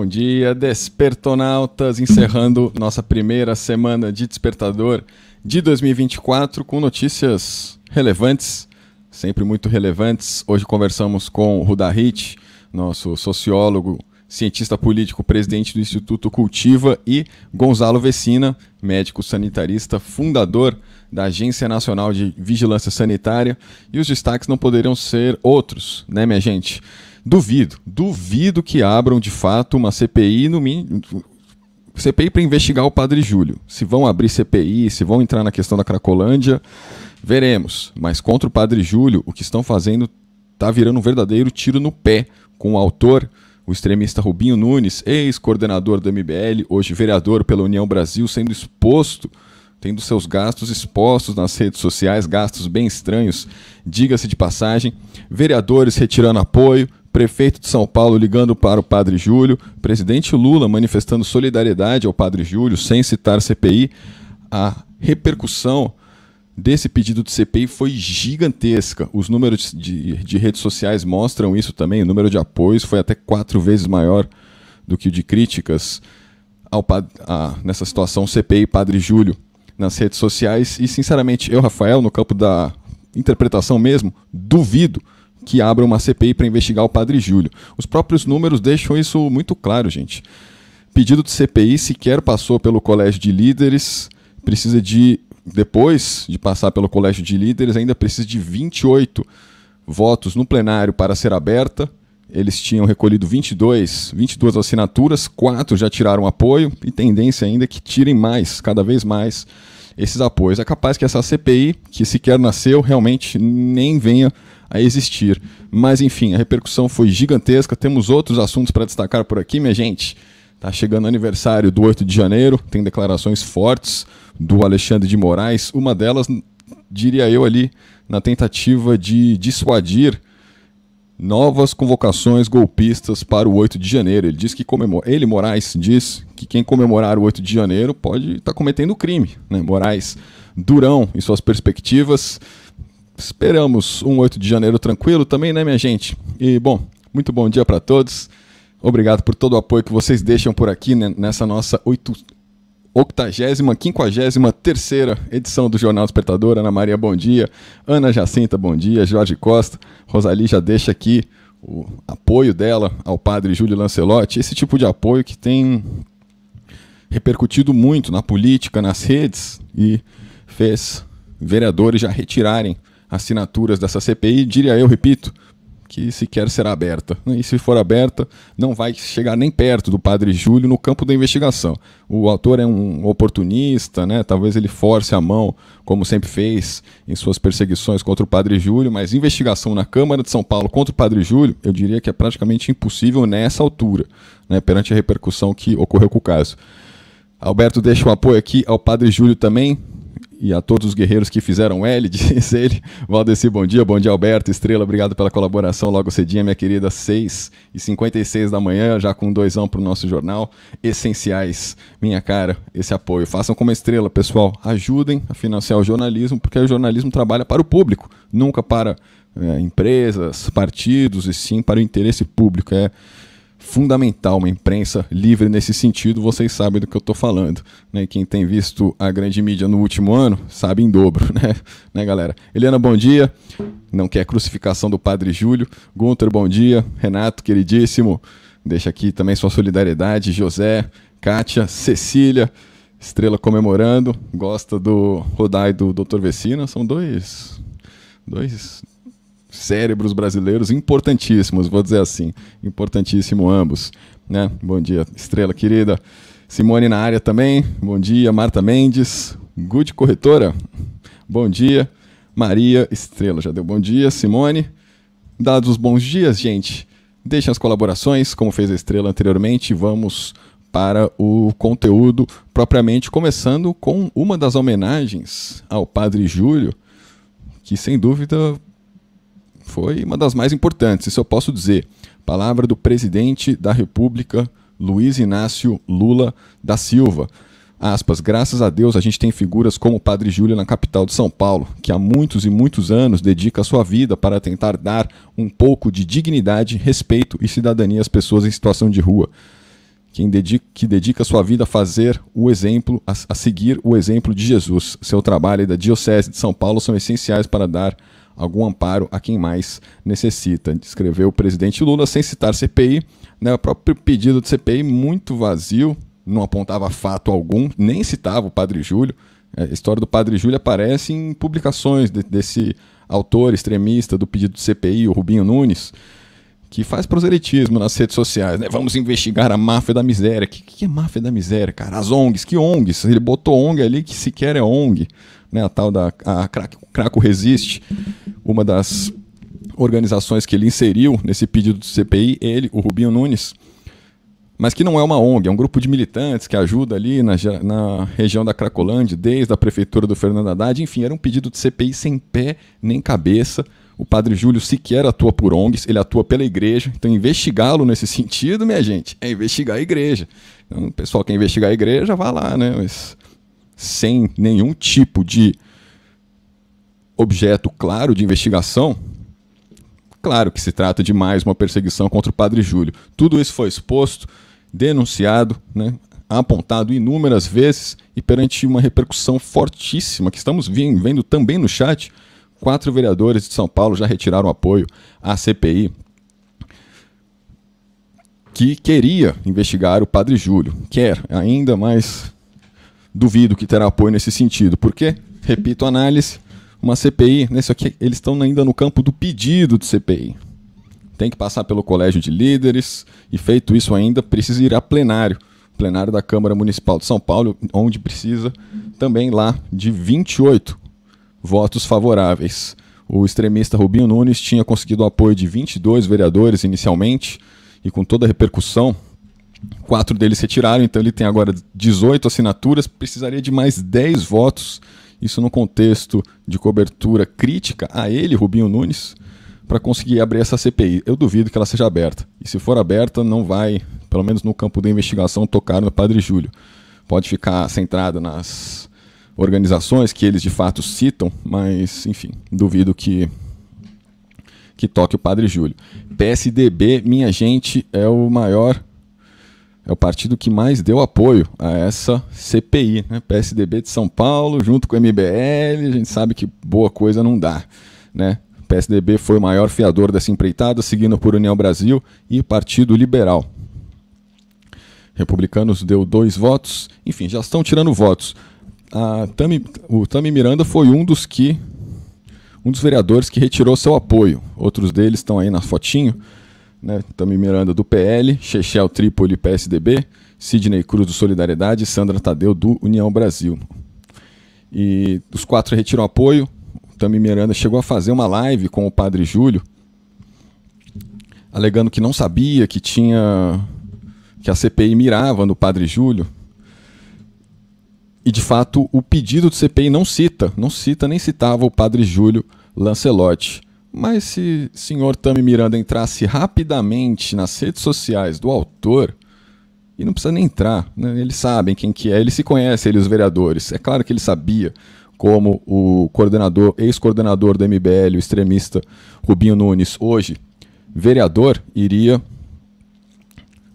Bom dia, despertonautas, encerrando nossa primeira semana de despertador de 2024 com notícias relevantes, sempre muito relevantes. Hoje conversamos com Rudahit, nosso sociólogo, cientista político, presidente do Instituto Cultiva, e Gonzalo Vecina, médico sanitarista, fundador da Agência Nacional de Vigilância Sanitária. E os destaques não poderiam ser outros, né, minha gente? Duvido, duvido que abram de fato uma CPI no mínimo. CPI para investigar o padre Júlio. Se vão abrir CPI, se vão entrar na questão da Cracolândia, veremos. Mas contra o padre Júlio, o que estão fazendo está virando um verdadeiro tiro no pé com o autor, o extremista Rubinho Nunes, ex-coordenador do MBL, hoje vereador pela União Brasil, sendo exposto, tendo seus gastos expostos nas redes sociais, gastos bem estranhos, diga-se de passagem, vereadores retirando apoio, prefeito de São Paulo ligando para o padre Júlio, presidente Lula manifestando solidariedade ao padre Júlio, sem citar CPI, a repercussão desse pedido de CPI foi gigantesca. Os números de, de, redes sociais mostram isso também. O número de apoios foi até quatro vezes maior do que o de críticas ao, a, nessa situação CPI Padre Júlio nas redes sociais. E, sinceramente, eu, Rafael, no campo da interpretação mesmo, duvido que abra uma CPI para investigar o padre Júlio. Os próprios números deixam isso muito claro, gente. Pedido de CPI sequer passou pelo colégio de líderes, precisa de, depois de passar pelo colégio de líderes, ainda precisa de 28 votos no plenário para ser aberta. Eles tinham recolhido 22, 22 assinaturas, quatro já tiraram apoio e tendência ainda é que tirem mais, cada vez mais esses apoios. É capaz que essa CPI, que sequer nasceu, realmente nem venha a existir. Mas enfim, a repercussão foi gigantesca. Temos outros assuntos para destacar por aqui, minha gente. Tá chegando o aniversário do 8 de janeiro, tem declarações fortes do Alexandre de Moraes, uma delas, diria eu ali, na tentativa de dissuadir novas convocações golpistas para o 8 de janeiro. Ele diz que comemora, ele Moraes diz que quem comemorar o 8 de janeiro pode estar tá cometendo crime, né? Moraes durão em suas perspectivas. Esperamos um 8 de janeiro tranquilo também, né, minha gente? E, bom, muito bom dia para todos. Obrigado por todo o apoio que vocês deixam por aqui né, nessa nossa 8, 80, terceira edição do Jornal Despertador. Ana Maria, bom dia. Ana Jacinta, bom dia. Jorge Costa. Rosali já deixa aqui o apoio dela ao padre Júlio Lancelotti. Esse tipo de apoio que tem repercutido muito na política, nas redes e fez vereadores já retirarem assinaturas dessa CPI, diria eu, repito, que sequer será aberta. E se for aberta, não vai chegar nem perto do padre Júlio no campo da investigação. O autor é um oportunista, né? talvez ele force a mão, como sempre fez em suas perseguições contra o padre Júlio, mas investigação na Câmara de São Paulo contra o padre Júlio, eu diria que é praticamente impossível nessa altura, né? perante a repercussão que ocorreu com o caso. Alberto deixa o apoio aqui ao padre Júlio também, e a todos os guerreiros que fizeram L, diz ele. Valdeci, bom dia. Bom dia, Alberto. Estrela, obrigado pela colaboração. Logo cedinho, minha querida, 6h56 da manhã, já com doisão para o nosso jornal. Essenciais, minha cara, esse apoio. Façam como estrela, pessoal. Ajudem a financiar o jornalismo, porque o jornalismo trabalha para o público, nunca para é, empresas, partidos, e sim para o interesse público. É fundamental uma imprensa livre nesse sentido, vocês sabem do que eu estou falando. Né? Quem tem visto a grande mídia no último ano sabe em dobro, né? né, galera? Eliana, bom dia. Não quer crucificação do Padre Júlio. Gunter, bom dia. Renato, queridíssimo. Deixa aqui também sua solidariedade. José, Kátia, Cecília. Estrela comemorando, gosta do Rodai do Dr. Vecina, são dois, dois cérebros brasileiros importantíssimos, vou dizer assim, importantíssimo ambos. Né? Bom dia, Estrela querida. Simone na área também, bom dia. Marta Mendes, Good Corretora, bom dia. Maria Estrela, já deu bom dia. Simone, dados os bons dias, gente. Deixem as colaborações, como fez a Estrela anteriormente, vamos para o conteúdo propriamente, começando com uma das homenagens ao Padre Júlio, que sem dúvida foi uma das mais importantes, isso eu posso dizer. Palavra do presidente da República, Luiz Inácio Lula da Silva. Aspas, graças a Deus a gente tem figuras como o Padre Júlio na capital de São Paulo, que há muitos e muitos anos dedica a sua vida para tentar dar um pouco de dignidade, respeito e cidadania às pessoas em situação de rua. Quem dedica, que dedica a sua vida a fazer o exemplo, a, a seguir o exemplo de Jesus. Seu trabalho e da Diocese de São Paulo são essenciais para dar algum amparo a quem mais necessita, descreveu o presidente Lula sem citar CPI, né, o próprio pedido de CPI muito vazio, não apontava fato algum, nem citava o Padre Júlio. É, a história do Padre Júlio aparece em publicações de, desse autor extremista do pedido de CPI, o Rubinho Nunes, que faz proselitismo nas redes sociais. Né? Vamos investigar a máfia da miséria. O que, que é máfia da miséria, cara? As ONGs, que ONGs? Ele botou ONG ali que sequer é ONG, né? a tal da a craco, craco Resiste uma das organizações que ele inseriu nesse pedido do CPI, ele, o Rubinho Nunes, mas que não é uma ONG, é um grupo de militantes que ajuda ali na, na região da Cracolândia, desde a prefeitura do Fernando Haddad, enfim, era um pedido de CPI sem pé nem cabeça. O padre Júlio sequer atua por ONGs, ele atua pela igreja. Então, investigá-lo nesse sentido, minha gente, é investigar a igreja. Então, o pessoal quer investigar a igreja, vá lá, né? Mas sem nenhum tipo de objeto claro de investigação, claro que se trata de mais uma perseguição contra o padre Júlio. Tudo isso foi exposto, denunciado, né, apontado inúmeras vezes e perante uma repercussão fortíssima que estamos vendo também no chat. Quatro vereadores de São Paulo já retiraram apoio à CPI que queria investigar o padre Júlio. Quer, ainda mais duvido que terá apoio nesse sentido, porque, repito a análise, uma CPI, nesse né, aqui, eles estão ainda no campo do pedido de CPI. Tem que passar pelo colégio de líderes e, feito isso ainda, precisa ir a plenário. Plenário da Câmara Municipal de São Paulo, onde precisa também lá de 28 votos favoráveis. O extremista Rubinho Nunes tinha conseguido o apoio de 22 vereadores inicialmente, e com toda a repercussão, quatro deles retiraram, então ele tem agora 18 assinaturas, precisaria de mais 10 votos isso no contexto de cobertura crítica a ele, Rubinho Nunes, para conseguir abrir essa CPI. Eu duvido que ela seja aberta. E se for aberta, não vai, pelo menos no campo da investigação, tocar no Padre Júlio. Pode ficar centrado nas organizações que eles de fato citam, mas, enfim, duvido que que toque o Padre Júlio. PSDB, minha gente, é o maior é o partido que mais deu apoio a essa CPI, né? PSDB de São Paulo, junto com o MBL, a gente sabe que boa coisa não dá, né? PSDB foi o maior fiador dessa empreitada, seguindo por União Brasil e Partido Liberal. Republicanos deu dois votos, enfim, já estão tirando votos. Tami, o Tami Miranda foi um dos que um dos vereadores que retirou seu apoio. Outros deles estão aí na fotinho né? Tami Miranda do PL, Chechel Tripoli PSDB, Sidney Cruz do Solidariedade e Sandra Tadeu do União Brasil. E os quatro retiram apoio. Tami Miranda chegou a fazer uma live com o padre Júlio, alegando que não sabia que tinha que a CPI mirava no padre Júlio. E de fato, o pedido de CPI não cita, não cita nem citava o padre Júlio Lancelotti. Mas se o senhor Tami Miranda entrasse rapidamente nas redes sociais do autor, e não precisa nem entrar, né? eles sabem quem que é, eles se conhecem, ele, os vereadores. É claro que ele sabia como o coordenador, ex-coordenador do MBL, o extremista Rubinho Nunes, hoje vereador, iria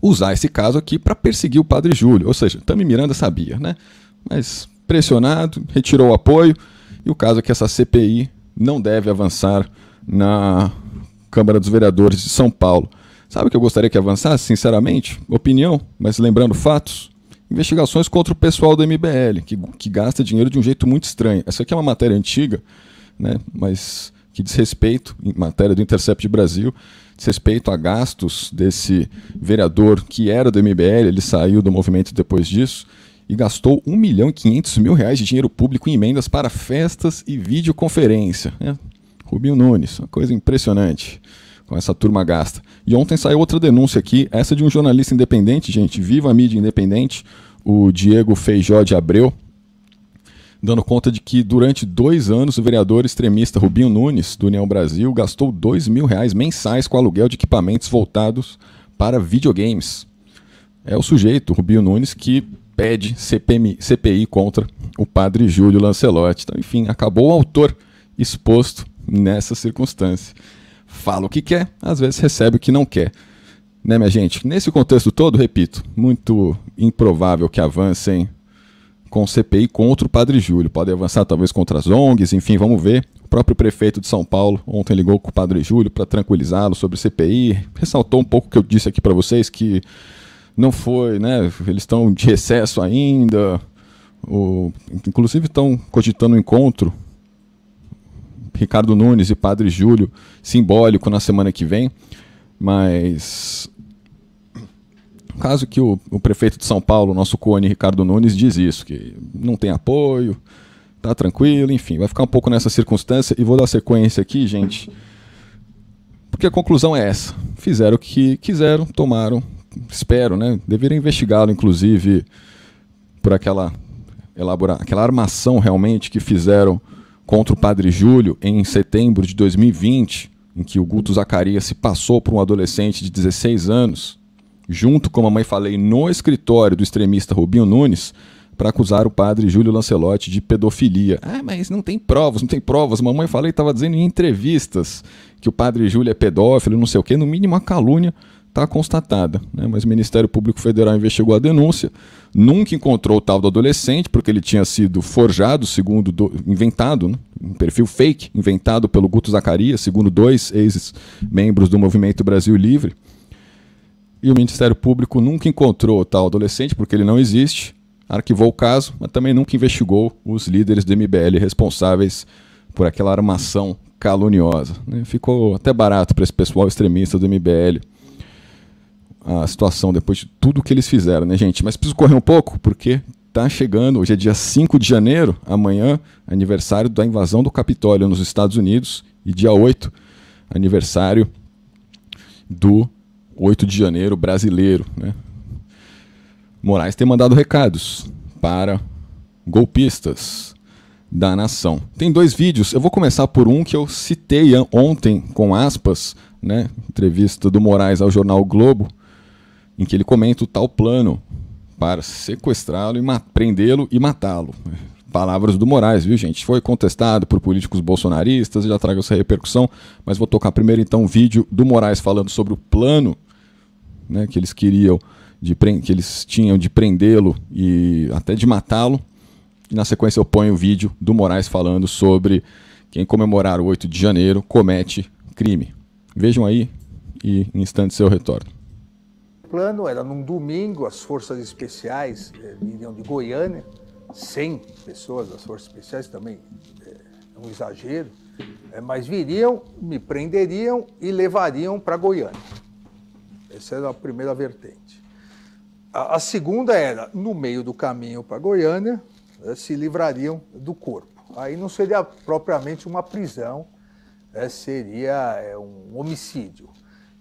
usar esse caso aqui para perseguir o padre Júlio. Ou seja, Tami Miranda sabia, né? Mas pressionado, retirou o apoio, e o caso é que essa CPI não deve avançar na Câmara dos Vereadores de São Paulo. Sabe o que eu gostaria que avançasse, sinceramente? Opinião, mas lembrando fatos? Investigações contra o pessoal do MBL, que, que gasta dinheiro de um jeito muito estranho. Essa aqui é uma matéria antiga, né? mas que diz respeito, em matéria do Intercept Brasil, diz respeito a gastos desse vereador que era do MBL, ele saiu do movimento depois disso, e gastou 1 milhão e 500 mil reais de dinheiro público em emendas para festas e videoconferência. É, Rubinho Nunes, uma coisa impressionante com essa turma gasta. E ontem saiu outra denúncia aqui, essa de um jornalista independente, gente, viva a mídia independente, o Diego Feijó de Abreu, dando conta de que durante dois anos o vereador extremista Rubinho Nunes, do União Brasil, gastou dois mil reais mensais com aluguel de equipamentos voltados para videogames. É o sujeito, Rubinho Nunes, que pede CPMI, CPI contra o padre Júlio Lancelotti. Então, enfim, acabou o autor exposto nessa circunstância. Fala o que quer, às vezes recebe o que não quer. Né, minha gente? Nesse contexto todo, repito, muito improvável que avancem com CPI contra o Padre Júlio. Pode avançar talvez contra as ONGs, enfim, vamos ver. O próprio prefeito de São Paulo ontem ligou com o Padre Júlio para tranquilizá-lo sobre CPI. Ressaltou um pouco o que eu disse aqui para vocês que não foi, né? Eles estão de recesso ainda. O, inclusive estão cogitando um encontro Ricardo Nunes e Padre Júlio, simbólico na semana que vem. Mas caso que o, o, prefeito de São Paulo, nosso cone Ricardo Nunes, diz isso, que não tem apoio, tá tranquilo, enfim, vai ficar um pouco nessa circunstância e vou dar sequência aqui, gente, porque a conclusão é essa. Fizeram o que quiseram, tomaram, espero, né? Deveriam investigá-lo, inclusive, por aquela elaborar aquela armação realmente que fizeram contra o padre Júlio em setembro de 2020, em que o Guto Zacarias se passou por um adolescente de 16 anos, junto com a mãe falei no escritório do extremista Rubinho Nunes, para acusar o padre Júlio Lancelotti de pedofilia. Ah, mas não tem provas, não tem provas. Mamãe falei, estava dizendo em entrevistas que o padre Júlio é pedófilo, não sei o quê, no mínimo uma calúnia está constatada. Né? Mas o Ministério Público Federal investigou a denúncia, nunca encontrou o tal do adolescente, porque ele tinha sido forjado, segundo do, inventado, né? um perfil fake, inventado pelo Guto Zacarias, segundo dois ex-membros do Movimento Brasil Livre. E o Ministério Público nunca encontrou o tal adolescente, porque ele não existe, arquivou o caso, mas também nunca investigou os líderes do MBL responsáveis por aquela armação caluniosa. Né? Ficou até barato para esse pessoal extremista do MBL a situação depois de tudo que eles fizeram, né, gente? Mas preciso correr um pouco, porque tá chegando, hoje é dia 5 de janeiro, amanhã, aniversário da invasão do Capitólio nos Estados Unidos, e dia 8, aniversário do 8 de janeiro brasileiro, né? Moraes tem mandado recados para golpistas da nação. Tem dois vídeos, eu vou começar por um que eu citei ontem com aspas, né, entrevista do Moraes ao jornal Globo, em que ele comenta o tal plano para sequestrá-lo e prendê-lo e matá-lo. Palavras do Moraes, viu, gente? Foi contestado por políticos bolsonaristas, já trago essa repercussão, mas vou tocar primeiro então um vídeo do Moraes falando sobre o plano né, que eles queriam, de que eles tinham de prendê-lo e até de matá-lo. E na sequência eu ponho o vídeo do Moraes falando sobre quem comemorar o 8 de janeiro comete crime. Vejam aí e em instantes eu retorno plano era num domingo, as forças especiais eh, viriam de Goiânia, 100 pessoas das forças especiais também, eh, é um exagero, é, mas viriam, me prenderiam e levariam para Goiânia. Essa era a primeira vertente. A, a segunda era, no meio do caminho para Goiânia, eh, se livrariam do corpo. Aí não seria propriamente uma prisão, seria um homicídio.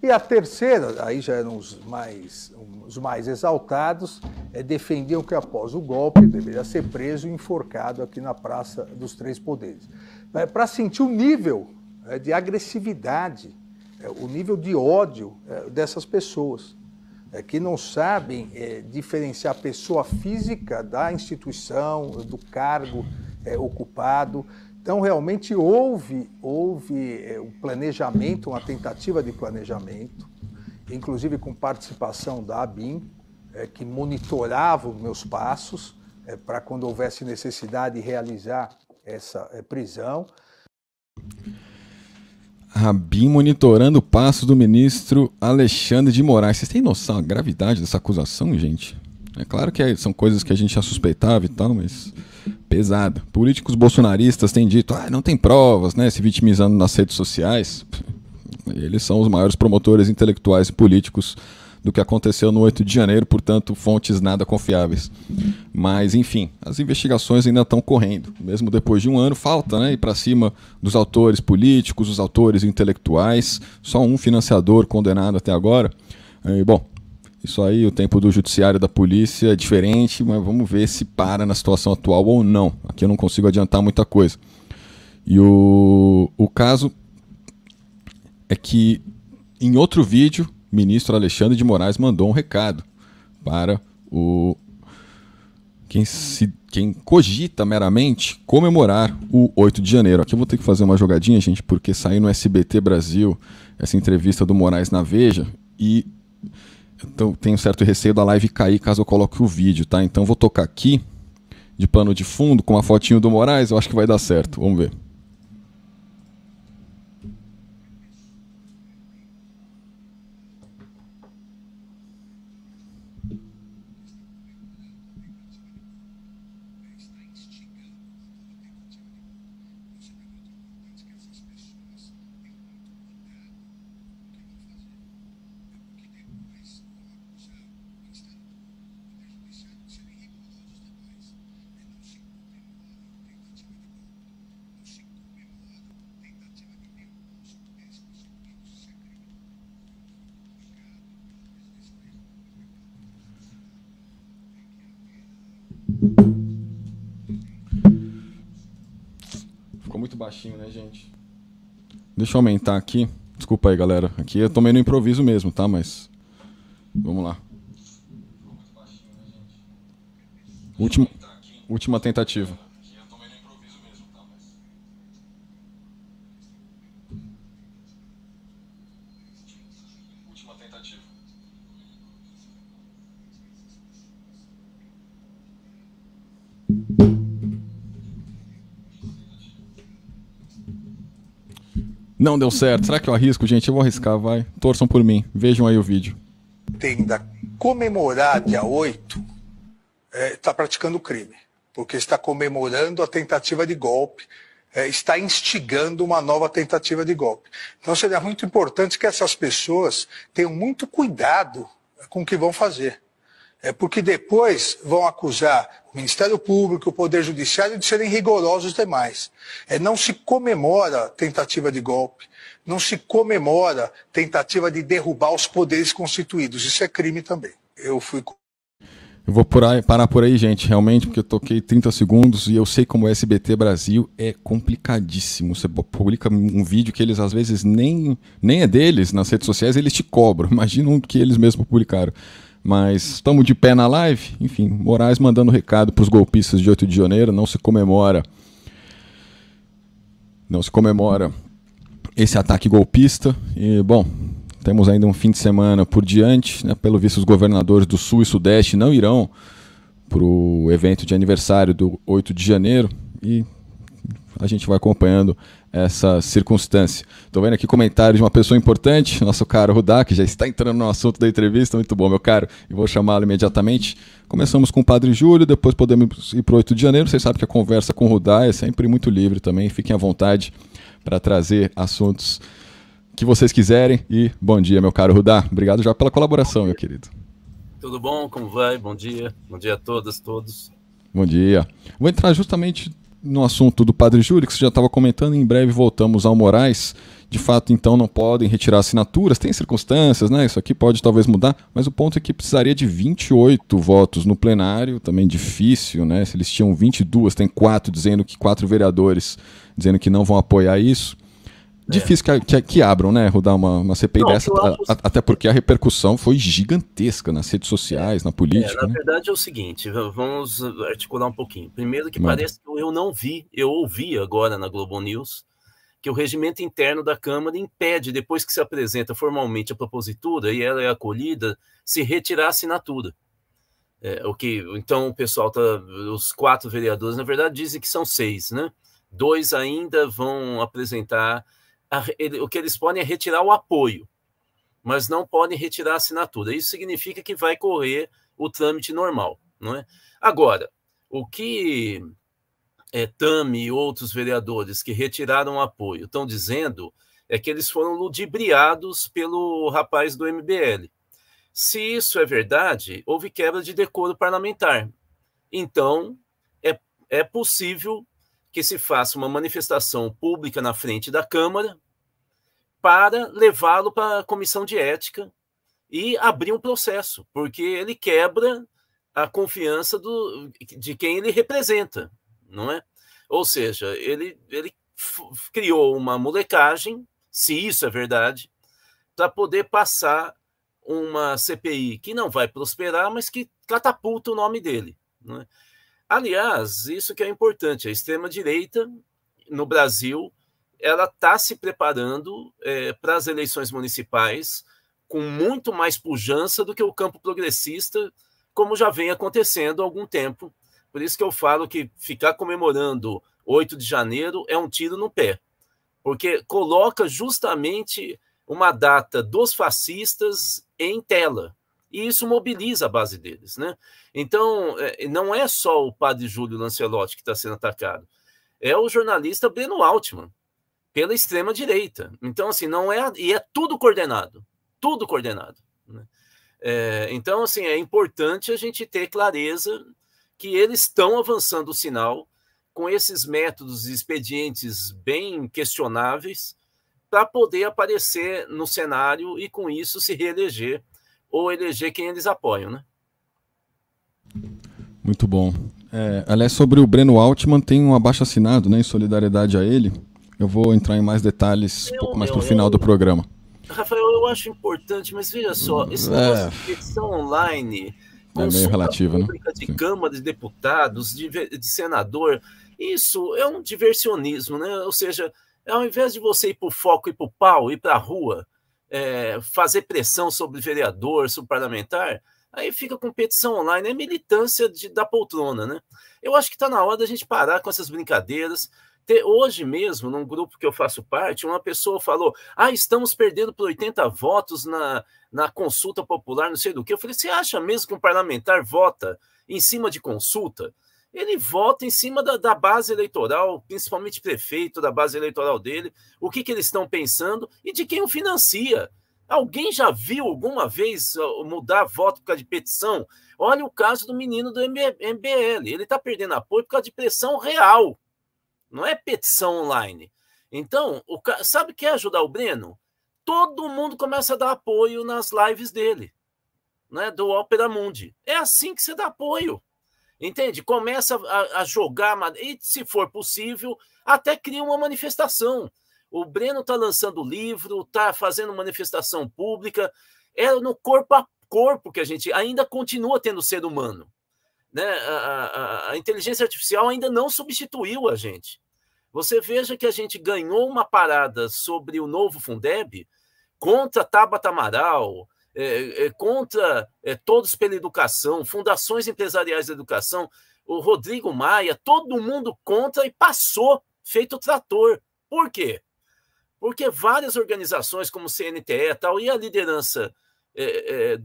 E a terceira, aí já eram os mais, os mais exaltados, é, defendiam que após o golpe deveria ser preso e enforcado aqui na Praça dos Três Poderes. É, Para sentir o nível é, de agressividade, é, o nível de ódio é, dessas pessoas, é, que não sabem diferenciar a pessoa física da instituição, do cargo ocupado, então, realmente houve, houve um eh, planejamento, uma tentativa de planejamento, inclusive com participação da ABIN, é, eh, que monitorava os meus passos é, para quando houvesse necessidade de realizar essa prisão. Rabin monitorando o passo do ministro Alexandre de Moraes. Vocês têm noção da gravidade dessa acusação, gente? É claro que é, são coisas que a gente já suspeitava e tal, mas Pesado. Políticos bolsonaristas têm dito, ah, não tem provas, né? Se vitimizando nas redes sociais. Eles são os maiores promotores intelectuais e políticos do que aconteceu no 8 de janeiro, portanto, fontes nada confiáveis. Mas, enfim, as investigações ainda estão correndo. Mesmo depois de um ano, falta né, E para cima dos autores políticos, os autores intelectuais, só um financiador condenado até agora. E, eh, bom, isso aí, o tempo do judiciário da polícia é diferente, mas vamos ver se para na situação atual ou não. Aqui eu não consigo adiantar muita coisa. E o, o caso é que em outro vídeo, o ministro Alexandre de Moraes mandou um recado para o quem, se, quem cogita meramente comemorar o 8 de janeiro. Aqui eu vou ter que fazer uma jogadinha, gente, porque saiu no SBT Brasil essa entrevista do Moraes na Veja e então, tenho certo receio da live cair caso eu coloque o vídeo, tá? Então, vou tocar aqui de pano de fundo com uma fotinho do Moraes. Eu acho que vai dar certo. Vamos ver. muito baixinho, né, gente? Deixa eu aumentar aqui. Desculpa aí, galera. Aqui eu tomei no improviso mesmo, tá? Mas. Vamos lá. Última, última tentativa. Não deu certo. Será que eu arrisco, gente? Eu vou arriscar, vai. Torçam por mim. Vejam aí o vídeo. Tenda comemorar dia 8, está é, tá praticando crime, porque está comemorando a tentativa de golpe, é, está instigando uma nova tentativa de golpe. Então seria muito importante que essas pessoas tenham muito cuidado com o que vão fazer. É porque depois vão acusar o Ministério Público, o Poder Judiciário de serem rigorosos demais. É, não se comemora tentativa de golpe, não se comemora tentativa de derrubar os poderes constituídos. Isso é crime também. Eu fui eu vou parar por aí, gente, realmente, porque eu toquei 30 segundos e eu sei como o SBT Brasil é complicadíssimo. Você publica um vídeo que eles às vezes nem, nem é deles nas redes sociais, eles te cobram. Imagina um que eles mesmos publicaram. Mas estamos de pé na live. Enfim, Moraes mandando recado para os golpistas de 8 de janeiro. Não se comemora. Não se comemora esse ataque golpista. E, bom, temos ainda um fim de semana por diante. Né? Pelo visto, os governadores do Sul e Sudeste não irão para o evento de aniversário do 8 de janeiro. E a gente vai acompanhando essa circunstância. Estou vendo aqui comentário de uma pessoa importante, nosso caro Rudá, que já está entrando no assunto da entrevista. Muito bom, meu caro. E vou chamá-lo imediatamente. Começamos com o Padre Júlio, depois podemos ir para o 8 de janeiro. Vocês sabem que a conversa com o Rudá é sempre muito livre também. Fiquem à vontade para trazer assuntos que vocês quiserem. E bom dia, meu caro Rudá. Obrigado já pela colaboração, meu querido. Tudo bom? Como vai? Bom dia. Bom dia a todas, todos. Bom dia. Vou entrar justamente no assunto do Padre Júlio, que você já estava comentando, em breve voltamos ao Moraes. De fato, então, não podem retirar assinaturas, tem circunstâncias, né? Isso aqui pode talvez mudar, mas o ponto é que precisaria de 28 votos no plenário, também difícil, né? Se eles tinham 22, tem quatro dizendo que quatro vereadores dizendo que não vão apoiar isso. É. Difícil é. que, que, abram, né, Rudar, uma, uma CPI não, dessa, a, até porque a repercussão foi gigantesca nas redes sociais, na política. É, na né? verdade é o seguinte, vamos articular um pouquinho. Primeiro que parece que eu não vi, eu ouvi agora na Globo News, que o regimento interno da Câmara impede, depois que se apresenta formalmente a propositura e ela é acolhida, se retirar a assinatura. É, o que, então o pessoal tá, os quatro vereadores, na verdade, dizem que são seis, né? Dois ainda vão apresentar a, ele, o que eles podem é retirar o apoio, mas não podem retirar a assinatura. Isso significa que vai correr o trâmite normal. Não é? Agora, o que é, Tami e outros vereadores que retiraram o apoio estão dizendo é que eles foram ludibriados pelo rapaz do MBL. Se isso é verdade, houve quebra de decoro parlamentar. Então, é, é possível que se faça uma manifestação pública na frente da Câmara para levá-lo para a comissão de ética e abrir um processo, porque ele quebra a confiança do, de quem ele representa, não é? Ou seja, ele, ele criou uma molecagem, se isso é verdade, para poder passar uma CPI que não vai prosperar, mas que catapulta o nome dele. Não é? Aliás, isso que é importante, a extrema-direita no Brasil ela está se preparando é, para as eleições municipais com muito mais pujança do que o campo progressista, como já vem acontecendo há algum tempo. Por isso que eu falo que ficar comemorando 8 de janeiro é um tiro no pé, porque coloca justamente uma data dos fascistas em tela e isso mobiliza a base deles. Né? Então, é, não é só o padre Júlio Lancelotti que está sendo atacado, é o jornalista Breno Altman, pela extrema-direita. Então, assim, não é. E é tudo coordenado tudo coordenado. Né? É, então, assim, é importante a gente ter clareza que eles estão avançando o sinal com esses métodos e expedientes bem questionáveis para poder aparecer no cenário e, com isso, se reeleger ou eleger quem eles apoiam, né? Muito bom. É, aliás, sobre o Breno Altman, tem um abaixo assinado, né, em solidariedade a ele. Eu vou entrar em mais detalhes um pouco mais para o final eu, do programa. Rafael, eu acho importante, mas veja só, esse é. negócio é... de online, é meio relativo, né? de Sim. Câmara de Deputados, de, de senador, isso é um diversionismo, né? Ou seja, ao invés de você ir para o foco, ir para o pau, ir para a rua, é, fazer pressão sobre vereador, sobre parlamentar, aí fica competição online, é militância de, da poltrona, né? Eu acho que está na hora da gente parar com essas brincadeiras. Ter, hoje mesmo, num grupo que eu faço parte, uma pessoa falou: Ah, estamos perdendo por 80 votos na, na consulta popular, não sei do que. Eu falei: Você acha mesmo que um parlamentar vota em cima de consulta? ele vota em cima da, da, base eleitoral, principalmente prefeito da base eleitoral dele, o que, que eles estão pensando e de quem o financia. Alguém já viu alguma vez mudar voto por causa de petição? Olha o caso do menino do MBL. Ele está perdendo apoio por causa de pressão real. Não é petição online. Então, o ca... sabe o que é ajudar o Breno? Todo mundo começa a dar apoio nas lives dele, né? do Opera Mundi. É assim que você dá apoio. Entende? Começa a, a jogar, e se for possível, até cria uma manifestação. O Breno está lançando o livro, está fazendo manifestação pública. É no corpo a corpo que a gente ainda continua tendo ser humano. Né? A, a, a inteligência artificial ainda não substituiu a gente. Você veja que a gente ganhou uma parada sobre o novo Fundeb contra Tabata Amaral, é, é, contra é, todos pela educação, fundações empresariais da educação, o Rodrigo Maia, todo mundo contra e passou, feito trator. Por quê? Porque várias organizações, como o CNTE e tal, e a liderança é, é,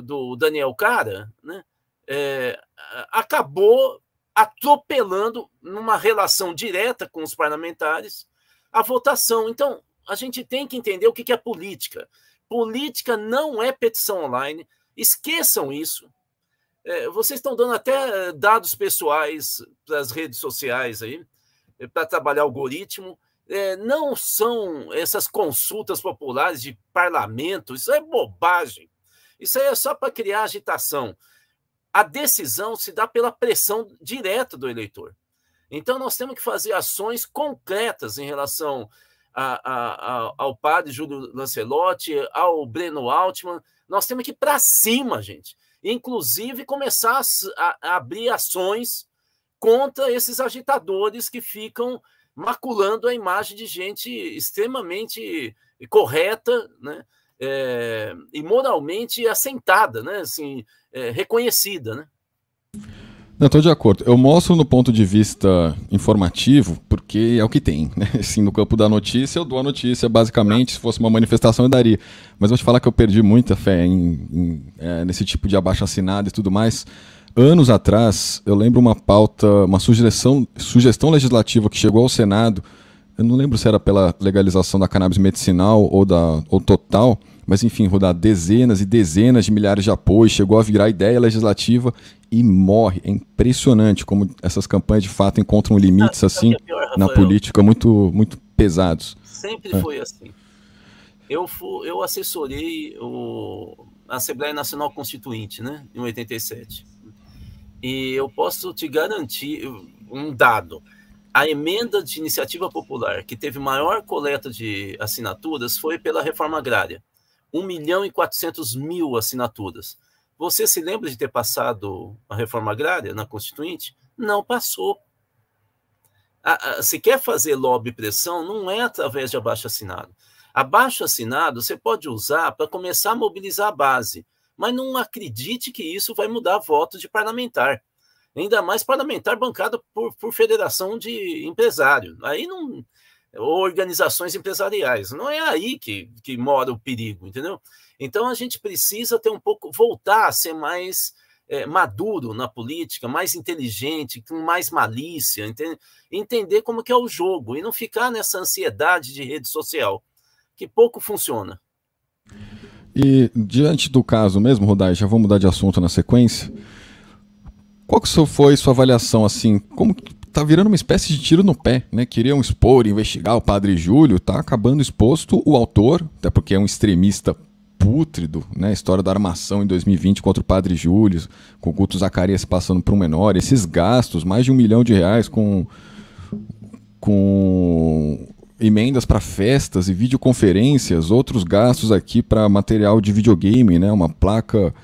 do Daniel Cara, né, é, acabou atropelando, numa relação direta com os parlamentares, a votação. Então, a gente tem que entender o que é política. Política não é petição online. Esqueçam isso. É, vocês estão dando até é, dados pessoais para as redes sociais aí, é, para trabalhar algoritmo. É, não são essas consultas populares de parlamento, isso é bobagem. Isso aí é só para criar agitação. A decisão se dá pela pressão direta do eleitor. Então, nós temos que fazer ações concretas em relação a, a, ao padre Júlio Lancelotti, ao Breno Altman. Nós temos que ir para cima, gente. Inclusive, começar a, a abrir ações contra esses agitadores que ficam maculando a imagem de gente extremamente correta, né? É, e moralmente assentada, né? Assim, é, reconhecida, né? Não, estou de acordo. Eu mostro no ponto de vista informativo, porque é o que tem. Né? Assim, no campo da notícia, eu dou a notícia, basicamente. Se fosse uma manifestação, eu daria. Mas vou te falar que eu perdi muita fé em, em, é, nesse tipo de abaixo-assinado e tudo mais. Anos atrás, eu lembro uma pauta, uma sugestão, sugestão legislativa que chegou ao Senado. Eu não lembro se era pela legalização da cannabis medicinal ou, da, ou total mas enfim, rodar dezenas e dezenas de milhares de apoios, chegou a virar ideia legislativa e morre. É impressionante como essas campanhas de fato encontram limites ah, assim é, é pior, na política muito, muito pesados. Sempre é. foi assim. Eu, fui, eu assessorei o, a Assembleia Nacional Constituinte, né, em 87. E eu posso te garantir um dado. A emenda de iniciativa popular que teve maior coleta de assinaturas foi pela reforma agrária. 1 milhão e 400 mil assinaturas. Você se lembra de ter passado a reforma agrária na Constituinte? Não passou. A, a, se quer fazer lobby pressão, não é através de abaixo assinado. Abaixo assinado você pode usar para começar a mobilizar a base, mas não acredite que isso vai mudar voto de parlamentar. Ainda mais parlamentar bancado por, por federação de empresário. Aí não, organizações empresariais. Não é aí que, que mora o perigo, entendeu? Então a gente precisa ter um pouco, voltar a ser mais é, maduro na política, mais inteligente, com mais malícia, entende? entender como que é o jogo e não ficar nessa ansiedade de rede social, que pouco funciona. E diante do caso mesmo, Rodai, já vou mudar de assunto na sequência. Qual que foi sua avaliação assim? Como tá virando uma espécie de tiro no pé, né? Queriam expor, investigar o padre Júlio, tá acabando exposto o autor, até porque é um extremista pútrido, né? história da armação em 2020 contra o padre Júlio, com o culto Zacarias passando por um menor, esses gastos, mais de um milhão de reais com, com emendas para festas e videoconferências, outros gastos aqui para material de videogame, né? Uma placa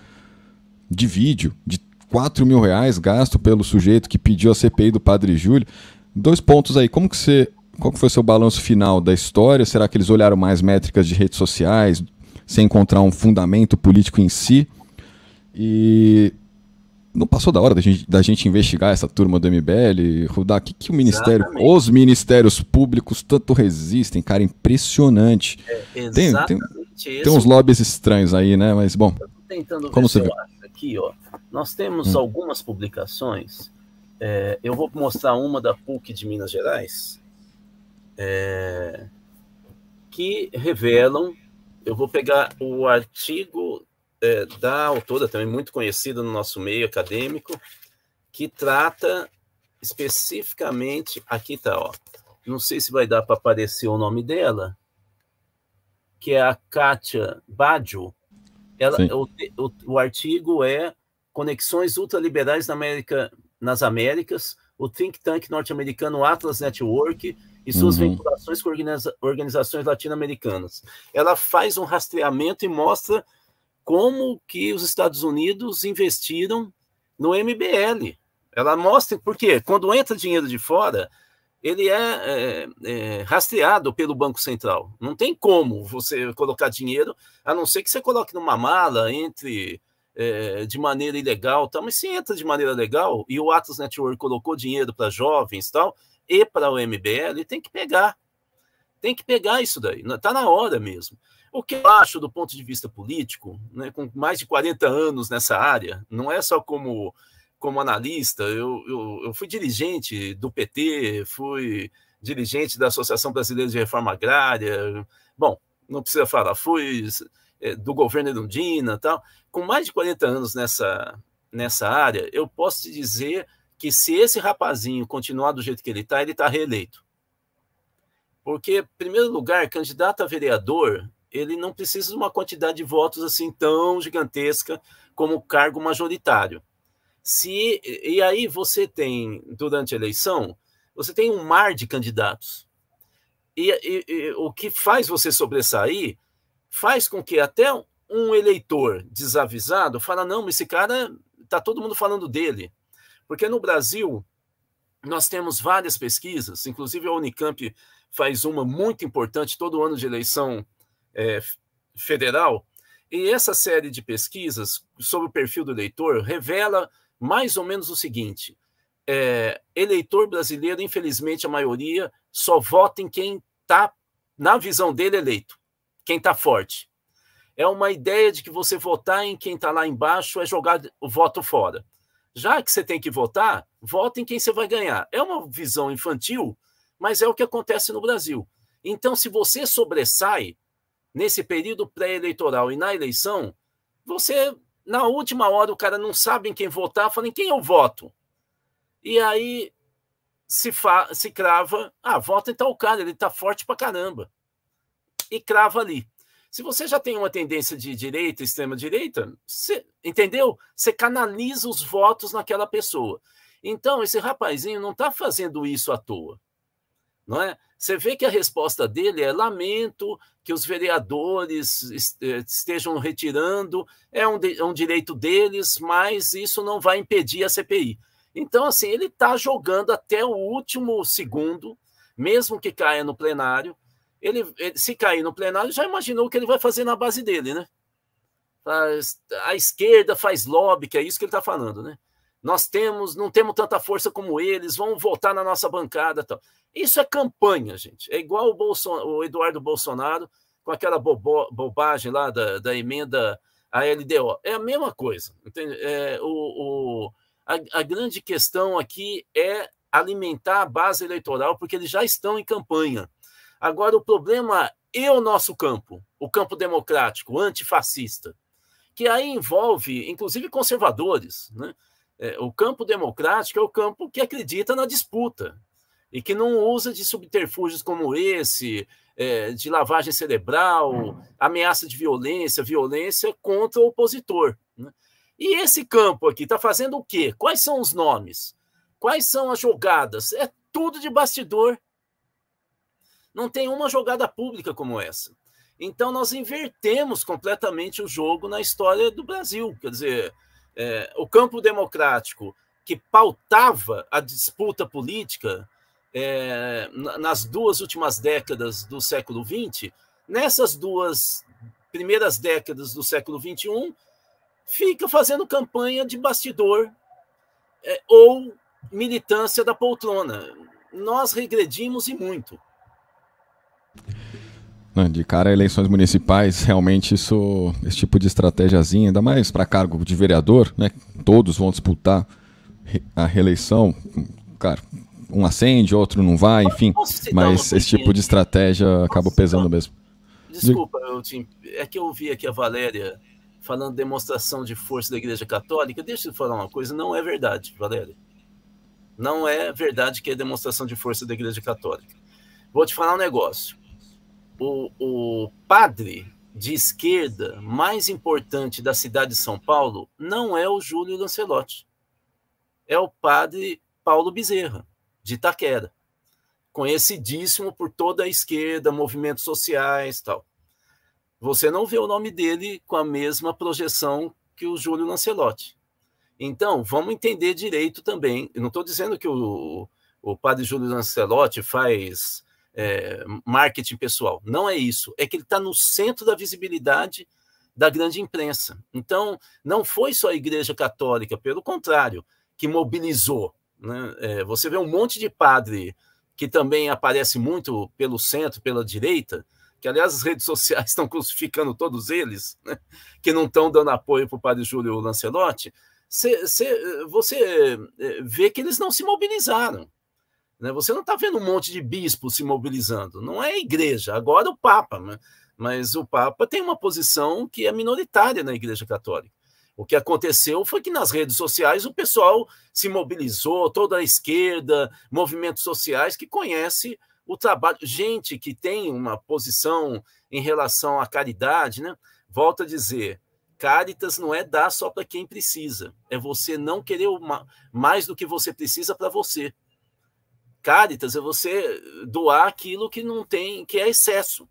de vídeo de 4 mil reais gasto pelo sujeito que pediu a CPI do Padre Júlio. Dois pontos aí. Como que você. Qual que foi o seu balanço final da história? Será que eles olharam mais métricas de redes sociais, sem encontrar um fundamento político em si? E não passou da hora da gente, da gente investigar essa turma do MBL, Rudá, o que, que o Ministério, exatamente. os ministérios públicos tanto resistem, cara, impressionante. É, tem, tem, tem, uns lobbies estranhos aí, né? Mas bom. Como você viu? Acho aqui, ó. Nós temos hum. algumas publicações. É, eu vou mostrar uma da PUC de Minas Gerais, é, que revelam. Eu vou pegar o artigo é, da autora, também muito conhecida no nosso meio acadêmico, que trata especificamente. Aqui está, ó. Não sei se vai dar para aparecer o nome dela, que é a Kátia Badio. Ela, o, o, o, artigo é Conexões Ultraliberais na América, nas Américas, o think tank norte-americano Atlas Network e suas uhum. vinculações com organiza, organizações latino-americanas. Ela faz um rastreamento e mostra como que os Estados Unidos investiram no MBL. Ela mostra porque quando entra dinheiro de fora, ele é, é, é, rastreado pelo Banco Central. Não tem como você colocar dinheiro, a não ser que você coloque numa mala, entre é, de maneira ilegal, tá? mas se entra de maneira legal, e o Atlas Network colocou dinheiro para jovens tal, e para o MBL, tem que pegar. Tem que pegar isso daí, está na hora mesmo. O que eu acho do ponto de vista político, né, com mais de 40 anos nessa área, não é só como como analista, eu, eu, eu fui dirigente do PT, fui dirigente da Associação Brasileira de Reforma Agrária, bom, não precisa falar, fui eh, do governo Erundina tal. Com mais de 40 anos nessa, nessa área, eu posso te dizer que se esse rapazinho continuar do jeito que ele está, ele está reeleito. Porque, em primeiro lugar, candidato a vereador, ele não precisa de uma quantidade de votos assim tão gigantesca como cargo majoritário. Se e aí você tem durante a eleição, você tem um mar de candidatos. E, e, e o que faz você sobressair faz com que até um eleitor desavisado fala não, esse cara tá todo mundo falando dele, porque no Brasil nós temos várias pesquisas, inclusive a Unicamp faz uma muito importante todo ano de eleição é, federal. E essa série de pesquisas sobre o perfil do eleitor revela mais ou menos o seguinte: é, eleitor brasileiro, infelizmente, a maioria só vota em quem está, na visão dele, eleito, quem está forte. É uma ideia de que você votar em quem está lá embaixo é jogar o voto fora. Já que você tem que votar, vote em quem você vai ganhar. É uma visão infantil, mas é o que acontece no Brasil. Então, se você sobressai nesse período pré-eleitoral e na eleição, você na última hora, o cara não sabe em quem votar, fala em quem eu voto. E aí se, se crava, ah, vota Então o cara, ele tá forte pra caramba. E crava ali. Se você já tem uma tendência de direita, extrema-direita, entendeu? Você canaliza os votos naquela pessoa. Então, esse rapazinho não está fazendo isso à toa. Não é? Você vê que a resposta dele é lamento que os vereadores eh, estejam retirando, é um, é um direito deles, mas isso não vai impedir a CPI. Então, assim, ele está jogando até o último segundo, mesmo que caia no plenário. Ele, ele, se cair no plenário, já imaginou o que ele vai fazer na base dele, né? A, a esquerda faz lobby, que é isso que ele está falando, né? nós temos, não temos tanta força como eles, vão voltar na nossa bancada. Tal. Isso é campanha, gente. É igual o, Bolson, o Eduardo Bolsonaro com aquela bobo, bobagem lá da, da emenda à LDO. É a mesma coisa. Entende? É, o, o a, a, grande questão aqui é alimentar a base eleitoral, porque eles já estão em campanha. Agora, o problema é o nosso campo, o campo democrático, antifascista, que aí envolve, inclusive, conservadores, né? É, o campo democrático é o campo que acredita na disputa e que não usa de subterfúgios como esse, é, de lavagem cerebral, ameaça de violência, violência contra o opositor. Né? E esse campo aqui está fazendo o quê? Quais são os nomes? Quais são as jogadas? É tudo de bastidor. Não tem uma jogada pública como essa. Então, nós invertemos completamente o jogo na história do Brasil. Quer dizer, é, o campo democrático que pautava a disputa política é, nas duas últimas décadas do século XX, nessas duas primeiras décadas do século XXI, fica fazendo campanha de bastidor é, ou militância da poltrona. Nós regredimos e muito. Né, de cara, eleições municipais, realmente isso, esse tipo de estratégiazinha, ainda mais para cargo de vereador, né? Todos vão disputar a reeleição, cara, um acende, outro não vai, enfim. Mas esse tipo de estratégia acaba pesando mesmo. Desculpa, eu te... é que eu ouvi aqui a Valéria falando demonstração de força da Igreja Católica. Deixa eu falar uma coisa, não é verdade, Valéria. Não é verdade que é demonstração de força da Igreja Católica. Vou te falar um negócio o, o padre de esquerda mais importante da cidade de São Paulo não é o Júlio Lancelotti, é o padre Paulo Bezerra, de Itaquera, conhecidíssimo por toda a esquerda, movimentos sociais tal. Você não vê o nome dele com a mesma projeção que o Júlio Lancelotti. Então, vamos entender direito também. Eu não estou dizendo que o, o padre Júlio Lancelotti faz é, marketing pessoal. Não é isso. É que ele está no centro da visibilidade da grande imprensa. Então, não foi só a Igreja Católica, pelo contrário, que mobilizou. Né? É, você vê um monte de padre que também aparece muito pelo centro, pela direita, que aliás as redes sociais estão crucificando todos eles, né? que não estão dando apoio para o padre Júlio Lancelotti. Cê, cê, você é, vê que eles não se mobilizaram. Né? Você não está vendo um monte de bispos se mobilizando, não é a igreja, agora o Papa, né? mas o Papa tem uma posição que é minoritária na Igreja Católica. O que aconteceu foi que nas redes sociais o pessoal se mobilizou, toda a esquerda, movimentos sociais que conhece o trabalho, gente que tem uma posição em relação à caridade, né? a dizer, Caritas não é dar só para quem precisa, é você não querer uma, mais do que você precisa para você. Caritas é você doar aquilo que não tem, que é excesso.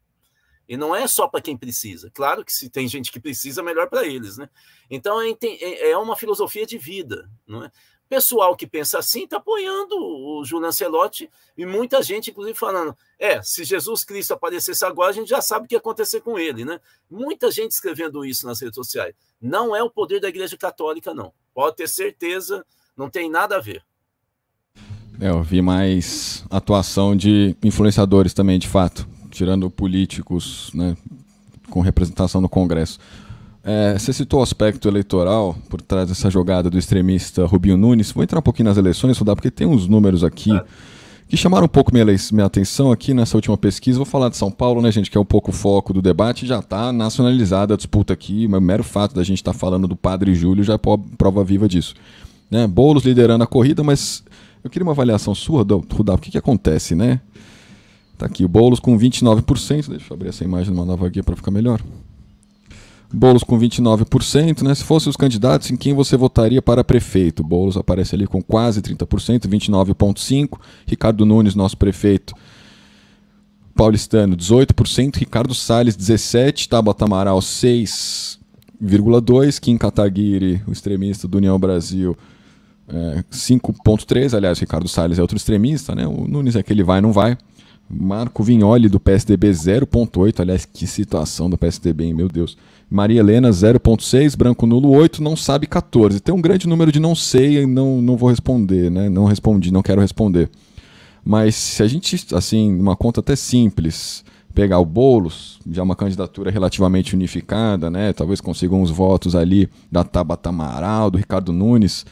E não é só para quem precisa. Claro que se tem gente que precisa, melhor para eles, né? Então é, é, é uma filosofia de vida, não é? Pessoal que pensa assim está apoiando o Júlio Celotti e muita gente, inclusive, falando: é, se Jesus Cristo aparecesse agora, a gente já sabe o que ia acontecer com ele, né? Muita gente escrevendo isso nas redes sociais. Não é o poder da Igreja Católica, não. Pode ter certeza, não tem nada a ver. É, eu vi mais atuação de influenciadores também, de fato, tirando políticos né, com representação no Congresso. É, você citou o aspecto eleitoral por trás dessa jogada do extremista Rubinho Nunes. Vou entrar um pouquinho nas eleições, Rudá, porque tem uns números aqui que chamaram um pouco minha, minha atenção aqui nessa última pesquisa. Vou falar de São Paulo, né, gente, que é um pouco o foco do debate. Já está nacionalizada a disputa aqui. O mero fato da gente estar tá falando do padre Júlio já é prova viva disso. Né, Boulos liderando a corrida, mas eu queria uma avaliação sua, Rudá, o que, que acontece, né? Tá aqui o Boulos com 29%, deixa eu abrir essa imagem numa nova guia para ficar melhor. Boulos com 29%, né? Se fossem os candidatos, em quem você votaria para prefeito? Boulos aparece ali com quase 30%, 29,5%. Ricardo Nunes, nosso prefeito paulistano, 18%. Ricardo Salles, 17%. Tabata Amaral, 6,2%. Kim Kataguiri, o extremista do União Brasil, é, 5.3, aliás, Ricardo Salles é outro extremista, né? O Nunes é aquele vai, não vai. Marco Vignoli do PSDB 0.8, aliás, que situação do PSDB, hein? meu Deus. Maria Helena 0.6, branco nulo 8, não sabe 14. Tem um grande número de não sei e não, não vou responder, né? Não respondi, não quero responder. Mas se a gente, assim, uma conta até simples, pegar o Boulos, já uma candidatura relativamente unificada, né? Talvez consiga uns votos ali da Tabata Amaral, do Ricardo Nunes.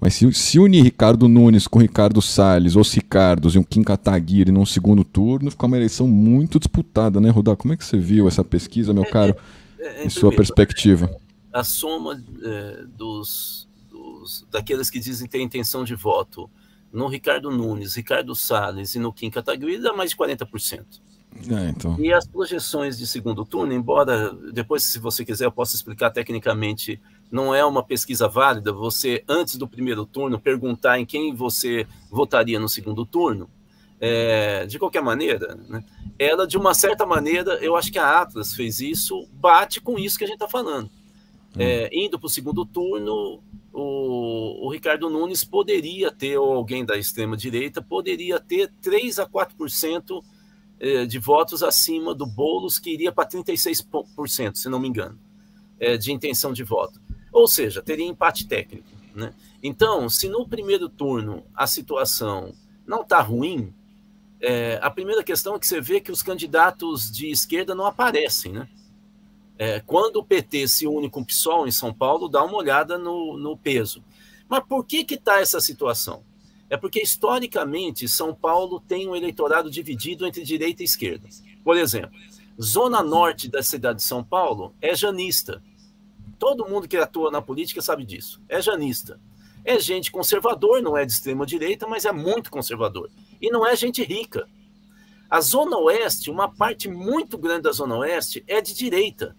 Mas se, se unir Ricardo Nunes com Ricardo Salles, ou Ricardos e um Kim Kataguiri num segundo turno, fica uma eleição muito disputada, né, Rudá? Como é que você viu essa pesquisa, meu caro, é, é, em sua perspectiva? A soma é, dos, dos, daqueles que dizem ter intenção de voto no Ricardo Nunes, Ricardo Salles e no Kim Kataguiri dá mais de 40%. É, então. E as projeções de segundo turno, embora depois, se você quiser, eu possa explicar tecnicamente não é uma pesquisa válida você, antes do primeiro turno, perguntar em quem você votaria no segundo turno? É, de qualquer maneira, né? ela, de uma certa maneira, eu acho que a Atlas fez isso, bate com isso que a gente está falando. Hum. É, indo para o segundo turno, o, o, Ricardo Nunes poderia ter, ou alguém da extrema-direita, poderia ter 3 a 4% é, de votos acima do Boulos, que iria para 36%, se não me engano, é, de intenção de voto. Ou seja, teria empate técnico. Né? Então, se no primeiro turno a situação não está ruim, é, a primeira questão é que você vê que os candidatos de esquerda não aparecem. Né? É, quando o PT se une com o PSOL em São Paulo, dá uma olhada no, no peso. Mas por que está essa situação? É porque, historicamente, São Paulo tem um eleitorado dividido entre direita e esquerda. Por exemplo, Zona Norte da cidade de São Paulo é janista, Todo mundo que atua na política sabe disso. É janista. É gente conservador, não é de extrema direita, mas é muito conservador. E não é gente rica. A Zona Oeste, uma parte muito grande da Zona Oeste, é de direita,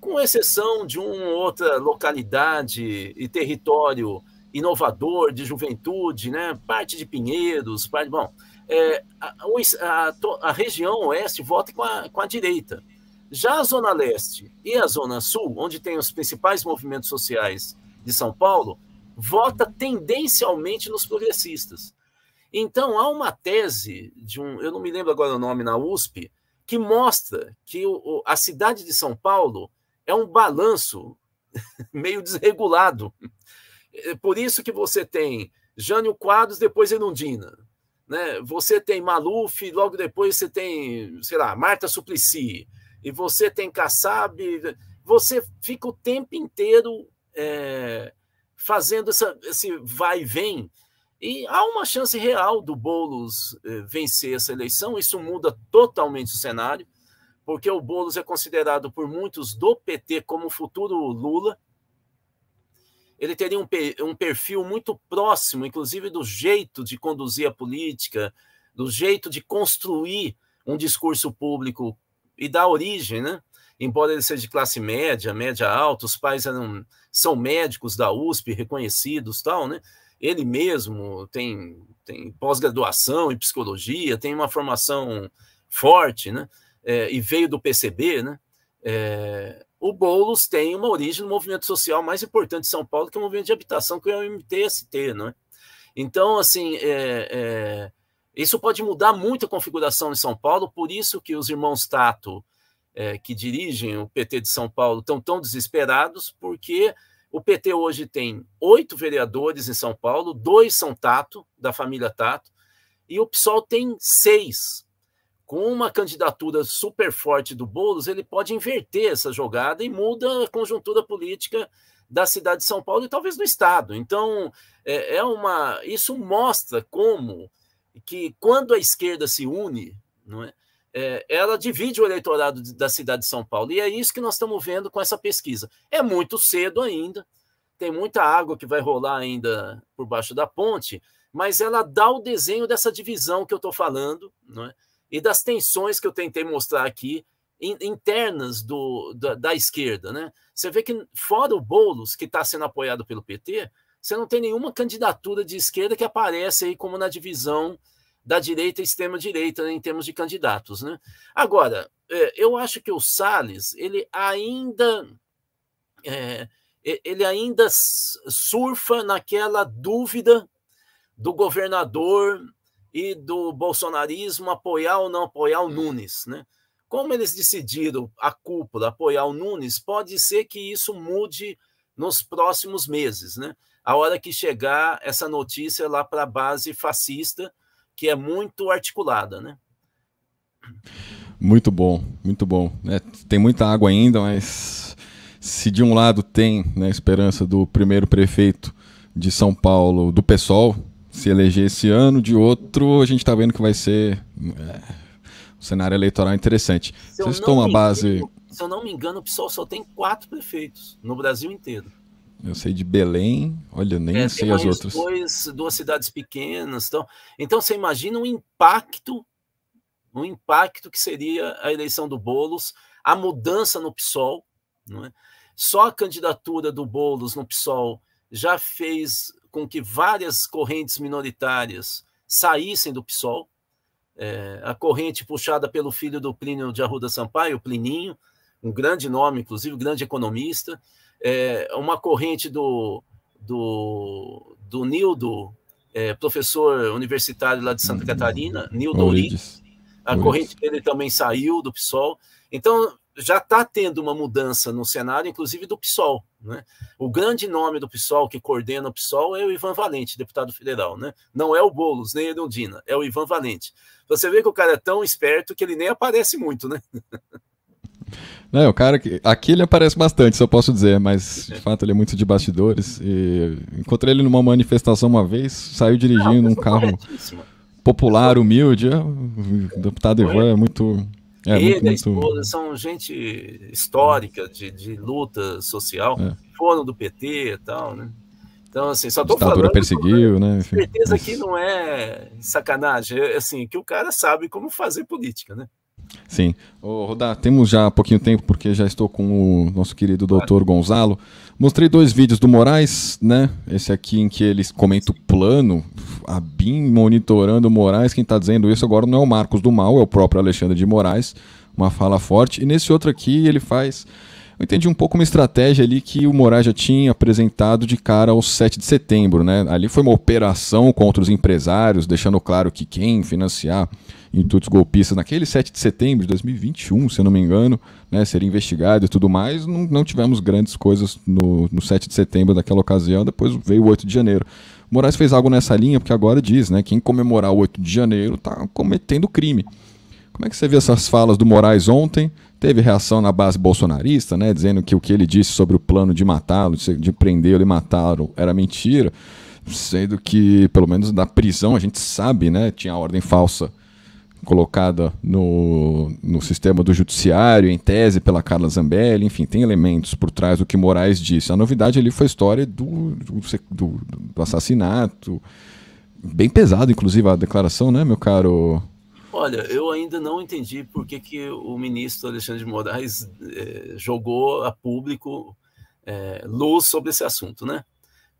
com exceção de uma outra localidade e território inovador, de juventude, né? parte de Pinheiros, parte... Bom, é, a, a, a, região oeste vota com a, com a direita. Já a Zona Leste e a Zona Sul, onde tem os principais movimentos sociais de São Paulo, vota tendencialmente nos progressistas. Então, há uma tese de um, eu não me lembro agora o nome, na USP, que mostra que o, a cidade de São Paulo é um balanço meio desregulado. É por isso que você tem Jânio Quadros, depois Erundina. Né? Você tem Maluf, logo depois você tem, sei lá, Marta Suplicy e você tem Kassab, você fica o tempo inteiro é, fazendo essa, esse vai e vem. E há uma chance real do Boulos é, vencer essa eleição. Isso muda totalmente o cenário, porque o Boulos é considerado por muitos do PT como o futuro Lula. Ele teria um, um perfil muito próximo, inclusive, do jeito de conduzir a política, do jeito de construir um discurso público e da origem, né? Embora ele seja de classe média, média alta, os pais eram, são médicos da USP, reconhecidos tal, né? Ele mesmo tem, tem pós-graduação em psicologia, tem uma formação forte, né? É, e veio do PCB, né? É, o Boulos tem uma origem no movimento social mais importante de São Paulo, que é o movimento de habitação, que é o MTST, não é? Então, assim, é, é isso pode mudar muito a configuração em São Paulo, por isso que os irmãos Tato, é, que dirigem o PT de São Paulo, estão tão desesperados, porque o PT hoje tem oito vereadores em São Paulo, dois são Tato, da família Tato, e o PSOL tem seis. Com uma candidatura super forte do Boulos, ele pode inverter essa jogada e muda a conjuntura política da cidade de São Paulo e talvez do Estado. Então, é, é uma. Isso mostra como que quando a esquerda se une, não é? É, ela divide o eleitorado da cidade de São Paulo. E é isso que nós estamos vendo com essa pesquisa. É muito cedo ainda, tem muita água que vai rolar ainda por baixo da ponte, mas ela dá o desenho dessa divisão que eu estou falando é? e das tensões que eu tentei mostrar aqui internas do, da, da, esquerda. Né? Você vê que, fora o Boulos, que está sendo apoiado pelo PT, você não tem nenhuma candidatura de esquerda que aparece aí como na divisão da direita e extrema-direita né, em termos de candidatos. Né? Agora, é, eu acho que o Salles ele ainda é, ele ainda surfa naquela dúvida do governador e do bolsonarismo apoiar ou não apoiar o hum. Nunes. Né? Como eles decidiram a cúpula apoiar o Nunes, pode ser que isso mude nos próximos meses. Né? a hora que chegar essa notícia lá para a base fascista, que é muito articulada, né? Muito bom, muito bom. É, tem muita água ainda, mas se de um lado tem né, a esperança do primeiro prefeito de São Paulo, do PSOL, se eleger esse ano, de outro a gente está vendo que vai ser é, um cenário eleitoral interessante. Se Vocês estão a base... Engano, se eu não me engano, o PSOL só tem quatro prefeitos no Brasil inteiro. Eu sei de Belém, olha, nem é, sei as outras. Dois, duas cidades pequenas. Então, então você imagina o um impacto, o um impacto que seria a eleição do Bolos, a mudança no PSOL. Não é? Só a candidatura do Bolos no PSOL já fez com que várias correntes minoritárias saíssem do PSOL. É, a corrente puxada pelo filho do Plínio de Arruda Sampaio, o Plininho, um grande nome, inclusive, um grande economista, é, uma corrente do, do, do Nildo, é, professor universitário lá de Santa Catarina, Nildo Orides. A corrente dele também saiu do PSOL. Então, já está tendo uma mudança no cenário, inclusive do PSOL. Né? O grande nome do PSOL, que coordena o PSOL, é o Ivan Valente, deputado federal. Né? Não é o Boulos, nem a Erundina, é o Ivan Valente. Você vê que o cara é tão esperto que ele nem aparece muito, né? Não, é o cara que. Aqui ele aparece bastante, se eu posso dizer, mas de fato ele é muito de bastidores. E encontrei ele numa manifestação uma vez, saiu dirigindo um carro popular, humilde. O é, deputado Ivan é muito. É, ele muito, a esposa muito... são gente histórica de, de luta social, é. foram do PT e tal, né? Então, assim, só tô falando. perseguiu, né? Enfim, certeza mas... que não é sacanagem. É, assim, que o cara sabe como fazer política, né? Sim. Ô, Rodar, temos já pouquinho tempo, porque já estou com o nosso querido doutor Gonzalo. Mostrei dois vídeos do Moraes, né? Esse aqui em que ele comenta o plano, a BIM monitorando o Moraes. Quem está dizendo isso agora não é o Marcos do Mal, é o próprio Alexandre de Moraes. Uma fala forte. E nesse outro aqui ele faz eu entendi um pouco uma estratégia ali que o Moraes já tinha apresentado de cara ao 7 de setembro, né? Ali foi uma operação contra os empresários, deixando claro que quem financiar intuitos golpistas naquele 7 de setembro de 2021, se eu não me engano, né, seria investigado e tudo mais. Não, não tivemos grandes coisas no, no 7 de setembro daquela ocasião, depois veio o 8 de janeiro. O Moraes fez algo nessa linha, porque agora diz, né? Quem comemorar o 8 de janeiro está cometendo crime. Como é que você vê essas falas do Moraes ontem? Teve reação na base bolsonarista, né, dizendo que o que ele disse sobre o plano de matá-lo, de prendê-lo e matá-lo, era mentira, sendo que, pelo menos da prisão, a gente sabe, né, tinha a ordem falsa colocada no, no sistema do judiciário, em tese pela Carla Zambelli, enfim, tem elementos por trás do que Moraes disse. A novidade ali foi a história do, do, do assassinato, bem pesado, inclusive, a declaração, né, meu caro Olha, eu ainda não entendi por que, que o ministro Alexandre de Moraes eh, jogou a público eh, luz sobre esse assunto, né?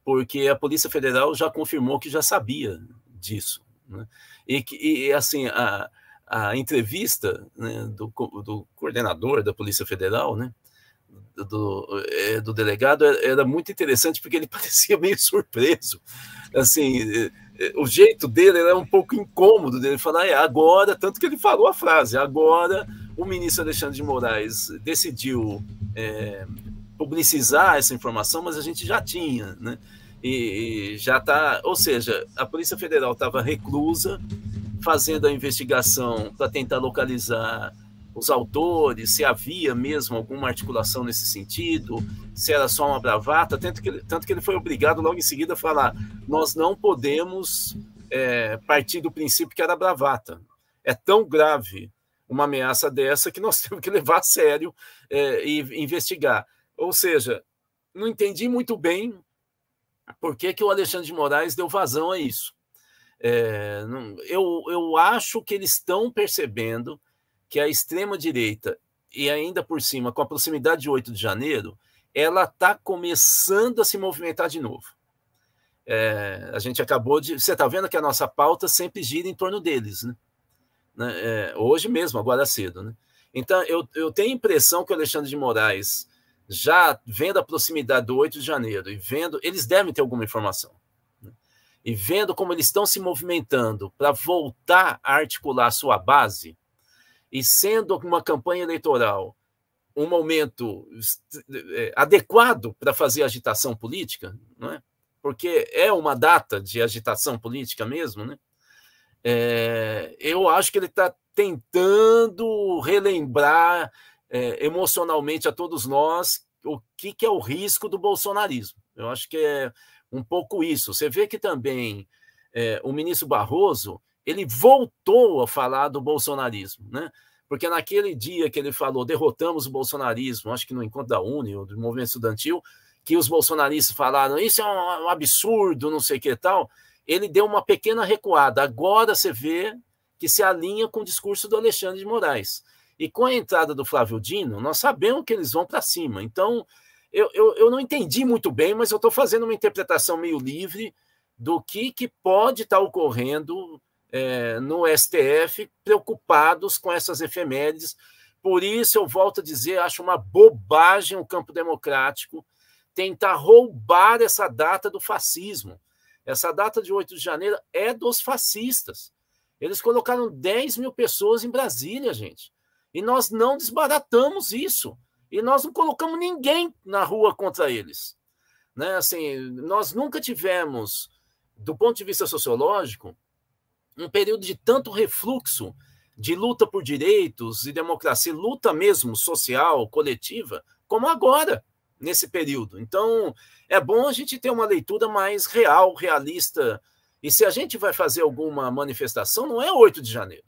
Porque a Polícia Federal já confirmou que já sabia disso. Né? E, que, e, assim, a, a entrevista né, do, do, coordenador da Polícia Federal, né? Do, do eh, delegado era muito interessante porque ele parecia meio surpreso assim o jeito dele era é um pouco incômodo dele falar, ah, é agora, tanto que ele falou a frase, agora o ministro Alexandre de Moraes decidiu é, publicizar essa informação, mas a gente já tinha, né? E, e já está, ou seja, a Polícia Federal estava reclusa, fazendo a investigação para tentar localizar os autores, se havia mesmo alguma articulação nesse sentido, se era só uma bravata, tanto que ele, tanto que ele foi obrigado logo em seguida a falar: nós não podemos é, partir do princípio que era bravata. É tão grave uma ameaça dessa que nós temos que levar a sério é, e investigar. Ou seja, não entendi muito bem por que, que o Alexandre de Moraes deu vazão a isso. É, não, eu, eu acho que eles estão percebendo que a extrema-direita, e ainda por cima, com a proximidade de 8 de janeiro, ela está começando a se movimentar de novo. É, a gente acabou de. Você está vendo que a nossa pauta sempre gira em torno deles, né? né? É, hoje mesmo, agora cedo. Né? Então, eu, eu tenho a impressão que o Alexandre de Moraes, já vendo a proximidade do 8 de janeiro e vendo. Eles devem ter alguma informação. Né? E vendo como eles estão se movimentando para voltar a articular a sua base, e sendo uma campanha eleitoral um momento eh, adequado para fazer agitação política, não é? porque é uma data de agitação política mesmo, né? É, eu acho que ele está tentando relembrar é, emocionalmente a todos nós o que, que é o risco do bolsonarismo. Eu acho que é um pouco isso. Você vê que também é, o ministro Barroso ele voltou a falar do bolsonarismo, né? Porque naquele dia que ele falou derrotamos o bolsonarismo, acho que no encontro da Uni, ou do movimento estudantil, que os bolsonaristas falaram isso é um, absurdo, não sei o que tal, ele deu uma pequena recuada. Agora você vê que se alinha com o discurso do Alexandre de Moraes. E com a entrada do Flávio Dino, nós sabemos que eles vão para cima. Então, eu, eu, eu não entendi muito bem, mas eu estou fazendo uma interpretação meio livre do que, que pode estar tá ocorrendo é, no STF preocupados com essas efemérides. Por isso, eu volto a dizer, acho uma bobagem o campo democrático tentar roubar essa data do fascismo. Essa data de 8 de janeiro é dos fascistas. Eles colocaram 10 mil pessoas em Brasília, gente. E nós não desbaratamos isso. E nós não colocamos ninguém na rua contra eles. Né? Assim, nós nunca tivemos, do ponto de vista sociológico, um período de tanto refluxo de luta por direitos e democracia, luta mesmo social, coletiva, como agora, nesse período. Então, é bom a gente ter uma leitura mais real, realista. E se a gente vai fazer alguma manifestação, não é 8 de janeiro.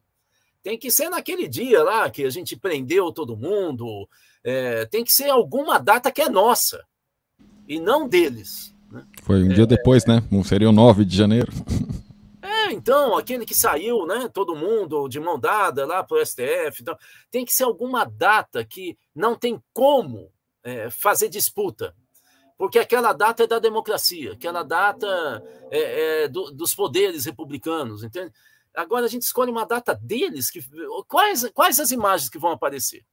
Tem que ser naquele dia lá que a gente prendeu todo mundo. É, tem que ser alguma data que é nossa e não deles. Né? Foi um é, dia depois, né? Seria o 9 de janeiro. É, então, aquele que saiu, né, todo mundo de mão dada lá para o STF. Então, tem que ser alguma data que não tem como é, fazer disputa, porque aquela data é da democracia, aquela data é, é do, dos poderes republicanos, entende? Agora a gente escolhe uma data deles, que, quais, quais as imagens que vão aparecer?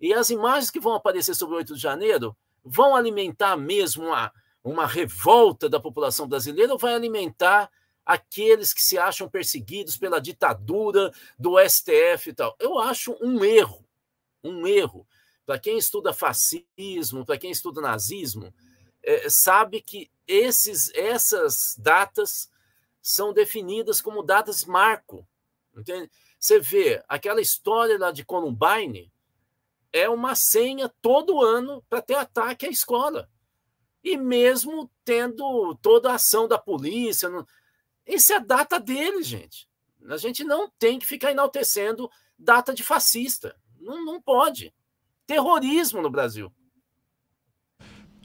E as imagens que vão aparecer sobre o 8 de janeiro vão alimentar mesmo uma, uma revolta da população brasileira ou vai alimentar aqueles que se acham perseguidos pela ditadura do STF e tal. Eu acho um erro, um erro. Para quem estuda fascismo, para quem estuda nazismo, é, sabe que esses, essas datas são definidas como datas marco. Entende? Você vê aquela história lá de Columbine é uma senha todo ano para ter ataque à escola. E mesmo tendo toda a ação da polícia, não, essa é a data dele, gente. A gente não tem que ficar enaltecendo data de fascista. Não, não pode. Terrorismo no Brasil.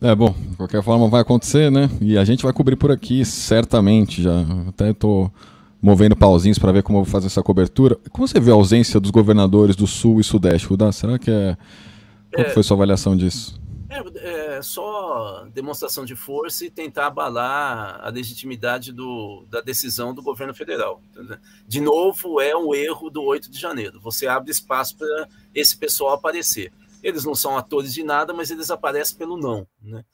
É, bom, de qualquer forma vai acontecer, né? E a gente vai cobrir por aqui, certamente. Já até estou movendo pauzinhos para ver como eu vou fazer essa cobertura. Como você vê a ausência dos governadores do Sul e Sudeste, Será que é. Qual é... foi sua avaliação disso? É, é, só demonstração de força e tentar abalar a legitimidade do, da decisão do governo federal. De novo, é um erro do 8 de janeiro. Você abre espaço para esse pessoal aparecer. Eles não são atores de nada, mas eles aparecem pelo não. Né?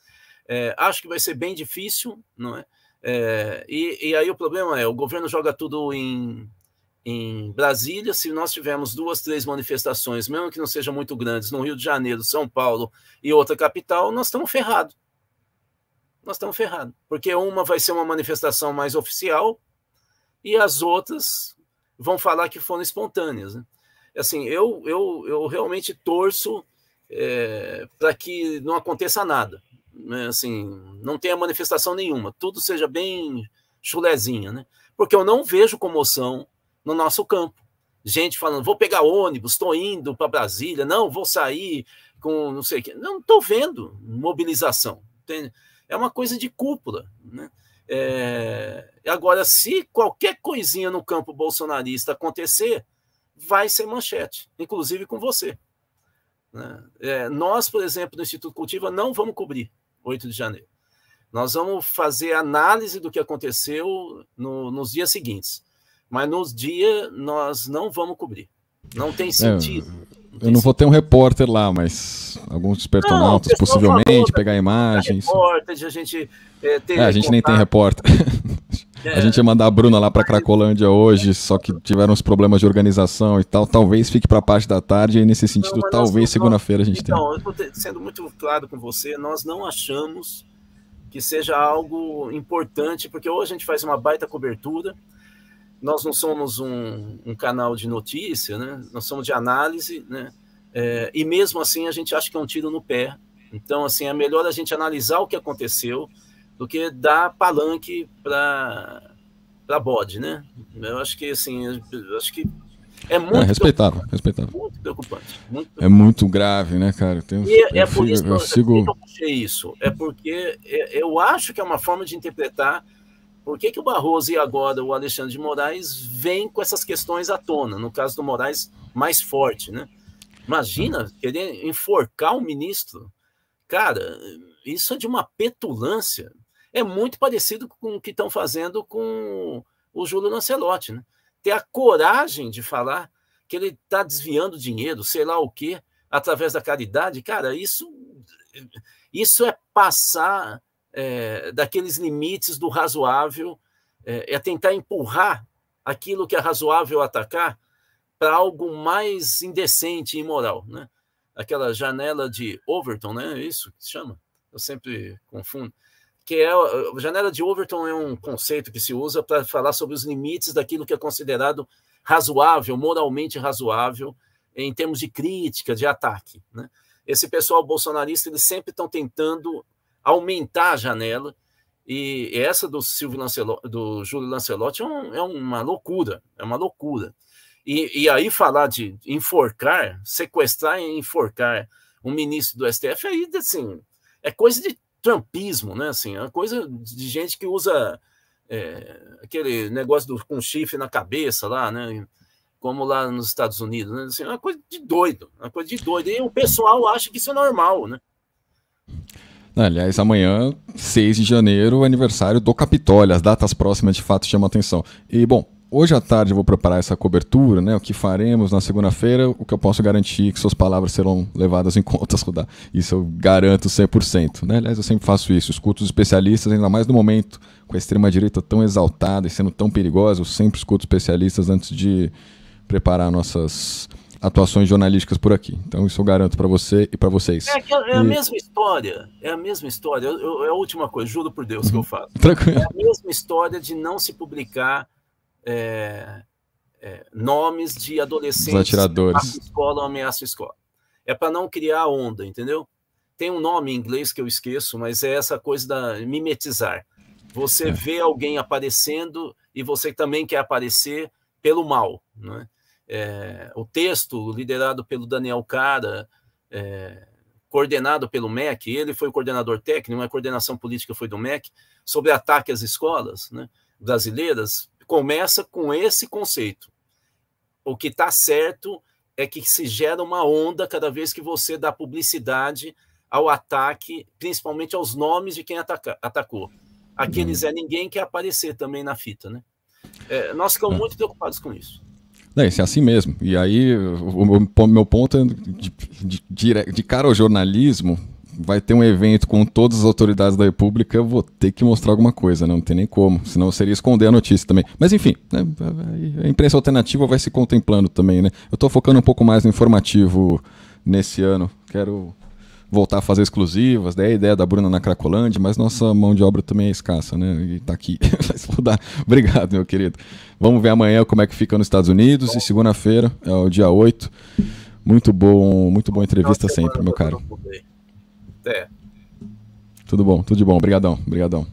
É, acho que vai ser bem difícil, não é? é e, e aí o problema é: o governo joga tudo em em Brasília, se nós tivermos duas, três manifestações, mesmo que não sejam muito grandes, no Rio de Janeiro, São Paulo e outra capital, nós estamos ferrados. Nós estamos ferrados. Porque uma vai ser uma manifestação mais oficial e as outras vão falar que foram espontâneas. Né? Assim, eu, eu, eu realmente torço é, para que não aconteça nada. Né? Assim, não tenha manifestação nenhuma. Tudo seja bem chulezinha, né? Porque eu não vejo comoção no nosso campo. Gente falando, vou pegar ônibus, estou indo para Brasília, não, vou sair com não sei o quê. Não estou vendo mobilização. Entende? É uma coisa de cúpula. Né? É... Agora, se qualquer coisinha no campo bolsonarista acontecer, vai ser manchete, inclusive com você. Né? É, nós, por exemplo, no Instituto Cultiva, não vamos cobrir 8 de janeiro. Nós vamos fazer análise do que aconteceu no, nos dias seguintes mas nos dias nós não vamos cobrir. Não tem é, sentido. É, eu não vou ter um repórter lá, mas alguns espertonautas não, possivelmente, pegar né? imagens. Repórter, a gente, é, é a gente nem tem repórter. É. a gente ia mandar a Bruna lá para Cracolândia hoje, só que tiveram uns problemas de organização e tal. Talvez fique para a parte da tarde e nesse sentido, não, talvez segunda-feira a gente então, tenha. Então, sendo muito claro com você, nós não achamos que seja algo importante, porque hoje a gente faz uma baita cobertura, nós não somos um, um, canal de notícia, né? nós somos de análise, né? É, e mesmo assim a gente acha que é um tiro no pé. Então, assim, é melhor a gente analisar o que aconteceu do que dar palanque para bode, né? Eu acho que, assim, acho que é, é muito. É, respeitável, respeitável. Muito preocupante, muito preocupante. É muito grave, né, cara? Tenho, é, é por isso que eu, sigo... eu puxei isso. É porque é, eu acho que é uma forma de interpretar por que, que o Barroso e agora o Alexandre de Moraes vêm com essas questões à tona? No caso do Moraes, mais forte, né? Imagina querer enforcar o um ministro. Cara, isso é de uma petulância. É muito parecido com o que estão fazendo com o Júlio Lancelotti, né? Ter a coragem de falar que ele está desviando dinheiro, sei lá o quê, através da caridade. Cara, isso, isso é passar é, daqueles limites do razoável, é, é tentar empurrar aquilo que é razoável atacar para algo mais indecente e imoral, né? Aquela janela de Overton, né? É isso que se chama. Eu sempre confundo. Que é a janela de Overton é um conceito que se usa para falar sobre os limites daquilo que é considerado razoável, moralmente razoável, em termos de crítica, de ataque, né? Esse pessoal bolsonarista, eles sempre estão tentando aumentar a janela. E essa do Silvio Lancelotti, do Júlio Lancelotti é, um, é uma loucura, é uma loucura. E, e, aí falar de enforcar, sequestrar e enforcar um ministro do STF, aí assim, é coisa de trampismo, né? Assim, é coisa de gente que usa é, aquele negócio do, com chifre na cabeça lá, né? Como lá nos Estados Unidos, né? Assim, é uma coisa de doido, é uma coisa de doido. E o pessoal acha que isso é normal, né? Né, aliás, amanhã, 6 de janeiro, aniversário do Capitólio. As datas próximas de fato chamam atenção. E, bom, hoje à tarde eu vou preparar essa cobertura, né? O que faremos na segunda-feira, o que eu posso garantir que suas palavras serão levadas em conta, Rudá. Isso eu garanto 100%. Né? Aliás, eu sempre faço isso, escuto os especialistas, ainda mais no momento com a extrema-direita tão exaltada e sendo tão perigosa, eu sempre escuto especialistas antes de preparar nossas atuações jornalísticas por aqui. Então isso eu garanto para você e para vocês. É, é a e... mesma história, é a mesma história. Eu, eu, é a última coisa, juro por Deus que eu uhum. faço. Tranquilo. É a mesma história de não se publicar é, é, nomes de adolescentes. Os atiradores. Que escola ameaça escola. É para não criar onda, entendeu? Tem um nome em inglês que eu esqueço, mas é essa coisa da mimetizar. Você é. vê alguém aparecendo e você também quer aparecer pelo mal, não é? é, o texto liderado pelo Daniel Cara, é, coordenado pelo MEC, ele foi o coordenador técnico, a coordenação política foi do MEC, sobre ataque às escolas né, brasileiras, começa com esse conceito. O que está certo é que se gera uma onda cada vez que você dá publicidade ao ataque, principalmente aos nomes de quem ataca, atacou. Aqueles hum. é ninguém que aparecer também na fita, né? É, nós ficamos uhum. muito preocupados com isso. É, isso é assim mesmo. E aí, o, o meu ponto é de, de, de, cara ao jornalismo, vai ter um evento com todas as autoridades da República, eu vou ter que mostrar alguma coisa, né? não tem nem como, senão seria esconder a notícia também. Mas enfim, né? a imprensa alternativa vai se contemplando também, né? Eu estou focando um pouco mais no informativo nesse ano, quero voltar a fazer exclusivas, daí a ideia da Bruna na Cracolândia, mas nossa mão de obra também é escassa, né? E tá aqui, vai se Obrigado, meu querido. Vamos ver amanhã como é que fica nos Estados Unidos. E segunda-feira, é o dia 8. Muito bom, muito boa entrevista sempre, meu caro. É. Tudo bom, tudo de bom. Obrigadão, obrigadão.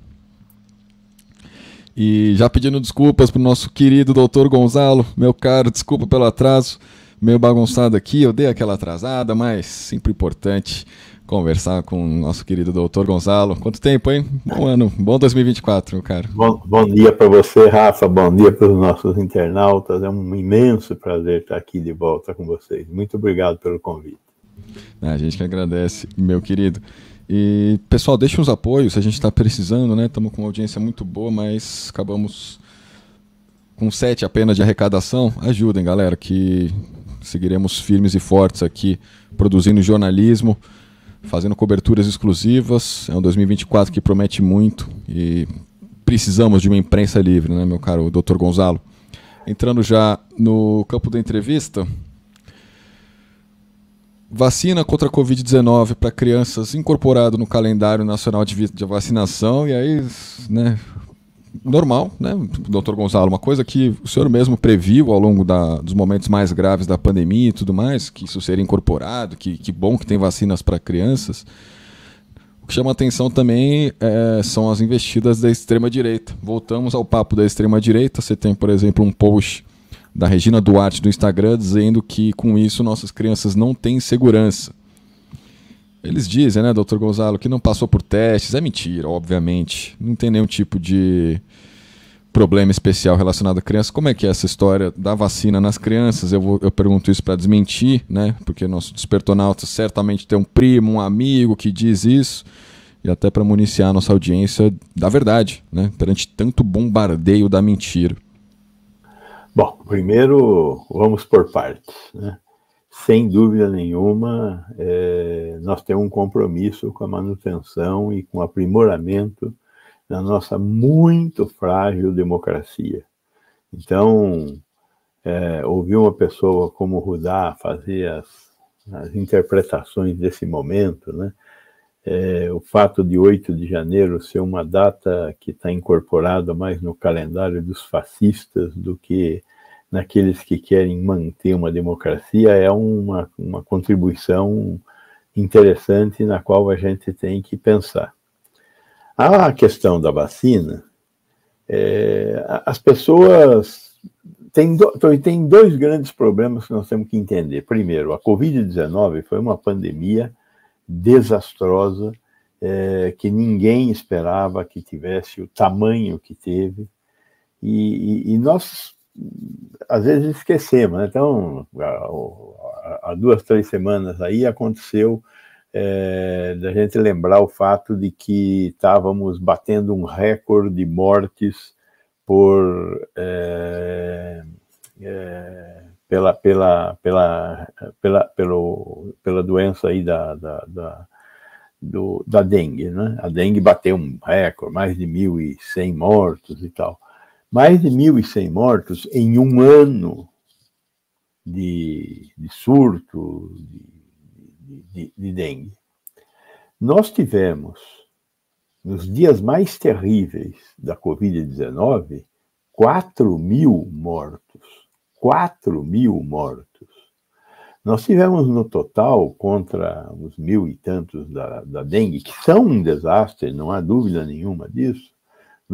E já pedindo desculpas pro nosso querido doutor Gonzalo, meu caro, desculpa pelo atraso, meio bagunçado aqui, eu dei aquela atrasada, mas sempre importante conversar com o nosso querido doutor Gonzalo. Quanto tempo, hein? Bom ano, bom 2024, cara. Bom, bom dia para você, Rafa, bom dia para os nossos internautas. É um imenso prazer estar aqui de volta com vocês. Muito obrigado pelo convite. Ah, a gente que agradece, meu querido. E, pessoal, deixa os apoios, a gente está precisando, né? Estamos com uma audiência muito boa, mas acabamos com sete apenas de arrecadação. Ajudem, galera, que seguiremos firmes e fortes aqui, produzindo jornalismo fazendo coberturas exclusivas. É um 2024 que promete muito e precisamos de uma imprensa livre, né, meu caro Dr. Gonzalo? Entrando já no campo da entrevista, vacina contra a Covid-19 para crianças incorporado no calendário nacional de, de vacinação, e aí, né, normal, né, doutor Gonzalo? Uma coisa que o senhor mesmo previu ao longo da, dos momentos mais graves da pandemia e tudo mais, que isso seria incorporado, que, que bom que tem vacinas para crianças. O que chama atenção também é, são as investidas da extrema-direita. Voltamos ao papo da extrema-direita. Você tem, por exemplo, um post da Regina Duarte do Instagram dizendo que com isso nossas crianças não têm segurança. Eles dizem, né, doutor Gonzalo, que não passou por testes. É mentira, obviamente. Não tem nenhum tipo de problema especial relacionado à criança. Como é que é essa história da vacina nas crianças? Eu, vou, eu pergunto isso para desmentir, né? Porque nosso despertonauta certamente tem um primo, um amigo que diz isso. E até para municiar a nossa audiência da verdade, né? Perante tanto bombardeio da mentira. Bom, primeiro vamos por partes. Né? sem dúvida nenhuma, é, nós temos um compromisso com a manutenção e com o aprimoramento da nossa muito frágil democracia. Então, é, ouvir uma pessoa como Rudá fazer as, as interpretações desse momento, né? É, o fato de 8 de janeiro ser uma data que está incorporada mais no calendário dos fascistas do que naqueles que querem manter uma democracia é uma, uma contribuição interessante na qual a gente tem que pensar. A questão da vacina, é, as pessoas têm, do, tem dois grandes problemas que nós temos que entender. Primeiro, a Covid-19 foi uma pandemia desastrosa é, que ninguém esperava que tivesse o tamanho que teve. e, e, e nós às vezes esquecemos, né? Então, há duas, três semanas aí aconteceu é, da gente lembrar o fato de que estávamos batendo um recorde de mortes por é, é, pela, pela, pela, pela, pelo, pela doença aí da, da, da, do, da dengue, né? A dengue bateu um recorde, mais de 1.100 mortos e tal mais de 1.100 mortos em um ano de, de surto de, de, de dengue. Nós tivemos, nos dias mais terríveis da Covid-19, 4 mil mortos. 4 mil mortos. Nós tivemos no total, contra os mil e tantos da, da dengue, que são um desastre, não há dúvida nenhuma disso,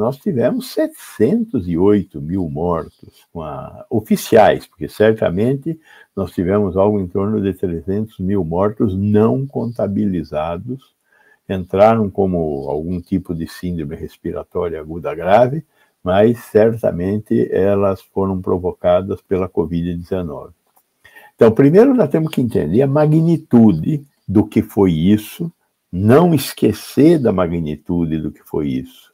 nós tivemos 708 mil mortos a, oficiais, porque certamente nós tivemos algo em torno de 300 mil mortos não contabilizados, entraram como algum tipo de síndrome respiratória aguda grave, mas certamente elas foram provocadas pela Covid-19. Então, primeiro nós temos que entender a magnitude do que foi isso, não esquecer da magnitude do que foi isso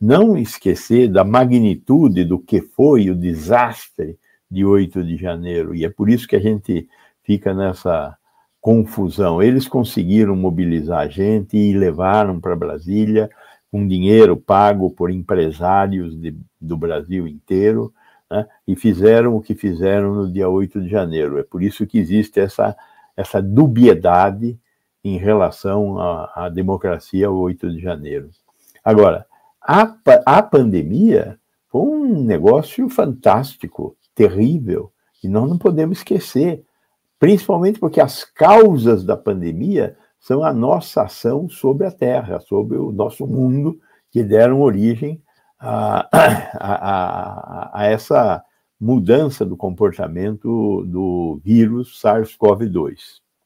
não esquecer da magnitude do que foi o desastre de 8 de janeiro. E é por isso que a gente fica nessa confusão. Eles conseguiram mobilizar a gente e levaram para Brasília com dinheiro pago por empresários de, do Brasil inteiro né, e fizeram o que fizeram no dia 8 de janeiro. É por isso que existe essa, essa dubiedade em relação à, à democracia 8 de janeiro. Agora, a, a pandemia foi um negócio fantástico, terrível, e nós não podemos esquecer, principalmente porque as causas da pandemia são a nossa ação sobre a Terra, sobre o nosso mundo, que deram origem a, a, a, a essa mudança do comportamento do vírus SARS-CoV-2.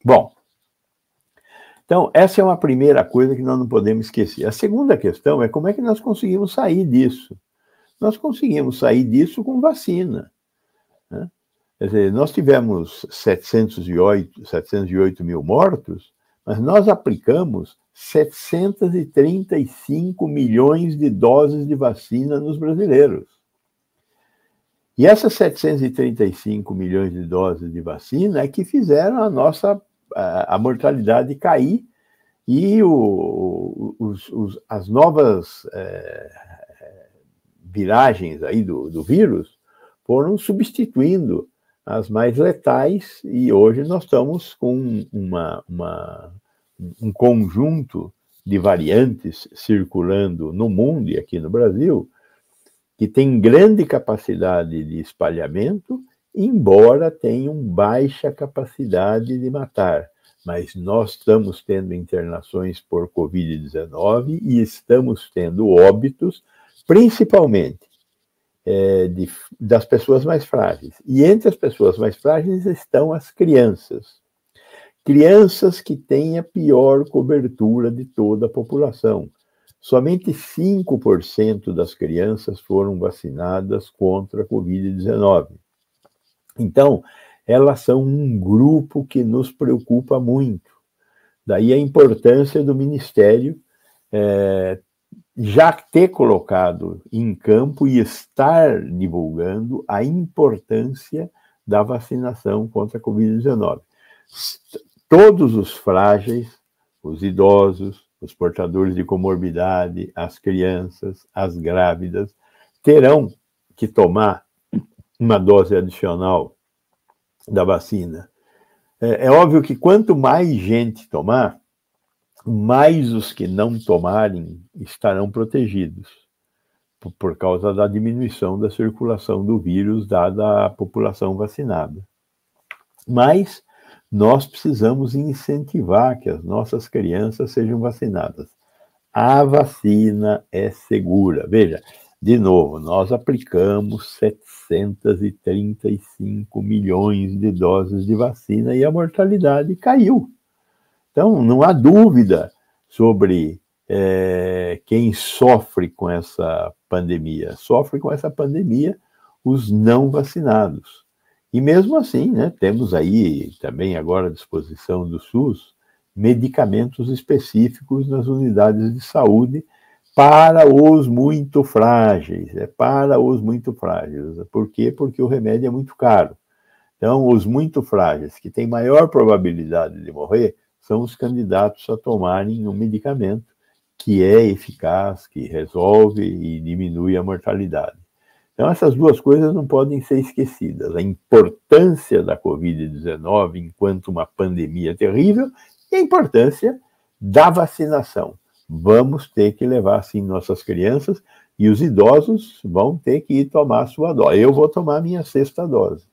Bom, então, essa é uma primeira coisa que nós não podemos esquecer. A segunda questão é como é que nós conseguimos sair disso. Nós conseguimos sair disso com vacina. Né? Quer dizer, nós tivemos 708, 708 mil mortos, mas nós aplicamos 735 milhões de doses de vacina nos brasileiros. E essas 735 milhões de doses de vacina é que fizeram a nossa a, mortalidade cair e o, os, os, as novas é, é, viragens aí do, do vírus foram substituindo as mais letais e hoje nós estamos com uma, uma, um conjunto de variantes circulando no mundo e aqui no Brasil que tem grande capacidade de espalhamento embora tenham baixa capacidade de matar. Mas nós estamos tendo internações por Covid-19 e estamos tendo óbitos, principalmente é, de, das pessoas mais frágeis. E entre as pessoas mais frágeis estão as crianças. Crianças que têm a pior cobertura de toda a população. Somente 5% das crianças foram vacinadas contra a Covid-19. Então, elas são um grupo que nos preocupa muito. Daí a importância do Ministério é, já ter colocado em campo e estar divulgando a importância da vacinação contra a Covid-19. Todos os frágeis, os idosos, os portadores de comorbidade, as crianças, as grávidas, terão que tomar uma dose adicional da vacina. É, é óbvio que quanto mais gente tomar, mais os que não tomarem estarão protegidos, por, por causa da diminuição da circulação do vírus, dada a população vacinada. Mas nós precisamos incentivar que as nossas crianças sejam vacinadas. A vacina é segura. Veja, de novo, nós aplicamos 735 milhões de doses de vacina e a mortalidade caiu. Então, não há dúvida sobre é, quem sofre com essa pandemia. Sofre com essa pandemia os não vacinados. E mesmo assim, né, temos aí também agora à disposição do SUS medicamentos específicos nas unidades de saúde para os muito frágeis, é para os muito frágeis. Por quê? Porque o remédio é muito caro. Então, os muito frágeis, que têm maior probabilidade de morrer, são os candidatos a tomarem um medicamento que é eficaz, que resolve e diminui a mortalidade. Então, essas duas coisas não podem ser esquecidas: a importância da Covid-19 enquanto uma pandemia terrível e a importância da vacinação vamos ter que levar sim nossas crianças e os idosos vão ter que ir tomar a sua dose. Eu vou tomar a minha sexta dose.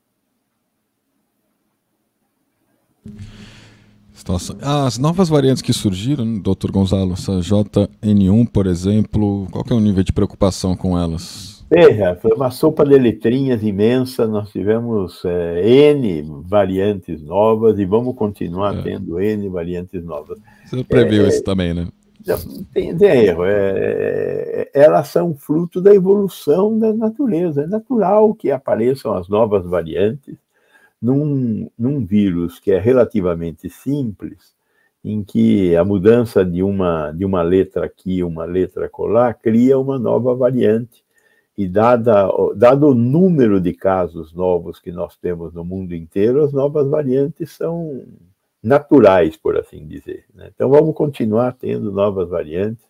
As novas variantes que surgiram, doutor Gonzalo, essa JN1, por exemplo, qual é o nível de preocupação com elas? Veja, foi uma sopa de letrinhas imensa, nós tivemos é, N variantes novas e vamos continuar é. tendo N variantes novas. Você previu é, isso também, né? tem, tem erro. É, é, elas são fruto da evolução da natureza. É natural que apareçam as novas variantes num, num vírus que é relativamente simples, em que a mudança de uma, de uma letra aqui, uma letra colar, cria uma nova variante. E dada, dado o número de casos novos que nós temos no mundo inteiro, as novas variantes são naturais, por assim dizer. Né? Então vamos continuar tendo novas variantes.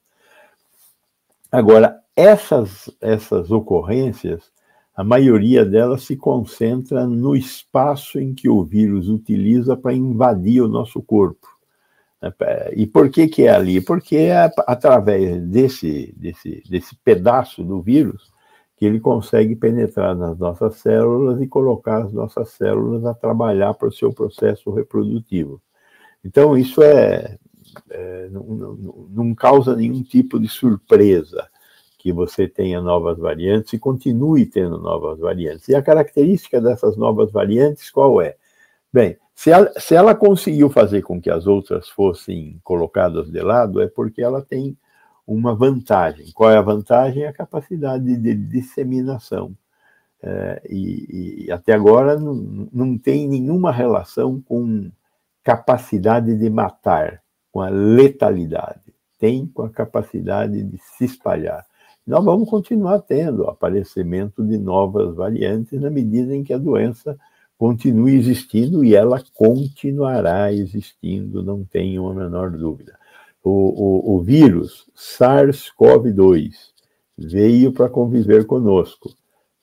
Agora, essas, essas ocorrências, a maioria delas se concentra no espaço em que o vírus utiliza para invadir o nosso corpo. Né? E por que, que é ali? Porque é através desse, desse, desse pedaço do vírus que ele consegue penetrar nas nossas células e colocar as nossas células a trabalhar para o seu processo reprodutivo. Então, isso é, é não, não, não, causa nenhum tipo de surpresa que você tenha novas variantes e continue tendo novas variantes. E a característica dessas novas variantes qual é? Bem, se ela, se ela conseguiu fazer com que as outras fossem colocadas de lado, é porque ela tem uma vantagem. Qual é a vantagem? É a capacidade de disseminação. É, e, e, até agora não, não tem nenhuma relação com capacidade de matar, com a letalidade. Tem com a capacidade de se espalhar. Nós vamos continuar tendo o aparecimento de novas variantes na medida em que a doença continue existindo e ela continuará existindo, não tenham a menor dúvida o, o, o vírus SARS-CoV-2 veio para conviver conosco.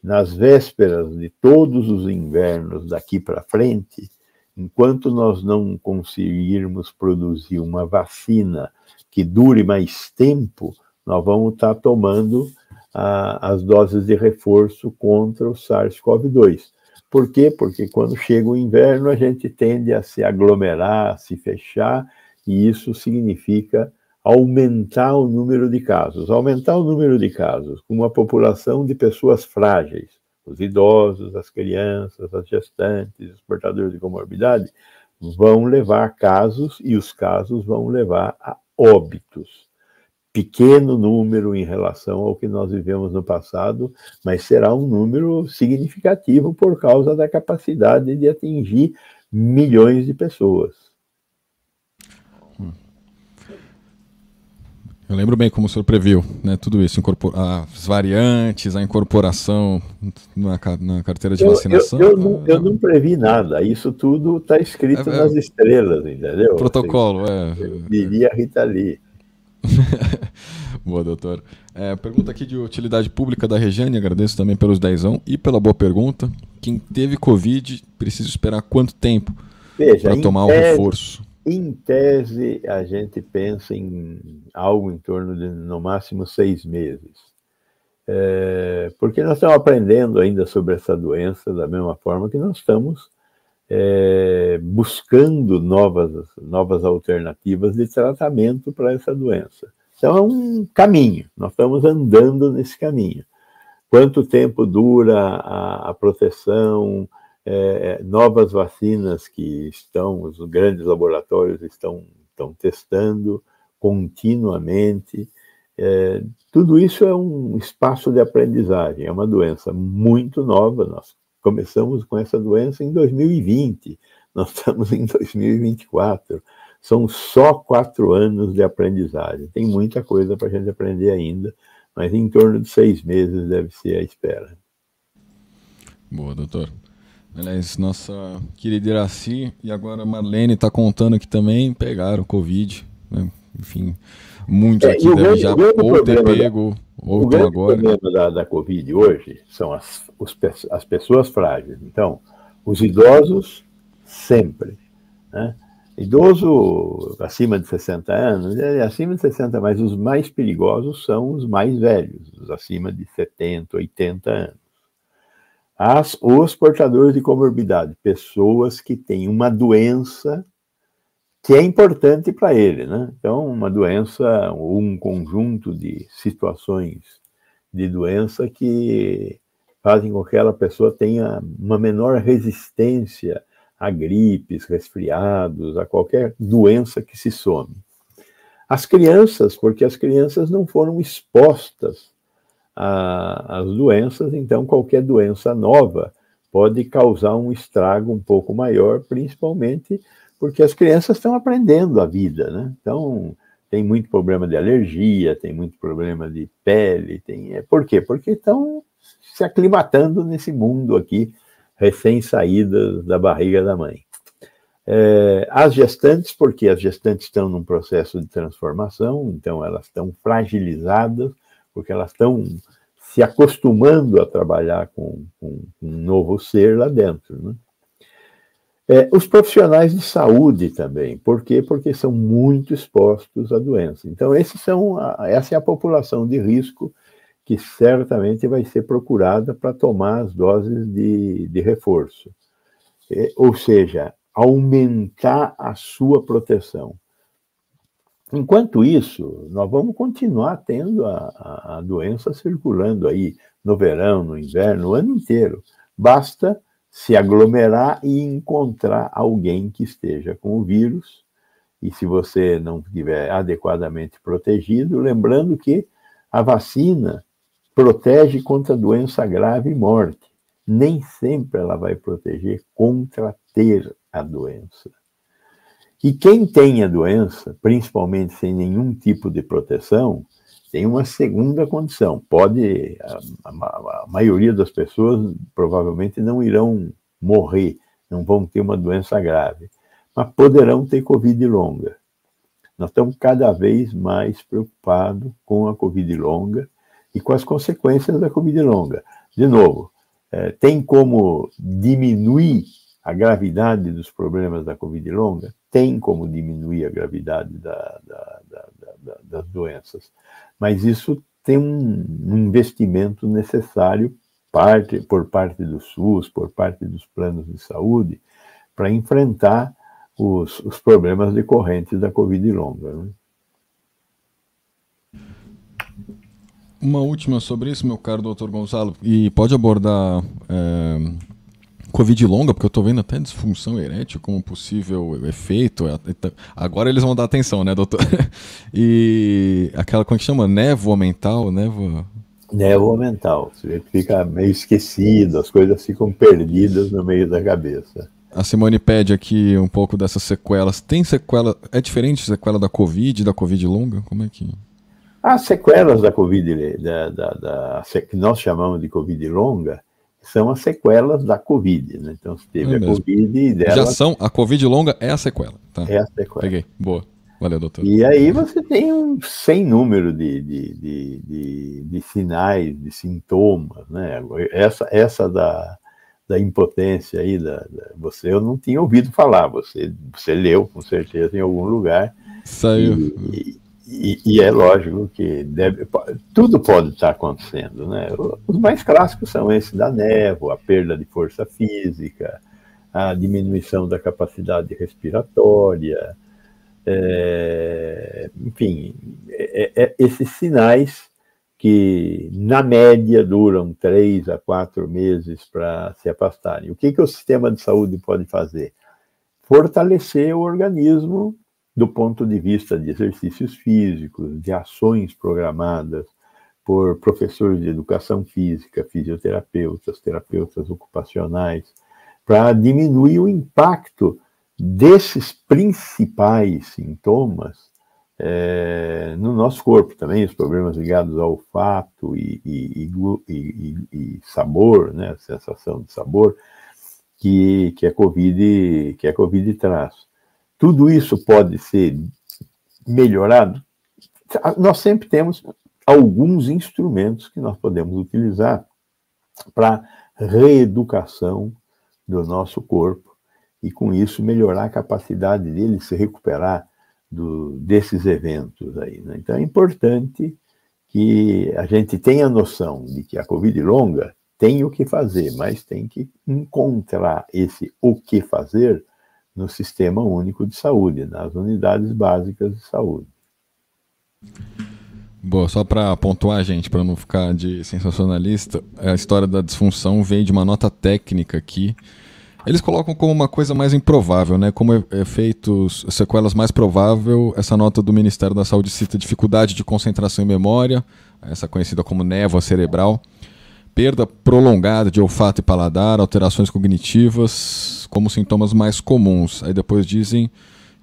Nas vésperas de todos os invernos daqui para frente, enquanto nós não conseguirmos produzir uma vacina que dure mais tempo, nós vamos estar tomando a, as doses de reforço contra o SARS-CoV-2. Por quê? Porque quando chega o inverno, a gente tende a se aglomerar, a se fechar, e isso significa aumentar o número de casos. Aumentar o número de casos com uma população de pessoas frágeis, os idosos, as crianças, as gestantes, os portadores de comorbidade, vão levar casos e os casos vão levar a óbitos. Pequeno número em relação ao que nós vivemos no passado, mas será um número significativo por causa da capacidade de atingir milhões de pessoas. Eu lembro bem como o senhor previu, né? Tudo isso, as variantes, a incorporação na, na carteira de eu, vacinação. Eu, eu, não, eu, não, previ nada, isso tudo está escrito é, nas estrelas, entendeu? Protocolo, é. Eu diria Rita Lee. boa, doutor. É, pergunta aqui de utilidade pública da Regiane, agradeço também pelos dezão e pela boa pergunta. Quem teve Covid precisa esperar quanto tempo para tomar o reforço? Em tese, a gente pensa em algo em torno de, no máximo, seis meses. É, porque nós estamos aprendendo ainda sobre essa doença, da mesma forma que nós estamos é, buscando novas, novas alternativas de tratamento para essa doença. Então, é um caminho, nós estamos andando nesse caminho. Quanto tempo dura a, a proteção, é, é, novas vacinas que estão, os grandes laboratórios estão, estão testando continuamente. É, tudo isso é um espaço de aprendizagem, é uma doença muito nova. Nós começamos com essa doença em 2020, nós estamos em 2024. São só quatro anos de aprendizagem. Tem muita coisa para a gente aprender ainda, mas em torno de seis meses deve ser a espera. Boa, doutor. Aliás, nossa querida Iraci e agora a Marlene está contando que também pegaram Covid. Né? Enfim, muitos é, aqui devem grande, já ou ter pego, da, ou estão agora. O problema da, da Covid hoje são as, os, as pessoas frágeis. Então, os idosos, sempre. Né? Idoso acima de 60 anos, é acima de 60, mas os mais perigosos são os mais velhos, os acima de 70, 80 anos. As, os portadores de comorbidade, pessoas que têm uma doença que é importante para ele, né? Então, uma doença ou um conjunto de situações de doença que fazem com que aquela pessoa tenha uma menor resistência a gripes, resfriados, a qualquer doença que se some. As crianças, porque as crianças não foram expostas a, as doenças, então qualquer doença nova pode causar um estrago um pouco maior, principalmente porque as crianças estão aprendendo a vida, né? Então, tem muito problema de alergia, tem muito problema de pele, tem... É, por quê? Porque estão se aclimatando nesse mundo aqui, recém-saídas da barriga da mãe. É, as gestantes, porque as gestantes estão num processo de transformação, então elas estão fragilizadas, porque elas estão se acostumando a trabalhar com, com, um novo ser lá dentro. Né? É, os profissionais de saúde também, por quê? Porque são muito expostos à doença. Então, esses são a, essa é a população de risco que certamente vai ser procurada para tomar as doses de, de reforço. É, ou seja, aumentar a sua proteção. Enquanto isso, nós vamos continuar tendo a, a doença circulando aí no verão, no inverno, o ano inteiro. Basta se aglomerar e encontrar alguém que esteja com o vírus. E se você não estiver adequadamente protegido, lembrando que a vacina protege contra doença grave e morte. Nem sempre ela vai proteger contra ter a doença que quem tem a doença, principalmente sem nenhum tipo de proteção, tem uma segunda condição. Pode, a, a, a, maioria das pessoas provavelmente não irão morrer, não vão ter uma doença grave, mas poderão ter Covid longa. Nós estamos cada vez mais preocupados com a Covid longa e com as consequências da Covid longa. De novo, é, tem como diminuir a gravidade dos problemas da Covid longa? tem como diminuir a gravidade da, da, da, das doenças, mas isso tem um, investimento necessário parte, por parte do SUS, por parte dos planos de saúde, para enfrentar os, os, problemas decorrentes da Covid longa. Né? Uma última sobre isso, meu caro doutor Gonçalo, e pode abordar é Covid longa, porque eu estou vendo até disfunção erétil como possível efeito. É, é, tá, agora eles vão dar atenção, né, doutor? E aquela, como é que chama? Névoa mental, névoa... Névoa mental. O sujeito fica meio esquecido, as coisas ficam perdidas no meio da cabeça. A Simone pede aqui um pouco dessas sequelas. Tem sequela... É diferente a sequela da Covid, da Covid longa? Como é que... As sequelas da Covid, da, da, da que nós chamamos de Covid longa, são as sequelas da Covid, né? Então se teve é a mesmo. Covid e dela. Já são, a Covid longa é a sequela. Tá. É a sequela. Peguei. Boa. Valeu, doutor. E aí você tem um sem número de, de, de, de, de sinais, de sintomas, né? Essa, essa da, da impotência aí, da, da, você eu não tinha ouvido falar, você, você leu com certeza em algum lugar. Saiu. E, e, e, é lógico que deve, tudo pode estar acontecendo, né? Os mais clássicos são esse da névoa, a perda de força física, a diminuição da capacidade respiratória, é, enfim, é, é, é esses sinais que, na média, duram três a quatro meses para se afastarem. O que, que o sistema de saúde pode fazer? Fortalecer o organismo do ponto de vista de exercícios físicos, de ações programadas por professores de educação física, fisioterapeutas, terapeutas ocupacionais, para diminuir o impacto desses principais sintomas é, no nosso corpo também, os problemas ligados ao olfato e, e, e, e, sabor, né, sensação de sabor, que, que, a COVID, que a Covid traz. Tudo isso pode ser melhorado. Nós sempre temos alguns instrumentos que nós podemos utilizar para reeducação do nosso corpo e com isso melhorar a capacidade dele se recuperar do, desses eventos aí. Né? Então é importante que a gente tenha noção de que a Covid longa tem o que fazer, mas tem que encontrar esse o que fazer no Sistema Único de Saúde, nas unidades básicas de saúde. Boa, só para pontuar, gente, para não ficar de sensacionalista, a história da disfunção vem de uma nota técnica aqui. Eles colocam como uma coisa mais improvável, né? Como efeitos, é, é sequelas mais provável, essa nota do Ministério da Saúde cita dificuldade de concentração e memória, essa conhecida como névoa cerebral perda prolongada de olfato e paladar, alterações cognitivas como sintomas mais comuns. Aí depois dizem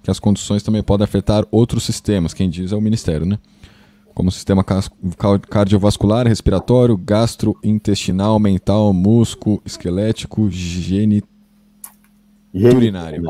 que as condições também podem afetar outros sistemas, quem diz é o Ministério, né? Como sistema cardiovascular, respiratório, gastrointestinal, mental, músculo, esquelético, geniturinário.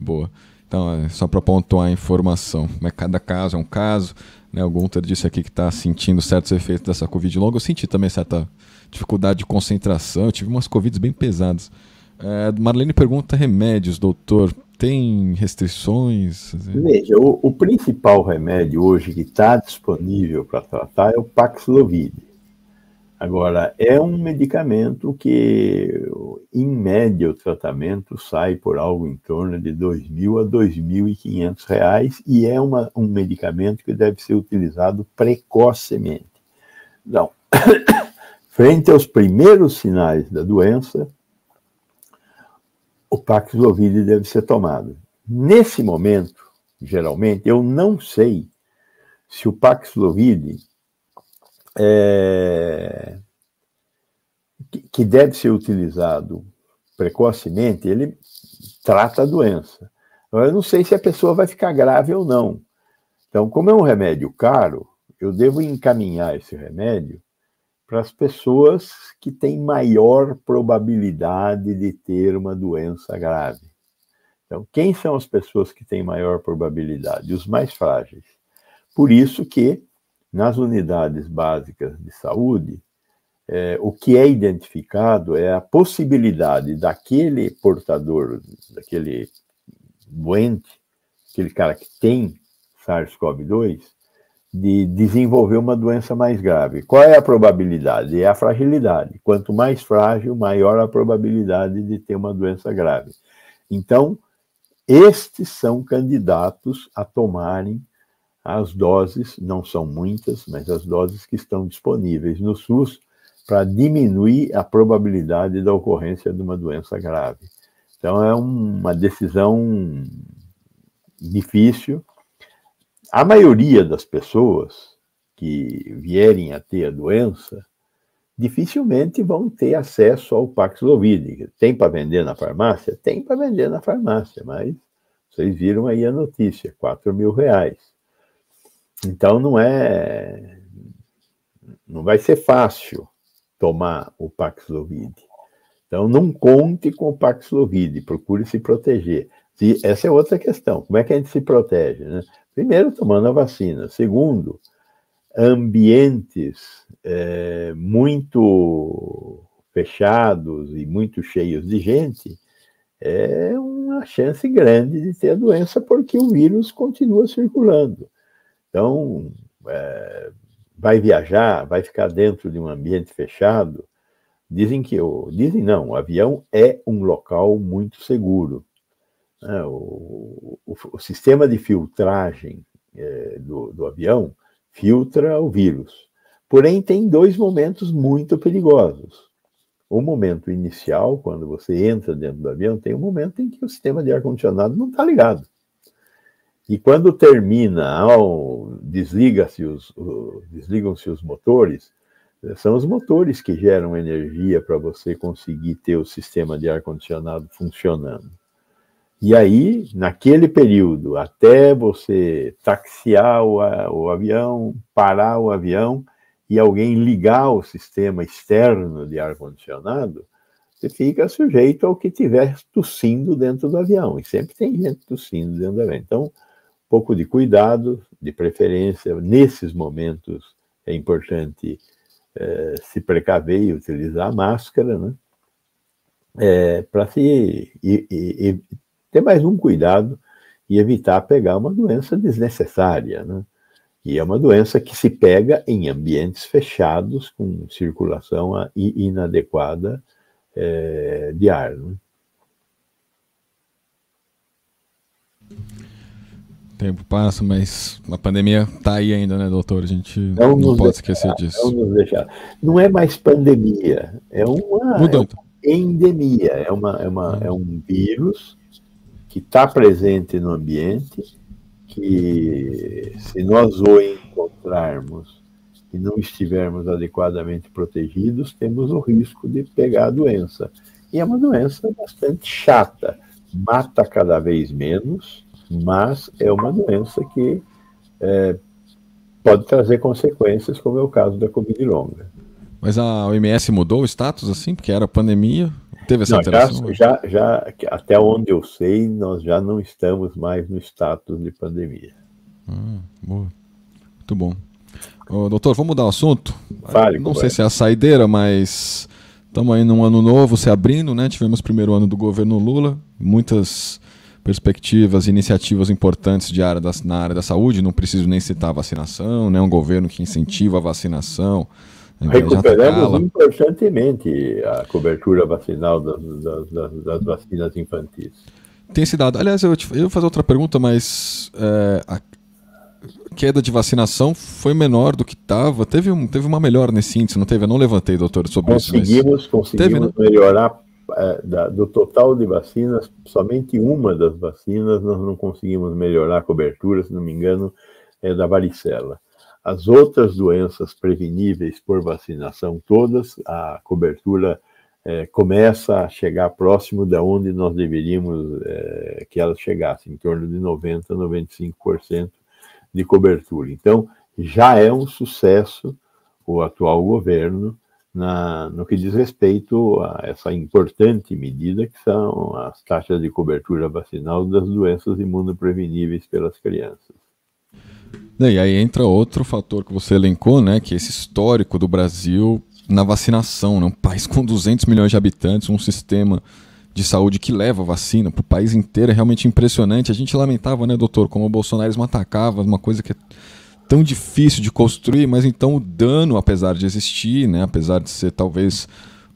Boa. Então, é só para pontuar a informação. Mas cada caso é um caso. Né? O Gunter disse aqui que está sentindo certos efeitos dessa Covid longa. Eu senti também certa dificuldade de concentração, eu tive umas Covid bem pesadas. É, Marlene pergunta remédios, doutor. Tem restrições? Veja, o, o principal remédio hoje que está disponível para tratar é o Paxlovid. Agora, é um medicamento que, em média, o tratamento sai por algo em torno de R$ 2.000 a R$ 2.500 e é uma, um medicamento que deve ser utilizado precocemente. Então, Frente aos primeiros sinais da doença, o Paxlovid deve ser tomado. Nesse momento, geralmente, eu não sei se o Paxlovid é, que deve ser utilizado precocemente, ele trata a doença. eu não sei se a pessoa vai ficar grave ou não. Então, como é um remédio caro, eu devo encaminhar esse remédio para as pessoas que têm maior probabilidade de ter uma doença grave. Então, quem são as pessoas que têm maior probabilidade? Os mais frágeis. Por isso que, nas unidades básicas de saúde, é, o que é identificado é a possibilidade daquele portador, daquele doente, aquele cara que tem SARS-CoV-2, de desenvolver uma doença mais grave. Qual é a probabilidade? É a fragilidade. Quanto mais frágil, maior a probabilidade de ter uma doença grave. Então, estes são candidatos a tomarem as doses, não são muitas, mas as doses que estão disponíveis no SUS para diminuir a probabilidade da ocorrência de uma doença grave. Então, é uma decisão difícil, a maioria das pessoas que vierem a ter a doença dificilmente vão ter acesso ao Paxlovid. Tem para vender na farmácia? Tem para vender na farmácia, mas vocês viram aí a notícia, 4 mil reais. Então não é. Não vai ser fácil tomar o Paxlovid. Então não conte com o Paxlovid, procure se proteger. E essa é outra questão. Como é que a gente se protege? Né? Primeiro, tomando a vacina. Segundo, ambientes é, muito fechados e muito cheios de gente é uma chance grande de ter a doença porque o vírus continua circulando. Então, é, vai viajar, vai ficar dentro de um ambiente fechado. Dizem que, dizem não, o avião é um local muito seguro. Né, o, o, o, sistema de filtragem é, do, do avião filtra o vírus. Porém, tem dois momentos muito perigosos. O momento inicial, quando você entra dentro do avião, tem um momento em que o sistema de ar-condicionado não está ligado. E quando termina, desliga-se os, desligam-se os motores, é, são os motores que geram energia para você conseguir ter o sistema de ar-condicionado funcionando. E aí, naquele período, até você taxiar o, o avião, parar o avião e alguém ligar o sistema externo de ar-condicionado, você fica sujeito ao que tiver tossindo dentro do avião. E sempre tem gente tossindo dentro do avião. Então, um pouco de cuidado, de preferência, nesses momentos é importante é, se precaver e utilizar a máscara, né? É, eh, para se e, e, e ter mais um cuidado e evitar pegar uma doença desnecessária, né? E é uma doença que se pega em ambientes fechados, com circulação inadequada é, de ar. Né? tempo passa, mas a pandemia está aí ainda, né, doutor? A gente é não, não pode deixar, esquecer disso. Não nos deixar. Não é mais pandemia, é uma, é uma endemia, é, uma, é, uma, hum. é um vírus que está presente no ambiente, que se nós o encontrarmos e não estivermos adequadamente protegidos, temos o risco de pegar a doença. E é uma doença bastante chata, mata cada vez menos, mas é uma doença que é, pode trazer consequências, como é o caso da Covid longa. Mas a OMS mudou o status assim, porque era pandemia? Teve essa não, alteração? Já, já, já, até onde eu sei, nós já não estamos mais no status de pandemia. Ah, boa. Muito bom. Ô, doutor, vamos mudar o assunto? Fale, não sei é. se é a saideira, mas estamos aí num ano novo se abrindo, né? Tivemos o primeiro ano do governo Lula, muitas perspectivas, iniciativas importantes de área da, na área da saúde, não preciso nem citar a vacinação, né? um governo que incentiva a vacinação, Recuperamos importantemente a cobertura vacinal das, das, das, das, vacinas infantis. Tem esse dado. Aliás, eu, te, eu vou fazer outra pergunta, mas é, a queda de vacinação foi menor do que estava. Teve, um, teve uma melhor nesse índice, não teve? Eu não levantei, doutor, sobre conseguimos, isso. Mas... Conseguimos teve, né? melhorar é, da, do total de vacinas, somente uma das vacinas nós não conseguimos melhorar a cobertura, se não me engano, é da varicela. As outras doenças preveníveis por vacinação, todas, a cobertura é, começa a chegar próximo da onde nós deveríamos é, que ela chegasse, em torno de 90% a 95% de cobertura. Então, já é um sucesso o atual governo na, no que diz respeito a essa importante medida que são as taxas de cobertura vacinal das doenças imunopreveníveis pelas crianças. E aí entra outro fator que você elencou, né, que é esse histórico do Brasil na vacinação, né? um país com 200 milhões de habitantes, um sistema de saúde que leva vacina para o país inteiro é realmente impressionante. A gente lamentava, né, doutor, como o bolsonaro atacava, uma coisa que é tão difícil de construir, mas então o dano, apesar de existir, né, apesar de ser talvez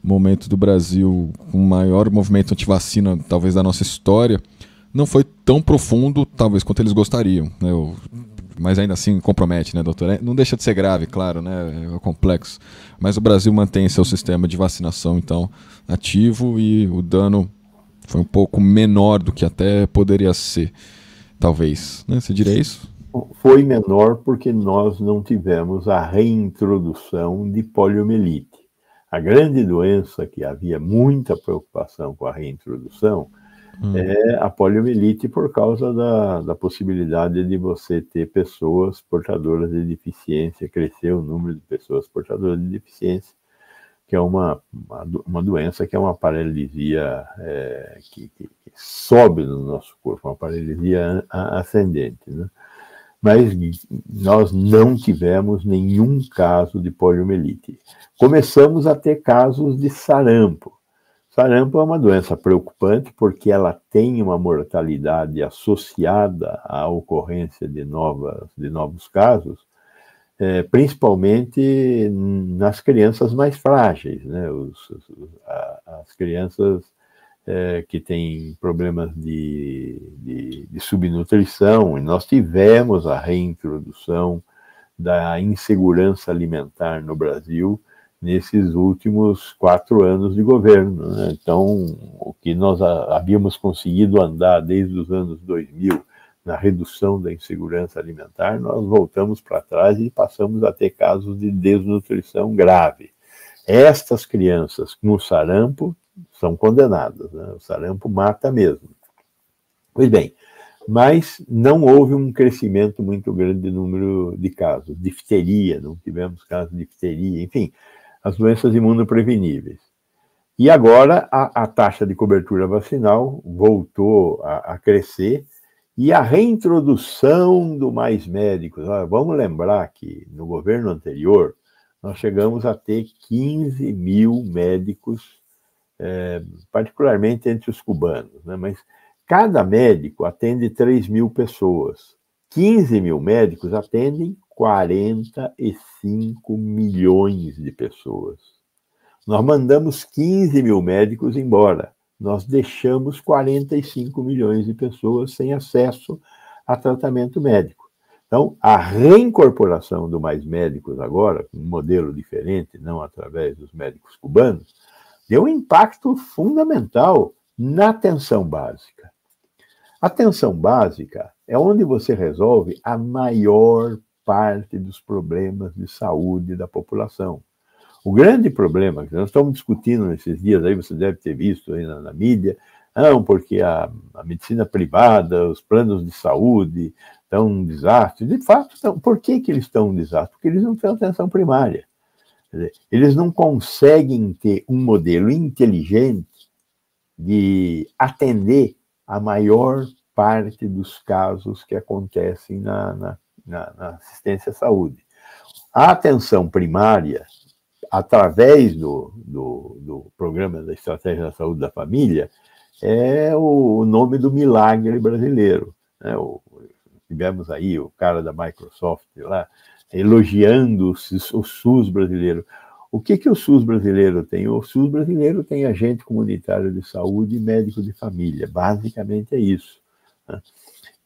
o momento do Brasil com o maior movimento antivacina talvez da nossa história, não foi tão profundo, talvez, quanto eles gostariam. Né? Eu mas ainda assim compromete, né, doutor? É, não deixa de ser grave, claro, né? É complexo. Mas o Brasil mantém seu sistema de vacinação, então, ativo e o dano foi um pouco menor do que até poderia ser, talvez. Né? Você diria isso? Foi menor porque nós não tivemos a reintrodução de poliomielite. A grande doença que havia muita preocupação com a reintrodução Hum. é a poliomielite por causa da, da possibilidade de você ter pessoas portadoras de deficiência, crescer o número de pessoas portadoras de deficiência, que é uma, uma, uma doença que é uma paralisia é, que, que, que, sobe no nosso corpo, uma paralisia ascendente, né? mas nós não tivemos nenhum caso de poliomielite. Começamos a ter casos de sarampo. Sarampo é uma doença preocupante porque ela tem uma mortalidade associada à ocorrência de, novas, de novos casos, é, principalmente nas crianças mais frágeis, né? Os, os, a, as crianças é, que têm problemas de, de, de subnutrição, e nós tivemos a reintrodução da insegurança alimentar no Brasil nesses últimos quatro anos de governo. Né? Então, o que nós havíamos conseguido andar desde os anos 2000 na redução da insegurança alimentar, nós voltamos para trás e passamos a ter casos de desnutrição grave. Estas crianças com sarampo são condenadas, né? o sarampo mata mesmo. Pois bem, mas não houve um crescimento muito grande de número de casos. Difteria, não tivemos casos de difteria, enfim, as doenças imunopreveníveis. E agora a, a taxa de cobertura vacinal voltou a, a, crescer e a reintrodução do Mais Médicos. Olha, vamos lembrar que no governo anterior nós chegamos a ter 15 mil médicos, é, particularmente entre os cubanos, né? mas cada médico atende 3 mil pessoas. 15 mil médicos atendem 45 milhões de pessoas. Nós mandamos 15 mil médicos embora. Nós deixamos 45 milhões de pessoas sem acesso a tratamento médico. Então, a reincorporação do Mais Médicos agora, um modelo diferente, não através dos médicos cubanos, deu um impacto fundamental na atenção básica. A Atenção básica é onde você resolve a maior parte dos problemas de saúde da população. O grande problema que nós estamos discutindo nesses dias, aí você deve ter visto aí na, na mídia, não, porque a, a, medicina privada, os planos de saúde estão um desastre. De fato, por que, que eles estão um desastre? Porque eles não têm atenção primária. Dizer, eles não conseguem ter um modelo inteligente de atender a maior parte dos casos que acontecem na, na, na, na assistência à saúde. A atenção primária, através do, do, do, programa da Estratégia da Saúde da Família, é o, nome do milagre brasileiro. Né? O, tivemos aí o cara da Microsoft lá elogiando o, SUS brasileiro. O que, que o SUS brasileiro tem? O SUS brasileiro tem agente comunitário de saúde e médico de família. Basicamente é isso. Né?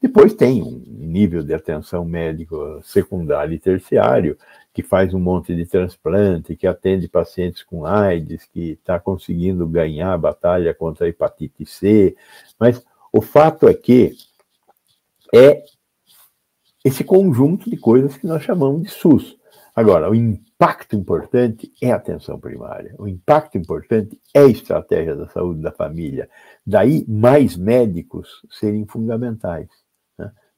Depois tem um nível de atenção médico secundário e terciário, que faz um monte de transplante, que atende pacientes com AIDS, que está conseguindo ganhar a batalha contra a hepatite C. Mas o fato é que é esse conjunto de coisas que nós chamamos de SUS. Agora, o impacto importante é a atenção primária. O impacto importante é a estratégia da saúde da família. Daí, mais médicos serem fundamentais.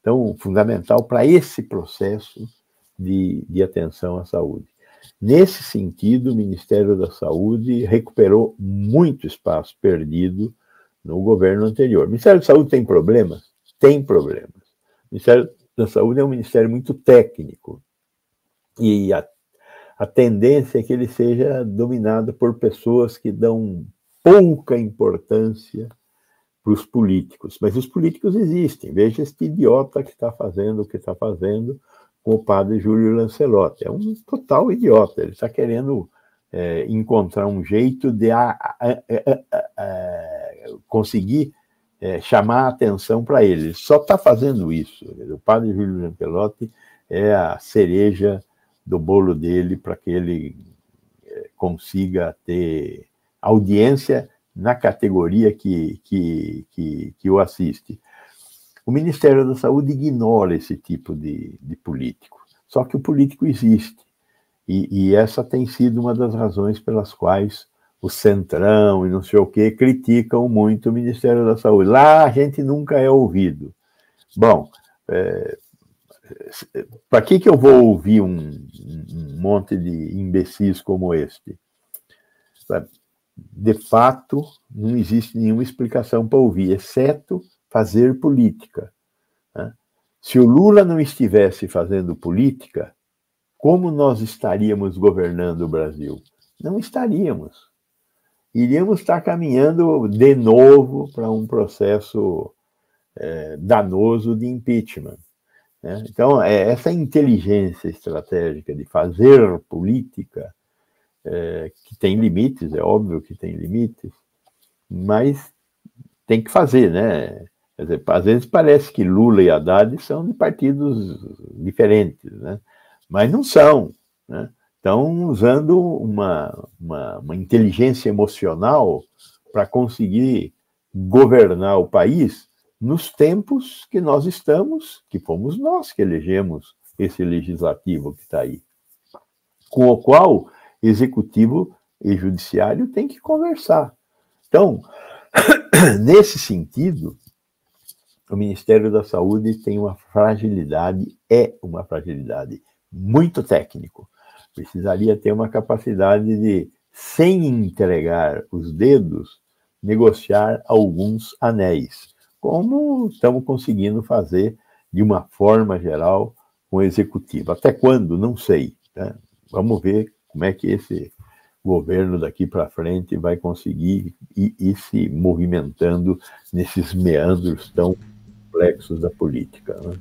Então, fundamental para esse processo de, de atenção à saúde. Nesse sentido, o Ministério da Saúde recuperou muito espaço perdido no governo anterior. O Ministério da Saúde tem problemas? Tem problemas. O Ministério da Saúde é um ministério muito técnico e a, a tendência é que ele seja dominado por pessoas que dão pouca importância para os políticos. Mas os políticos existem. Veja este idiota que está fazendo o que está fazendo com o padre Júlio Lancelotti. É um total idiota. Ele está querendo é, encontrar um jeito de a, a, a, conseguir é, chamar a atenção para ele. Ele só está fazendo isso. O padre Júlio Lancelotti é a cereja do bolo dele para que ele é, consiga ter audiência na categoria que, que, que, que o assiste. O Ministério da Saúde ignora esse tipo de, de político. Só que o político existe. E, e, essa tem sido uma das razões pelas quais o Centrão e não sei o quê criticam muito o Ministério da Saúde. Lá a gente nunca é ouvido. Bom, é, para que, que eu vou ouvir um, um monte de imbecis como este? de fato, não existe nenhuma explicação para ouvir, exceto fazer política. Né? Se o Lula não estivesse fazendo política, como nós estaríamos governando o Brasil? Não estaríamos. Iríamos estar caminhando de novo para um processo é, danoso de impeachment. Né? Então, é, essa inteligência estratégica de fazer política é, que tem limites, é óbvio que tem limites, mas tem que fazer, né? Quer dizer, às vezes parece que Lula e Haddad são de partidos diferentes, né? mas não são. Né? Estão usando uma, uma, uma inteligência emocional para conseguir governar o país nos tempos que nós estamos, que fomos nós que elegemos esse legislativo que está aí. Com o qual executivo e judiciário têm que conversar. Então, nesse sentido, o Ministério da Saúde tem uma fragilidade, é uma fragilidade muito técnico. Precisaria ter uma capacidade de, sem entregar os dedos, negociar alguns anéis, como estamos conseguindo fazer de uma forma geral com o executivo. Até quando? Não sei. Né? Vamos ver como é que esse governo daqui para frente vai conseguir ir, ir, se movimentando nesses meandros tão complexos da política? Né?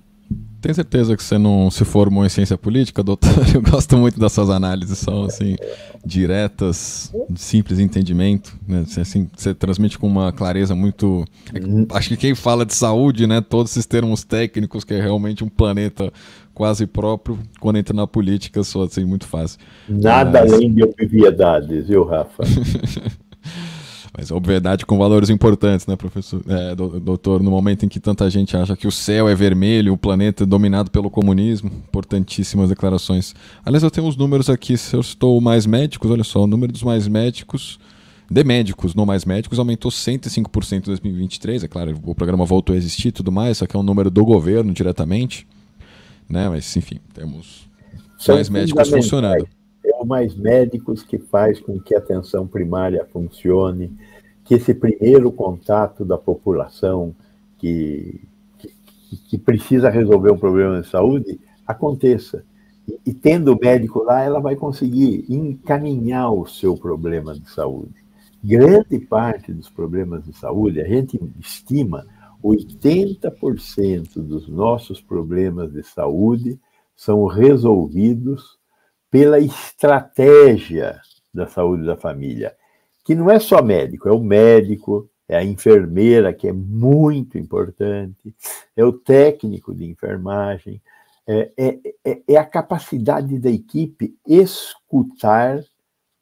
Tem certeza que você não se formou em ciência política, doutor? Eu gosto muito das suas análises, são assim, diretas, de simples entendimento. Né? Assim, você transmite com uma clareza muito. É uhum. Acho que quem fala de saúde, né? Todos esses termos técnicos, que é realmente um planeta quase próprio, quando entra na política, só assim, muito fácil. Nada Mas... além de obviedades, viu, Rafa? Mas obviedade com valores importantes, né, professor? É, doutor, no momento em que tanta gente acha que o céu é vermelho, o planeta é dominado pelo comunismo, importantíssimas declarações. Aliás, eu tenho uns números aqui, se eu estou mais médicos, olha só, o número dos mais médicos de médicos, não mais médicos, aumentou 105% em 2023. É claro, o programa voltou a existir e tudo mais, só que é um número do governo diretamente. Né? Mas, enfim, temos mais médicos funcionando mais médicos que faz com que a atenção primária funcione, que esse primeiro contato da população que, que, que precisa resolver um problema de saúde aconteça. E, e tendo o médico lá, ela vai conseguir encaminhar o seu problema de saúde. Grande parte dos problemas de saúde, a gente estima 80% dos nossos problemas de saúde são resolvidos pela estratégia da saúde da família, que não é só médico, é o médico, é a enfermeira, que é muito importante, é o técnico de enfermagem, é, é, é, é a capacidade da equipe escutar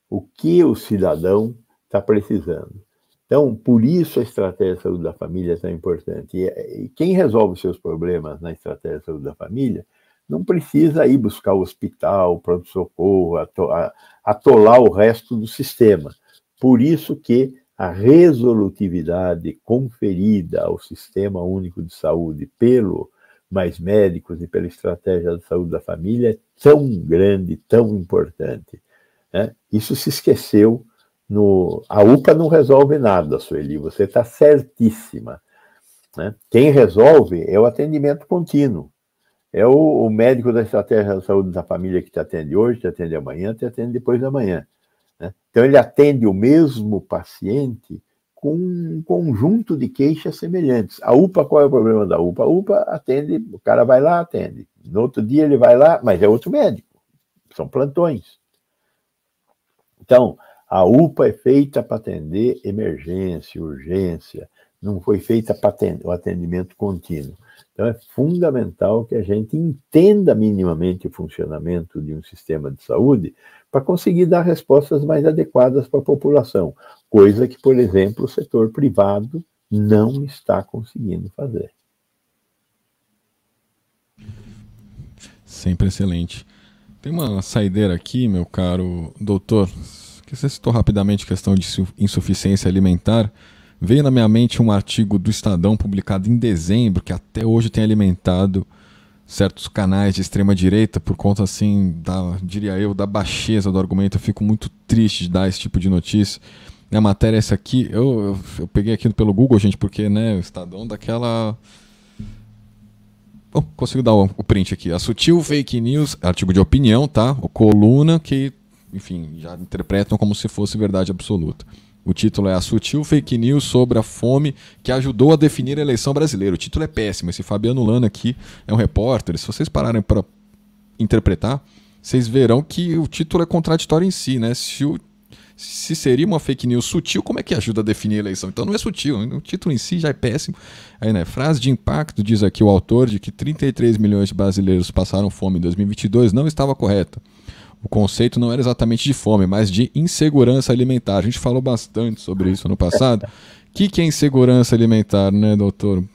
o que o cidadão está precisando. Então, por isso a estratégia de saúde da família é tão importante. E, e quem resolve os seus problemas na estratégia de saúde da família não precisa ir buscar o hospital, pronto-socorro, atolar o resto do sistema. Por isso que a resolutividade conferida ao Sistema Único de Saúde pelo Mais Médicos e pela Estratégia de Saúde da Família é tão grande, tão importante. Né? Isso se esqueceu no... A UPA não resolve nada, Sueli, você está certíssima. Né? Quem resolve é o atendimento contínuo é o, o, médico da estratégia da saúde da família que te atende hoje, te atende amanhã, te atende depois da manhã. Né? Então, ele atende o mesmo paciente com um conjunto de queixas semelhantes. A UPA, qual é o problema da UPA? A UPA atende, o cara vai lá, atende. No outro dia ele vai lá, mas é outro médico. São plantões. Então, a UPA é feita para atender emergência, urgência, não foi feita para o atendimento contínuo. Então, é fundamental que a gente entenda minimamente o funcionamento de um sistema de saúde para conseguir dar respostas mais adequadas para a população, coisa que, por exemplo, o setor privado não está conseguindo fazer. Sempre excelente. Tem uma saideira aqui, meu caro doutor, que você citou rapidamente questão de insuficiência alimentar. Veio na minha mente um artigo do Estadão publicado em dezembro, que até hoje tem alimentado certos canais de extrema direita por conta assim da diria eu da baixeza do argumento eu fico muito triste de dar esse tipo de notícia a matéria é essa aqui eu, eu, eu peguei aqui pelo Google gente porque né o Estadão daquela Bom, consigo dar o, o print aqui a sutil fake news artigo de opinião tá o coluna que enfim já interpretam como se fosse verdade absoluta o título é A Sutil Fake News sobre a Fome que ajudou a definir a eleição brasileira. O título é péssimo. Esse Fabiano Lana aqui é um repórter. Se vocês pararem para interpretar, vocês verão que o título é contraditório em si, né? Se, o, se seria uma fake news sutil, como é que ajuda a definir a eleição? Então não é sutil, o título em si já é péssimo. Aí, né? Frase de impacto, diz aqui o autor, de que 33 milhões de brasileiros passaram fome em 2022, não estava correta. O conceito não era exatamente de fome, mas de insegurança alimentar. A gente falou bastante sobre isso no passado. O que, que é insegurança alimentar, né, doutor? O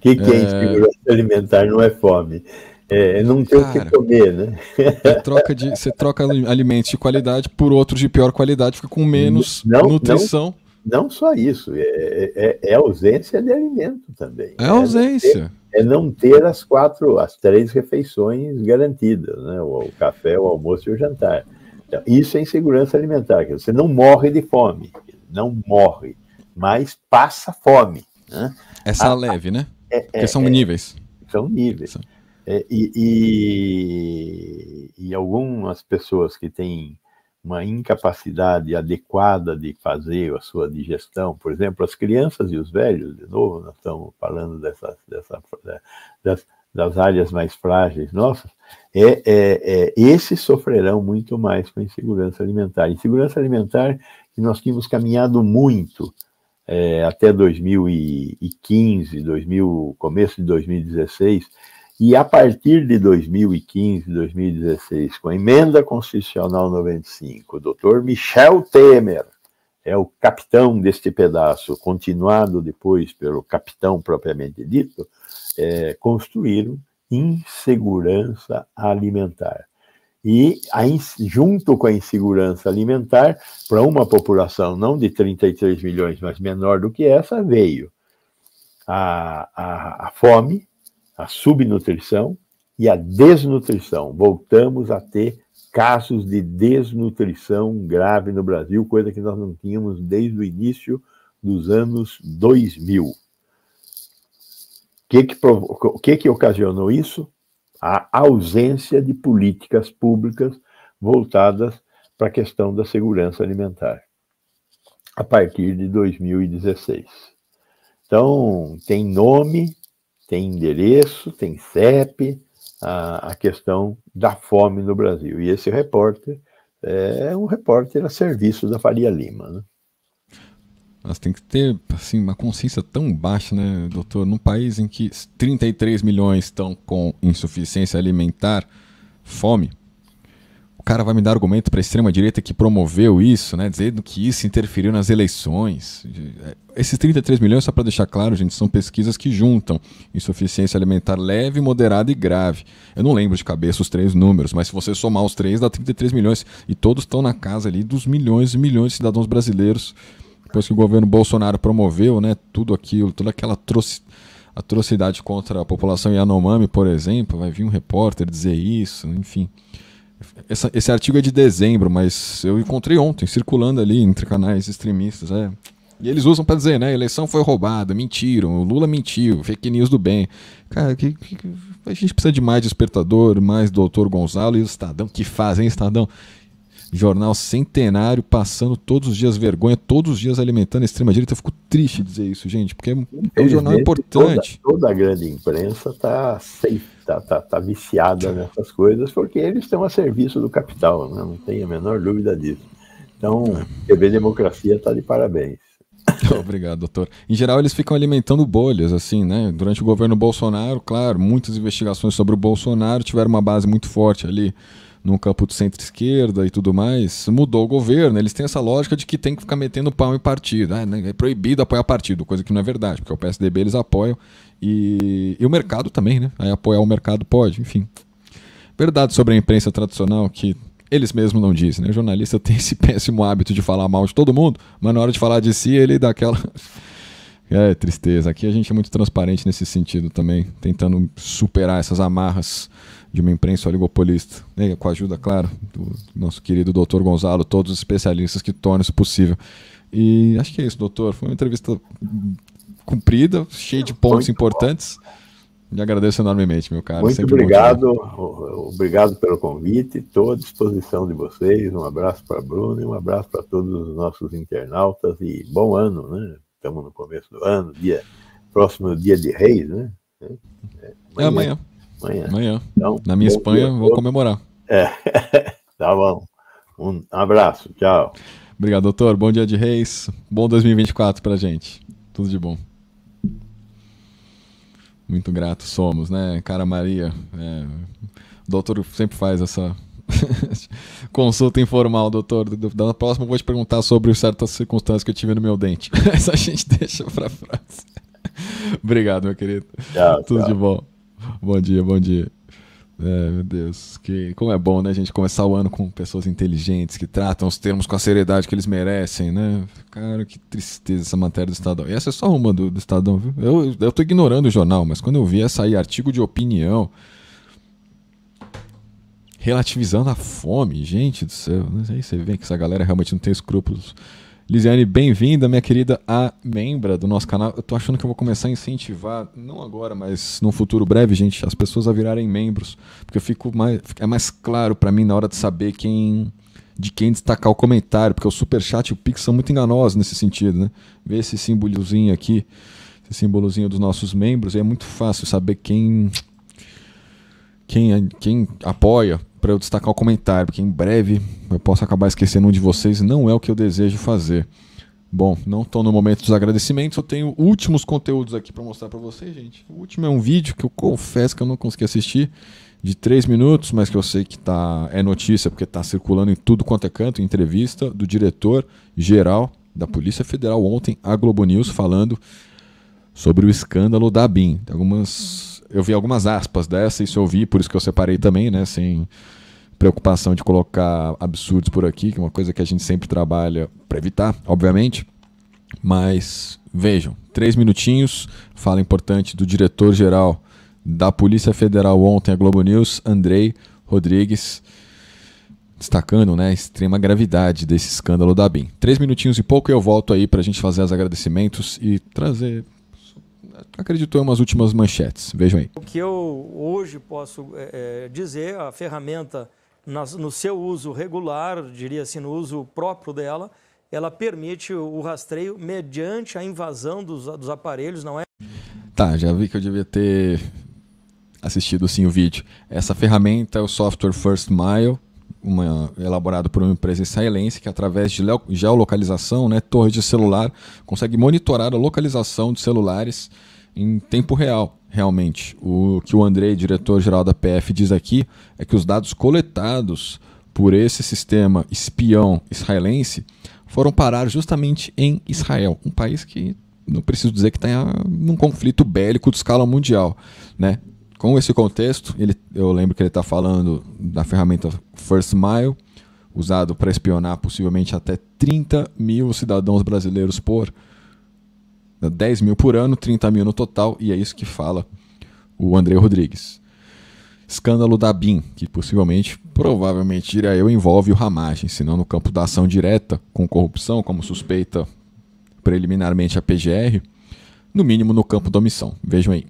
que, que é... é insegurança alimentar? Não é fome. É, é não tem o que comer, né? É troca de, você troca alimentos de qualidade por outros de pior qualidade, fica com menos não, nutrição. Não, não, só isso, é, é, é, ausência de alimento também. É, é né? ausência é não ter as quatro, as três refeições garantidas, né? o, o café, o almoço e o jantar. Então, isso é insegurança alimentar, que você não morre de fome, não morre, mas passa fome. Né? Essa é a, ah, leve, né? É, Porque é, são é, níveis. São níveis. São. É, e, e, e, algumas pessoas que têm uma incapacidade adequada de fazer a sua digestão, por exemplo, as crianças e os velhos, de novo, nós estamos falando dessa, dessa, das, das áreas mais frágeis nossas, é, é, é, esses sofrerão muito mais com a insegurança alimentar. Insegurança alimentar que nós tínhamos caminhado muito é, até 2015, 2000, começo de 2016, e a partir de 2015, 2016, com a emenda constitucional 95, o doutor Michel Temer é o capitão deste pedaço, continuado depois pelo capitão propriamente dito, é, construíram insegurança alimentar. E a, junto com a insegurança alimentar, para uma população não de 33 milhões, mas menor do que essa, veio a, a, a fome, a subnutrição e a desnutrição. Voltamos a ter casos de desnutrição grave no Brasil, coisa que nós não tínhamos desde o início dos anos 2000. O que que, provo... que, que ocasionou isso? A ausência de políticas públicas voltadas para a questão da segurança alimentar, a partir de 2016. Então, tem nome, tem endereço, tem CEP, a, a questão da fome no Brasil. E esse repórter é, é um repórter a serviço da Faria Lima. Né? Mas tem que ter assim, uma consciência tão baixa, né, doutor? Num país em que 33 milhões estão com insuficiência alimentar, fome, cara vai me dar argumento para a extrema-direita que promoveu isso, né? Dizendo que isso interferiu nas eleições. Esses 33 milhões, só para deixar claro, gente, são pesquisas que juntam insuficiência alimentar leve, moderada e grave. Eu não lembro de cabeça os três números, mas se você somar os três, dá 33 milhões. E todos estão na casa ali dos milhões e milhões de cidadãos brasileiros. Depois que o governo Bolsonaro promoveu, né? Tudo aquilo, toda aquela atrocidade contra a população Yanomami, por exemplo, vai vir um repórter dizer isso, enfim. Essa, esse artigo é de dezembro, mas eu encontrei ontem, circulando ali entre canais extremistas. É. E eles usam para dizer, né? A eleição foi roubada, mentiram, o Lula mentiu, fake news do bem. Cara, que, que, a gente precisa de mais despertador, mais doutor Gonzalo e o Estadão. Que fazem, Estadão? jornal centenário, passando todos os dias vergonha, todos os dias alimentando a extrema-direita. Eu fico triste dizer isso, gente, porque é um é jornal importante. Toda, toda a grande imprensa está tá, tá, tá viciada tá. nessas coisas, porque eles estão a serviço do capital, né? não tem a menor dúvida disso. Então, é. TV Democracia está de parabéns. Obrigado, doutor. Em geral, eles ficam alimentando bolhas, assim, né? Durante o governo Bolsonaro, claro, muitas investigações sobre o Bolsonaro tiveram uma base muito forte ali no campo do centro-esquerda e tudo mais, mudou o governo. Eles têm essa lógica de que tem que ficar metendo pau em partido. Ah, né? É proibido apoiar partido, coisa que não é verdade, porque o PSDB eles apoiam. E, e o mercado também, né? Aí apoiar o mercado pode, enfim. Verdade sobre a imprensa tradicional que eles mesmos não dizem, né? O jornalista tem esse péssimo hábito de falar mal de todo mundo, mas na hora de falar de si, ele dá aquela. é, tristeza. Aqui a gente é muito transparente nesse sentido também, tentando superar essas amarras de uma imprensa oligopolista, né, com a ajuda, claro, do nosso querido doutor Gonzalo, todos os especialistas que tornam isso possível. E acho que é isso, doutor. Foi uma entrevista cumprida, cheia de pontos Muito importantes. Bom. E agradeço enormemente, meu caro Muito Sempre obrigado, obrigado pelo convite, estou à disposição de vocês. Um abraço para Bruno e um abraço para todos os nossos internautas e bom ano, né? Estamos no começo do ano, dia próximo dia de Reis, né? É, amanhã. É, é amanhã. Amanhã. Amanhã. Então, Na minha Espanha, dia. vou comemorar. É. tá bom. Um abraço, tchau. Obrigado, doutor. Bom dia de reis. Bom 2024 pra gente. Tudo de bom. Muito grato somos, né? Cara Maria. É... O doutor sempre faz essa consulta informal, doutor. Da próxima eu vou te perguntar sobre certas circunstâncias que eu tive no meu dente. Essa a gente deixa pra frase. Obrigado, meu querido. Tchau, Tudo tchau. de bom bom dia, bom dia. É, meu Deus, que como é bom, né, gente, começar o ano com pessoas inteligentes que tratam os termos com a seriedade que eles merecem, né? Cara, que tristeza essa matéria do Estadão. E essa é só uma do, do Estadão, viu? Eu, eu tô ignorando o jornal, mas quando eu vi essa aí, artigo de opinião, relativizando a fome, gente do céu, né? aí você vê que essa galera realmente não tem escrúpulos. Lisiane, bem-vinda, minha querida, a membra do nosso canal. Eu tô achando que eu vou começar a incentivar, não agora, mas num futuro breve, gente, as pessoas a virarem membros, porque eu fico mais, é mais claro para mim na hora de saber quem de quem destacar o comentário, porque o superchat e o pix são muito enganosos nesse sentido, né? Ver esse símbolozinho aqui, esse símbolozinho dos nossos membros, é muito fácil saber quem quem quem apoia para eu destacar o comentário, porque em breve eu posso acabar esquecendo um de vocês, não é o que eu desejo fazer. Bom, não estou no momento dos agradecimentos, eu tenho últimos conteúdos aqui para mostrar para vocês, gente. O último é um vídeo que eu confesso que eu não consegui assistir, de três minutos, mas que eu sei que tá, é notícia, porque está circulando em tudo quanto é canto, entrevista do diretor-geral da Polícia Federal ontem, a Globo News, falando sobre o escândalo da BIM. Tem algumas eu vi algumas aspas dessa, isso eu vi, por isso que eu separei também, né? Sem preocupação de colocar absurdos por aqui, que é uma coisa que a gente sempre trabalha para evitar, obviamente. Mas vejam, três minutinhos, fala importante do diretor-geral da Polícia Federal ontem, a Globo News, Andrei Rodrigues, destacando né, a extrema gravidade desse escândalo da BIM. Três minutinhos e pouco e eu volto aí para a gente fazer os agradecimentos e trazer acredito em umas últimas manchetes. Vejam aí. O que eu hoje posso é, é, dizer, a ferramenta, nas, no seu uso regular, diria assim, no uso próprio dela, ela permite o rastreio mediante a invasão dos, dos aparelhos, não é? Tá, já vi que eu devia ter assistido sim o vídeo. Essa ferramenta é o software First Mile, uma, elaborado por uma empresa israelense que, através de geolocalização, né, torres de celular, consegue monitorar a localização de celulares em tempo real, realmente. O que o Andrei, diretor-geral da PF, diz aqui é que os dados coletados por esse sistema espião israelense foram parar justamente em Israel, um país que não preciso dizer que está um conflito bélico de escala mundial, né? com esse contexto, ele, eu lembro que ele está falando da ferramenta First Mile, usado para espionar possivelmente até 30 mil cidadãos brasileiros por 10 mil por ano, 30 mil no total, e é isso que fala o André Rodrigues. Escândalo da BIM, que possivelmente, provavelmente, diria eu, envolve o Ramagem, se não no campo da ação direta com corrupção, como suspeita preliminarmente a PGR, no mínimo no campo da omissão. Vejam aí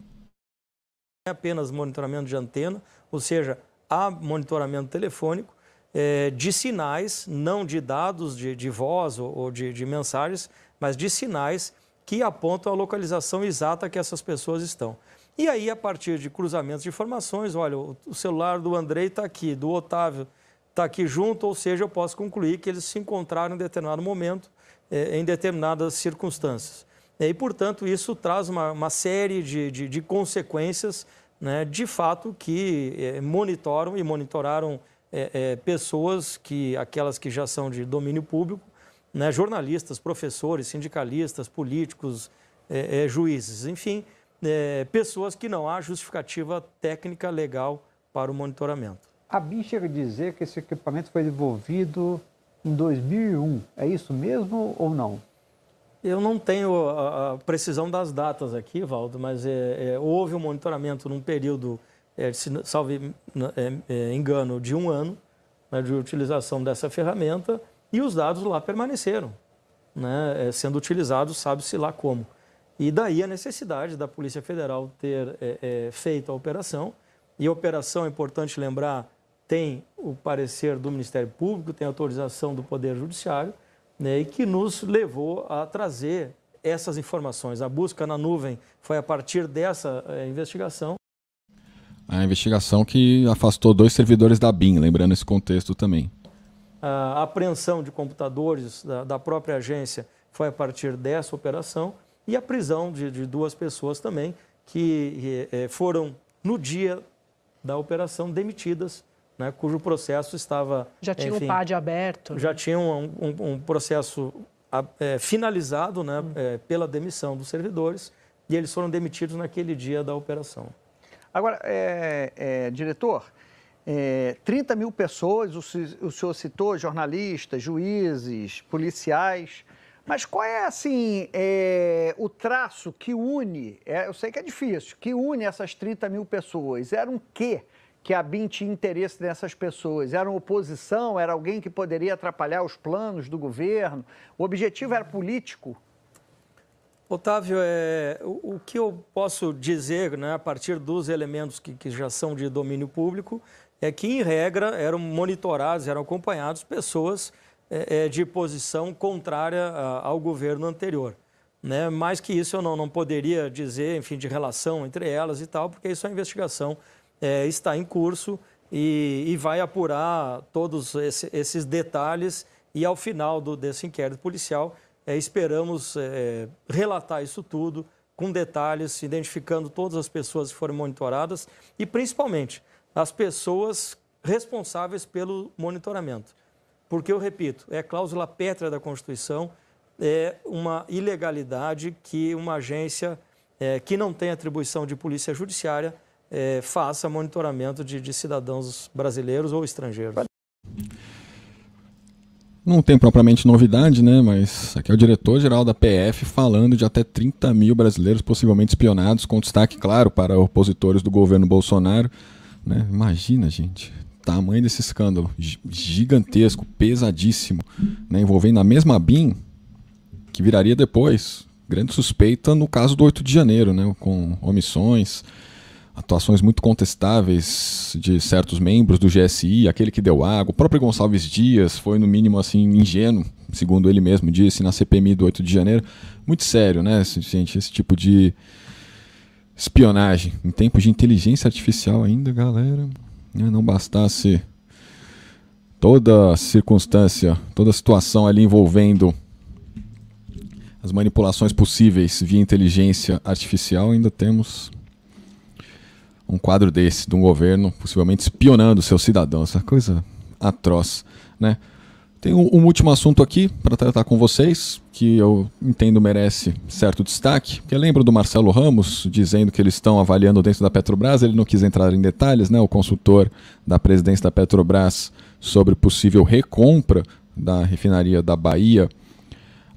é apenas monitoramento de antena, ou seja, há monitoramento telefônico é, de sinais, não de dados de, de voz ou, ou de, de, mensagens, mas de sinais que apontam a localização exata que essas pessoas estão. E aí, a partir de cruzamentos de informações, olha, o, o celular do Andrei está aqui, do Otávio está aqui junto, ou seja, eu posso concluir que eles se encontraram em determinado momento, é, em determinadas circunstâncias. Né, e, portanto, isso traz uma, uma série de, de, de consequências, né, de fato, que é, monitoram e monitoraram é, é, pessoas que, aquelas que já são de domínio público, né, jornalistas, professores, sindicalistas, políticos, juízes, enfim, pessoas que não há justificativa técnica legal para o monitoramento. A BIM chega a dizer que esse equipamento foi devolvido em 2001, é isso mesmo ou não? Eu não tenho a, precisão das datas aqui, Valdo, mas é, é, houve um monitoramento num período, é, se, salve é, é, engano, de um ano né, de utilização dessa ferramenta e os dados lá permaneceram, né, é, sendo utilizados, sabe-se lá como. E daí a necessidade da Polícia Federal ter feito a operação. E a operação, é importante lembrar, tem o parecer do Ministério Público, tem autorização do Poder Judiciário né, e que nos levou a trazer essas informações. A busca na nuvem foi a partir dessa é, investigação. A investigação que afastou dois servidores da BIM, lembrando esse contexto também. A apreensão de computadores da, da própria agência foi a partir dessa operação e a prisão de, de duas pessoas também que é, foram, no dia da operação, demitidas né, cujo processo estava... Já tinha enfim, um PAD aberto. Né? Já tinha um, um, um processo é, finalizado né, hum. é, pela demissão dos servidores e eles foram demitidos naquele dia da operação. Agora, é, é diretor, é, 30 mil pessoas, o, o senhor citou jornalistas, juízes, policiais... Mas qual é, assim, é, o traço que une, é, eu sei que é difícil, que une essas 30 mil pessoas? Era um quê? que a BIM tinha interesse nessas pessoas. Era uma oposição, era alguém que poderia atrapalhar os planos do governo. O objetivo era político. Otávio, é, o, o que eu posso dizer, né, a partir dos elementos que, que já são de domínio público, é que, em regra, eram monitorados, eram acompanhados pessoas é, é de posição contrária a, ao governo anterior. Né? Mais que isso, eu não, não poderia dizer, enfim, de relação entre elas e tal, porque isso é investigação é, está em curso e, e vai apurar todos esse, esses detalhes e ao final do, desse inquérito policial é, esperamos é, relatar isso tudo com detalhes, identificando todas as pessoas que foram monitoradas e principalmente as pessoas responsáveis pelo monitoramento. Porque, eu repito, é cláusula pétrea da Constituição, é uma ilegalidade que uma agência é, que não tem atribuição de polícia judiciária é, faça monitoramento de, de, cidadãos brasileiros ou estrangeiros. Não tem propriamente novidade, né? Mas aqui é o diretor-geral da PF falando de até 30 mil brasileiros possivelmente espionados, com destaque, claro, para opositores do governo Bolsonaro. Né? Imagina, gente, tamanho desse escândalo. Gigantesco, pesadíssimo. Né? Envolvendo a mesma BIM que viraria depois. Grande suspeita no caso do 8 de janeiro, né? com omissões atuações muito contestáveis de certos membros do GSI, aquele que deu água, o próprio Gonçalves Dias foi no mínimo assim ingênuo, segundo ele mesmo disse na CPMI do 8 de janeiro, muito sério, né, gente, esse tipo de espionagem em tempos de inteligência artificial ainda, galera, né, não bastasse toda circunstância, toda situação ali envolvendo as manipulações possíveis via inteligência artificial, ainda temos um quadro desse, de um governo possivelmente espionando seus cidadãos, essa é coisa atroz, né? Tem um, um último assunto aqui para tratar com vocês, que eu entendo merece certo destaque, Eu é, lembro do Marcelo Ramos dizendo que eles estão avaliando dentro da Petrobras, ele não quis entrar em detalhes, né? O consultor da presidência da Petrobras sobre possível recompra da refinaria da Bahia,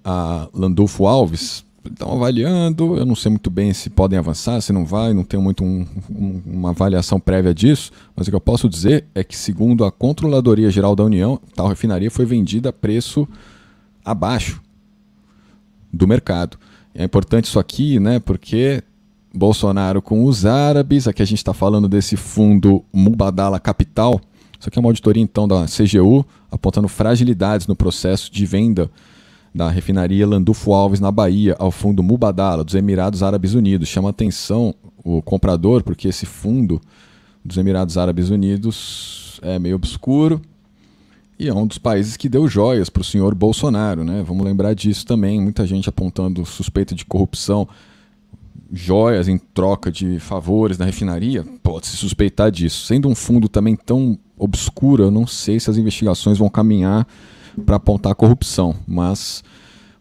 a Landulfo Alves, estão avaliando, eu não sei muito bem se podem avançar, se não vai, não tenho muito um, um, uma avaliação prévia disso, mas o que eu posso dizer é que, segundo a Controladoria Geral da União, tal refinaria foi vendida a preço abaixo do mercado. É importante isso aqui, né? Porque Bolsonaro com os árabes, aqui a gente está falando desse fundo Mubadala Capital. Isso aqui é uma auditoria então da CGU, apontando fragilidades no processo de venda da refinaria Landulfo Alves na Bahia, ao fundo Mubadala, dos Emirados Árabes Unidos. Chama atenção o comprador, porque esse fundo dos Emirados Árabes Unidos é meio obscuro e é um dos países que deu joias para o senhor Bolsonaro. Né? Vamos lembrar disso também. Muita gente apontando suspeita de corrupção, joias em troca de favores na refinaria. Pode-se suspeitar disso. Sendo um fundo também tão obscuro, eu não sei se as investigações vão caminhar para apontar corrupção, mas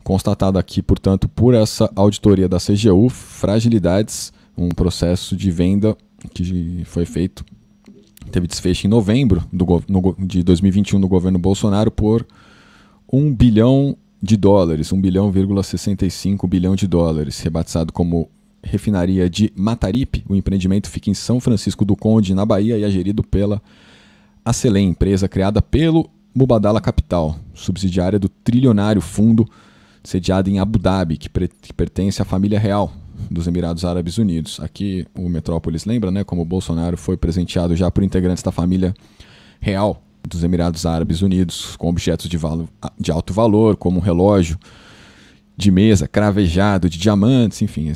constatado aqui, portanto, por essa auditoria da CGU, fragilidades, um processo de venda que foi feito, teve desfecho em novembro do, no, de 2021 no governo Bolsonaro por 1 bilhão de dólares, 1 bilhão,65 bilhão de dólares, rebatizado como refinaria de Mataripe. O empreendimento fica em São Francisco do Conde, na Bahia, e é gerido pela Acelém, empresa criada pelo Mubadala Capital, subsidiária do trilionário fundo sediado em Abu Dhabi, que, que pertence à família real dos Emirados Árabes Unidos. Aqui o Metrópolis lembra, né, como o Bolsonaro foi presenteado já por integrantes da família real dos Emirados Árabes Unidos, com objetos de, valo, de alto valor, como um relógio de mesa, cravejado, de diamantes, enfim,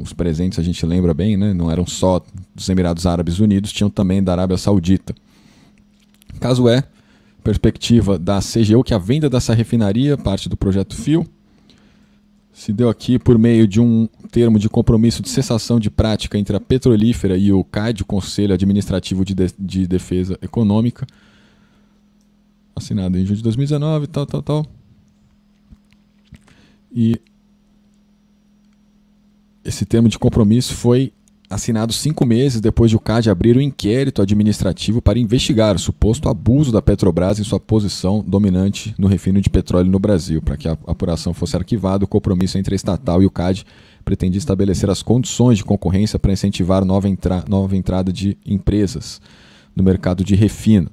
os presentes a gente lembra bem, né? Não eram só dos Emirados Árabes Unidos, tinham também da Arábia Saudita. Caso é, perspectiva da CGU, que é a venda dessa refinaria, parte do projeto FIO, se deu aqui por meio de um termo de compromisso de cessação de prática entre a petrolífera e o CAD, o Conselho Administrativo de, de, de Defesa Econômica, assinado em junho de 2019, tal, tal, tal. E esse termo de compromisso foi assinado cinco meses depois de o CAD abrir um inquérito administrativo para investigar o suposto abuso da Petrobras em sua posição dominante no refino de petróleo no Brasil. Para que a apuração fosse arquivada, o compromisso entre a estatal e o CAD pretendia estabelecer as condições de concorrência para incentivar nova, entra nova entrada de empresas no mercado de refino.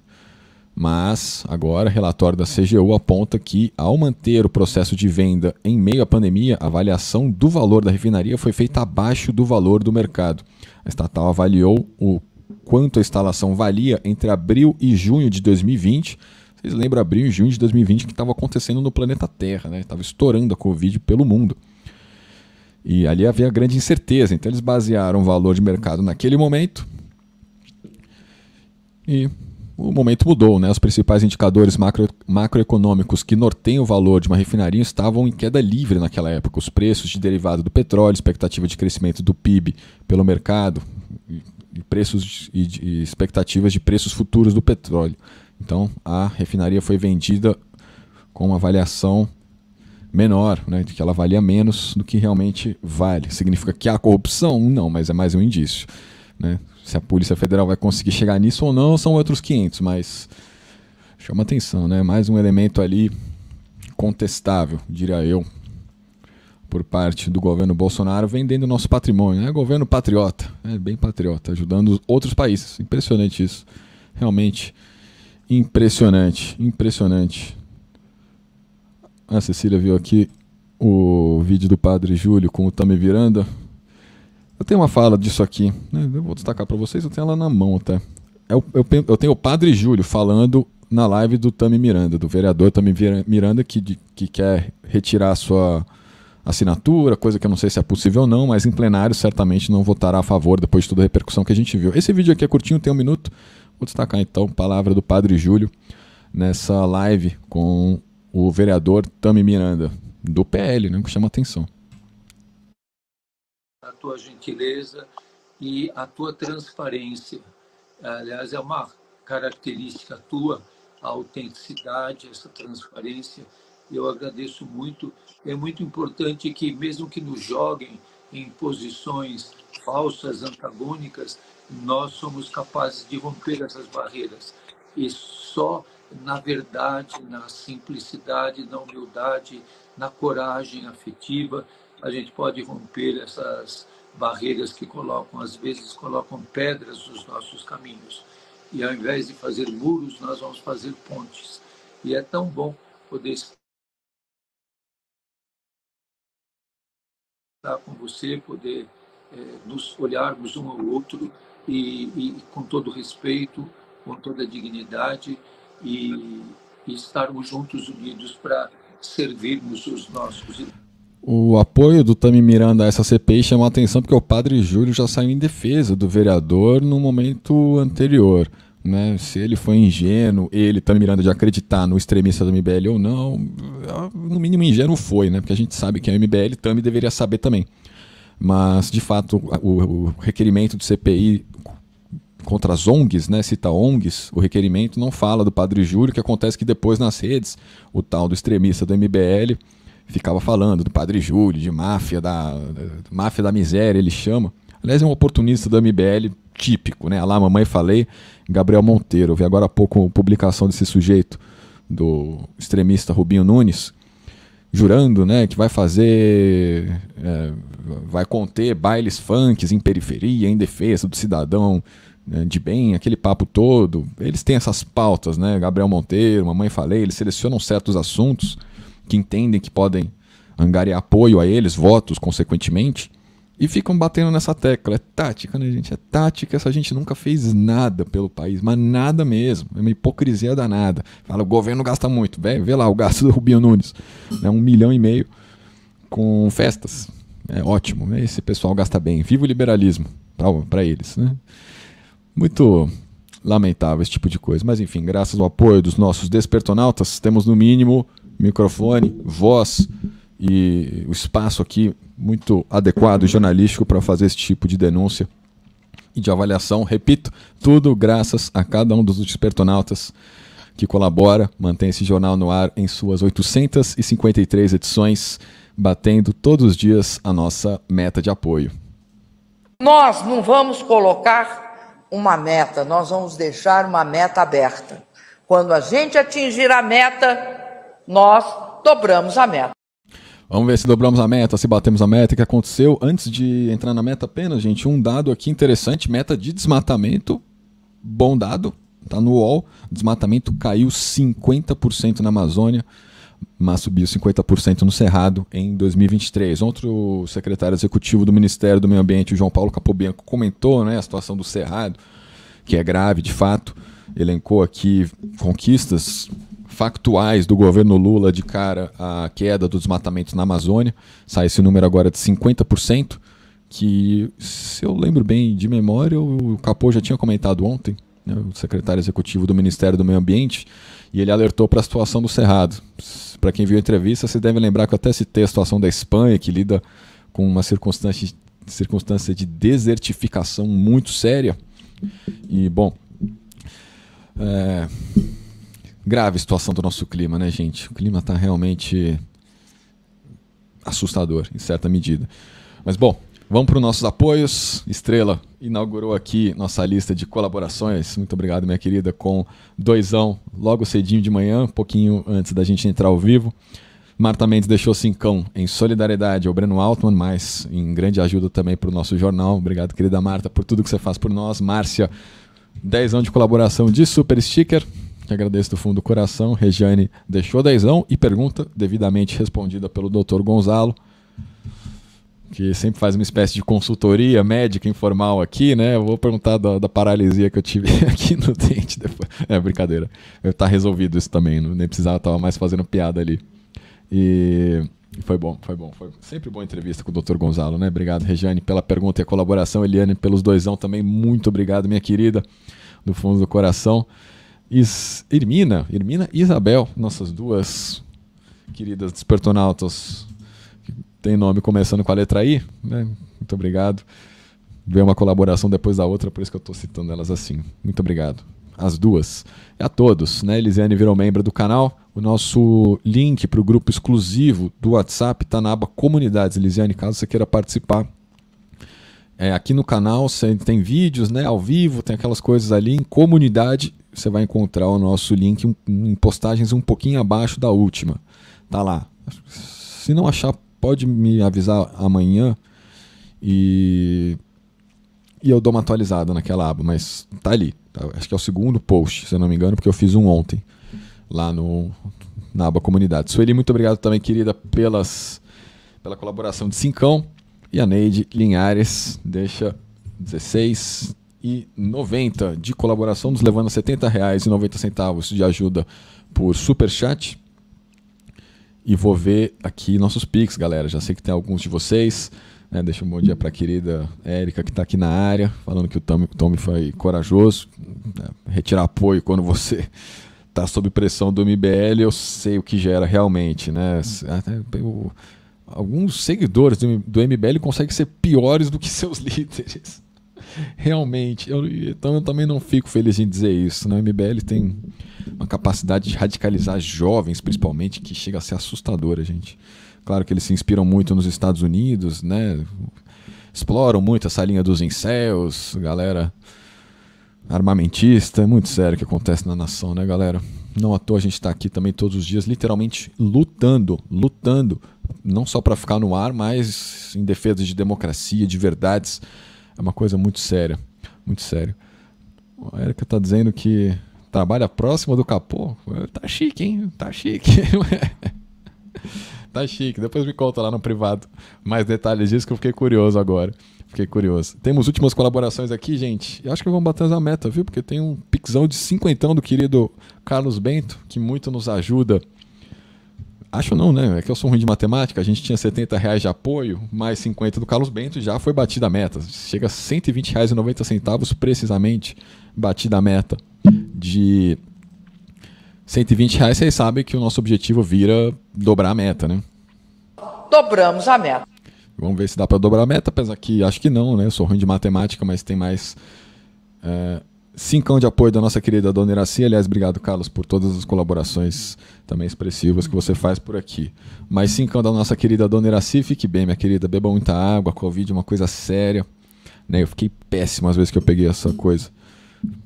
Mas agora, relatório da CGU aponta que, ao manter o processo de venda em meio à pandemia, a avaliação do valor da refinaria foi feita abaixo do valor do mercado. A estatal avaliou o quanto a instalação valia entre abril e junho de 2020. Vocês lembram abril e junho de 2020 que estava acontecendo no planeta Terra, né? Estava estourando a Covid pelo mundo. E ali havia grande incerteza, então eles basearam o valor de mercado naquele momento e o momento mudou, né? Os principais indicadores macro, macroeconômicos que norteiam o valor de uma refinaria estavam em queda livre naquela época. Os preços de derivado do petróleo, expectativa de crescimento do PIB pelo mercado, e preços e, e expectativas de preços futuros do petróleo. Então, a refinaria foi vendida com uma avaliação menor, né, que ela valia menos do que realmente vale. Significa que há corrupção? Não, mas é mais um indício. Né? Se a Polícia Federal vai conseguir chegar nisso ou não, são outros 500, mas chama atenção, né? Mais um elemento ali contestável, diria eu, por parte do governo Bolsonaro vendendo nosso patrimônio, né? Governo patriota, é bem patriota, ajudando outros países. Impressionante isso. Realmente impressionante, impressionante. A ah, Cecília viu aqui o vídeo do Padre Júlio com o Tami Viranda. Eu tenho uma fala disso aqui, né? eu vou destacar para vocês, eu tenho ela na mão até. É eu, eu, eu, tenho o Padre Júlio falando na live do Tami Miranda, do vereador Tami Miranda, que, de, que quer retirar a sua assinatura, coisa que eu não sei se é possível ou não, mas em plenário certamente não votará a favor depois de toda a repercussão que a gente viu. Esse vídeo aqui é curtinho, tem um minuto. Vou destacar então a palavra do Padre Júlio nessa live com o vereador Tami Miranda, do PL, né, que chama atenção tua gentileza e a tua transparência. Aliás, é uma característica tua, a autenticidade, essa transparência. Eu agradeço muito. É muito importante que, mesmo que nos joguem em posições falsas, antagônicas, nós somos capazes de romper essas barreiras. E só na verdade, na simplicidade, na humildade, na coragem afetiva, a gente pode romper essas barreiras que colocam, às vezes colocam pedras nos nossos caminhos. E ao invés de fazer muros, nós vamos fazer pontes. E é tão bom poder estar com você, poder é, nos olharmos um ao outro e, e, com todo respeito, com toda dignidade e, e estarmos juntos unidos para servirmos os nossos irmãos. O apoio do Tami Miranda a essa CPI chamou a atenção porque o padre Júlio já saiu em defesa do vereador no momento anterior. Né? Se ele foi ingênuo, ele, Tami Miranda, de acreditar no extremista do MBL ou não, no mínimo ingênuo foi, né? porque a gente sabe que é o MBL, Tami deveria saber também. Mas, de fato, o, requerimento de CPI contra as ONGs, né? Cita ONGs, o requerimento não fala do Padre Júlio, que acontece que depois nas redes, o tal do extremista do MBL ficava falando do Padre Júlio, de máfia da, da máfia da miséria, ele chama. Aliás, é um oportunista da MBL típico, né? Lá, mamãe falei, Gabriel Monteiro. Eu vi agora há pouco publicação desse sujeito, do extremista Rubinho Nunes, jurando né, que vai fazer. É, vai conter bailes funks em periferia, em defesa do cidadão né, de bem, aquele papo todo. Eles têm essas pautas, né? Gabriel Monteiro, mamãe falei, eles selecionam certos assuntos que entendem que podem angariar apoio a eles, votos, consequentemente, e ficam batendo nessa tecla. É tática, né, gente? É tática. Essa gente nunca fez nada pelo país, mas nada mesmo. É uma hipocrisia danada. Fala, o governo gasta muito. Vê, vê lá o gasto do Rubinho Nunes. É um milhão e meio com festas. É ótimo. Né? Esse pessoal gasta bem. Viva o liberalismo para eles, né? Muito lamentável esse tipo de coisa. Mas enfim, graças ao apoio dos nossos despertonautas, temos no mínimo microfone, voz e o espaço aqui muito adequado jornalístico para fazer esse tipo de denúncia e de avaliação. Repito, tudo graças a cada um dos despertonautas que colabora, mantém esse jornal no ar em suas 853 edições, batendo todos os dias a nossa meta de apoio. Nós não vamos colocar uma meta, nós vamos deixar uma meta aberta. Quando a gente atingir a meta, nós dobramos a meta. Vamos ver se dobramos a meta, se batemos a meta, o que aconteceu. Antes de entrar na meta apenas, gente, um dado aqui interessante, meta de desmatamento, bom dado, tá no UOL, desmatamento caiu 50% na Amazônia, mas subiu 50% no Cerrado em 2023. Outro secretário executivo do Ministério do Meio Ambiente, João Paulo Capobianco, comentou né, a situação do Cerrado, que é grave de fato, elencou aqui conquistas factuais do governo Lula de cara à queda do desmatamento na Amazônia. Sai esse número agora de 50%, que, se eu lembro bem de memória, o Capô já tinha comentado ontem, né, o secretário executivo do Ministério do Meio Ambiente, e ele alertou para a situação do Cerrado. Para quem viu a entrevista, você deve lembrar que eu até citei a situação da Espanha, que lida com uma circunstância, circunstância de desertificação muito séria. E, bom. É, grave situação do nosso clima, né, gente? O clima está realmente assustador, em certa medida. Mas, bom, vamos para os nossos apoios. Estrela inaugurou aqui nossa lista de colaborações. Muito obrigado, minha querida, com doisão logo cedinho de manhã, um pouquinho antes da gente entrar ao vivo. Marta Mendes deixou cão em solidariedade ao Breno Altman, mas em grande ajuda também para o nosso jornal. Obrigado, querida Marta, por tudo que você faz por nós. Márcia, 10 anos de colaboração de Super Sticker que agradeço do fundo do coração. Regiane deixou dezão e pergunta devidamente respondida pelo Dr. Gonzalo, que sempre faz uma espécie de consultoria médica informal aqui, né? Eu vou perguntar da, da paralisia que eu tive aqui no dente depois. É, brincadeira. Eu, tá resolvido isso também, não, nem precisava, tava mais fazendo piada ali. E... foi bom, foi bom. Foi sempre boa entrevista com o Dr. Gonzalo, né? Obrigado, Regiane, pela pergunta e a colaboração. Eliane, pelos doisão também. Muito obrigado, minha querida, do fundo do coração. Is, Irmina, Irmina e Isabel, nossas duas queridas despertonautas, que tem nome começando com a letra I, né? Muito obrigado. Veio uma colaboração depois da outra, por isso que eu estou citando elas assim. Muito obrigado. As duas. E a todos, né? Elisiane virou membro do canal. O nosso link para o grupo exclusivo do WhatsApp está na aba Comunidades. Elisiane, caso você queira participar, é, aqui no canal tem vídeos né, ao vivo, tem aquelas coisas ali em comunidade você vai encontrar o nosso link em postagens um pouquinho abaixo da última. Tá lá. Se não achar, pode me avisar amanhã e e eu dou uma atualizada naquela aba, mas tá ali. Tá? Acho que é o segundo post, se eu não me engano, porque eu fiz um ontem lá no na aba comunidade. Sueli, muito obrigado também, querida, pelas pela colaboração de Cincão e a Neide Linhares deixa 16 e 90 de colaboração, nos levando a R$ 70,90 de ajuda por superchat. E vou ver aqui nossos pics, galera. Já sei que tem alguns de vocês. Né? Deixa um bom dia para a querida Érica, que está aqui na área, falando que o Tommy, foi corajoso. Né? Retirar apoio quando você está sob pressão do MBL, eu sei o que gera realmente. Né? alguns seguidores do MBL conseguem ser piores do que seus líderes realmente. Eu, então eu também não fico feliz em dizer isso. Né? O MBL tem uma capacidade de radicalizar jovens, principalmente, que chega a ser assustadora, gente. Claro que eles se inspiram muito nos Estados Unidos, né? Exploram muito essa linha dos incels, galera armamentista, é muito sério o que acontece na nação, né, galera? Não à toa a gente está aqui também todos os dias, literalmente lutando, lutando, não só para ficar no ar, mas em defesa de democracia, de verdades é uma coisa muito séria. Muito sério. A Erika tá dizendo que trabalha próximo do capô. Tá chique, hein? Tá chique. tá chique. Depois me conta lá no privado mais detalhes disso que eu fiquei curioso agora. Fiquei curioso. Temos últimas colaborações aqui, gente. acho que vamos bater essa meta, viu? Porque tem um pixão de cinquentão do querido Carlos Bento, que muito nos ajuda Acho não, né? É que eu sou ruim de matemática. A gente tinha 70 reais de apoio, mais 50 do Carlos Bento, já foi batida a meta. Chega a 120 reais e 90 centavos, precisamente, batida a meta de 120 reais. Vocês sabem que o nosso objetivo vira dobrar a meta, né? Dobramos a meta. Vamos ver se dá para dobrar a meta, apesar que acho que não, né? Eu sou ruim de matemática, mas tem mais... É, eh, cincão de apoio da nossa querida Dona Iracia. Aliás, obrigado, Carlos, por todas as colaborações também expressivas que você faz por aqui. Mas sim, quando a nossa querida dona Iraci, fique bem, minha querida, beba muita água, Covid é uma coisa séria. Né? Eu fiquei péssimo às vezes que eu peguei essa coisa.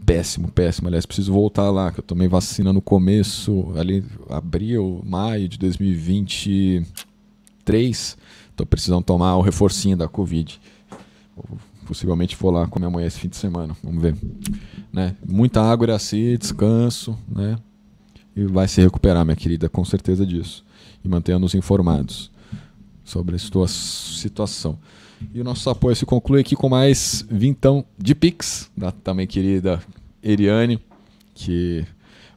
Péssimo, péssimo. Aliás, preciso voltar lá, que eu tomei vacina no começo, ali, abril, maio de 2023. estou precisando tomar o reforcinho da Covid. Possivelmente vou lá com a minha mãe esse fim de semana, vamos ver. Né? Muita água, Iraci, descanso, né? e vai se recuperar, minha querida, com certeza disso. E mantenha-nos informados sobre a situação. E o nosso apoio se conclui aqui com mais vintão de Pix, da também querida Eriane, que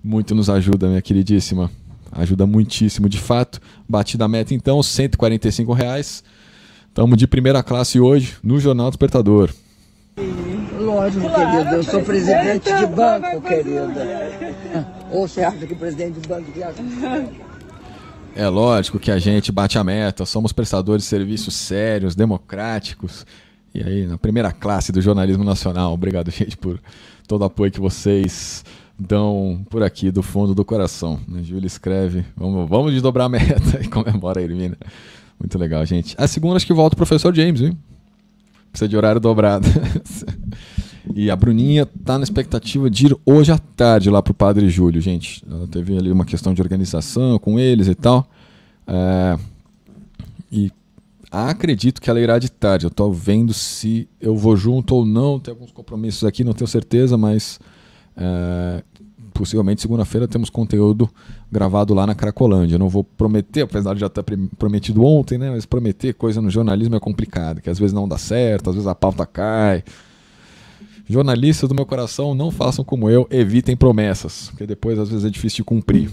muito nos ajuda, minha queridíssima. Ajuda muitíssimo, de fato. Batida a meta, então, 145 reais. Estamos de primeira classe hoje no Jornal Despertador. Lógico, querida, eu sou presidente de banco, querida. Ou você acha que o presidente do banco de acha? Tá é lógico que a gente bate a meta, somos prestadores de serviços sérios, democráticos. E aí, na primeira classe do jornalismo nacional, obrigado, gente, por todo o apoio que vocês dão por aqui, do fundo do coração. Júlio Júlia escreve, vamos, vamos desdobrar a meta e comemora a Irmina. Muito legal, gente. A segunda acho que volta o professor James, viu? Precisa de horário dobrado. E a Bruninha tá na expectativa de ir hoje à tarde lá pro Padre Júlio, gente. Ela teve ali uma questão de organização com eles e tal. É... E acredito que ela irá de tarde. Eu tô vendo se eu vou junto ou não. Tem alguns compromissos aqui, não tenho certeza, mas é... possivelmente segunda-feira temos conteúdo gravado lá na Cracolândia. Eu não vou prometer, apesar de já ter prometido ontem, né? Mas prometer coisa no jornalismo é complicado, que às vezes não dá certo, às vezes a pauta cai. Jornalistas do meu coração, não façam como eu, evitem promessas, porque depois às vezes é difícil de cumprir.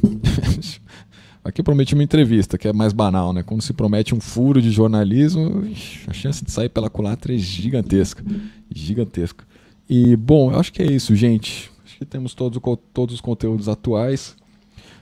Aqui eu prometi uma entrevista, que é mais banal, né? Quando se promete um furo de jornalismo, a chance de sair pela culatra é gigantesca. Gigantesca. E, bom, eu acho que é isso, gente. Acho que temos todos, todos os conteúdos atuais.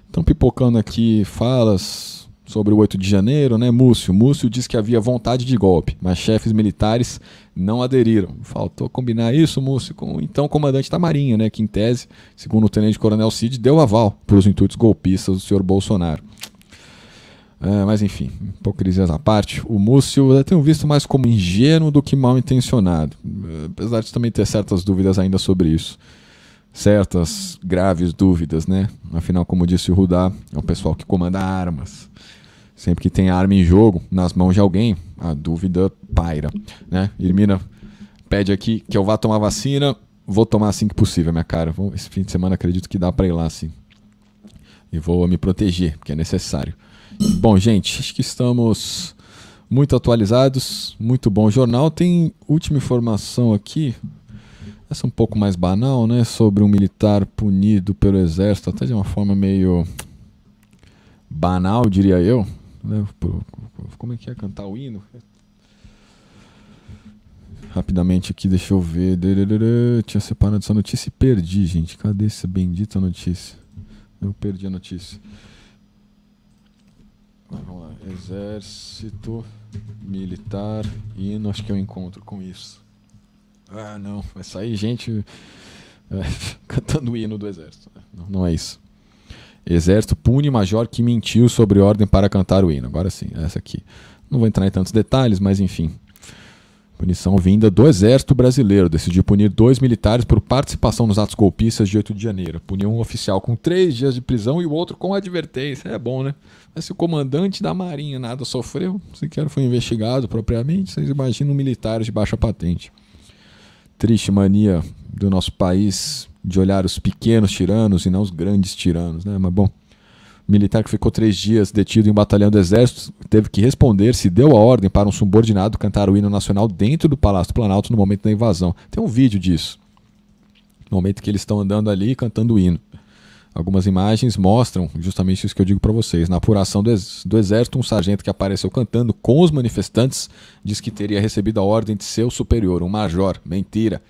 Estão pipocando aqui falas, sobre o 8 de janeiro, né, Múcio? Múcio diz que havia vontade de golpe, mas chefes militares não aderiram. Faltou combinar isso, Múcio, com o então comandante da Marinha, né, que em tese, segundo o tenente-coronel Cid, deu aval para os intuitos golpistas do senhor Bolsonaro. É, mas enfim, hipocrisias à parte, o Múcio eu tenho visto mais como ingênuo do que mal intencionado, é, apesar de também ter certas dúvidas ainda sobre isso certas graves dúvidas, né? Afinal, como disse o Rudá, é um pessoal que comanda armas. Sempre que tem arma em jogo, nas mãos de alguém, a dúvida paira. Né? Irmina pede aqui que eu vá tomar vacina. Vou tomar assim que possível, minha cara. Esse fim de semana acredito que dá para ir lá, assim. E vou me proteger, porque é necessário. Bom, gente, acho que estamos muito atualizados. Muito bom. O jornal tem última informação aqui. Essa um pouco mais banal, né? Sobre um militar punido pelo exército, até de uma forma meio banal, diria eu né? Como é que é cantar o hino? Rapidamente aqui, deixa eu ver. Tinha separado essa notícia e perdi, gente. Cadê essa bendita notícia? Eu perdi a notícia. vamos lá. Exército militar hino. Acho que eu encontro com isso. Ah, não. Vai sair gente é, cantando o hino do exército. Não, não é isso. Exército pune major que mentiu sobre ordem para cantar o hino. Agora sim, essa aqui. Não vou entrar em tantos detalhes, mas enfim. Punição vinda do Exército Brasileiro. Decidiu punir dois militares por participação nos atos golpistas de 8 de janeiro. Puniu um oficial com três dias de prisão e o outro com advertência. É bom, né? Mas se o comandante da Marinha nada sofreu, sequer foi investigado propriamente, vocês imaginam militares de baixa patente. Triste mania do nosso país de olhar os pequenos tiranos e não os grandes tiranos, né? Mas bom, militar que ficou três dias detido em um batalhão do exército teve que responder se deu a ordem para um subordinado cantar o hino nacional dentro do Palácio do Planalto no momento da invasão. Tem um vídeo disso, no momento que eles estão andando ali cantando o hino. Algumas imagens mostram justamente isso que eu digo para vocês. Na apuração do, ex do, exército, um sargento que apareceu cantando com os manifestantes diz que teria recebido a ordem de seu superior, um major. Mentira.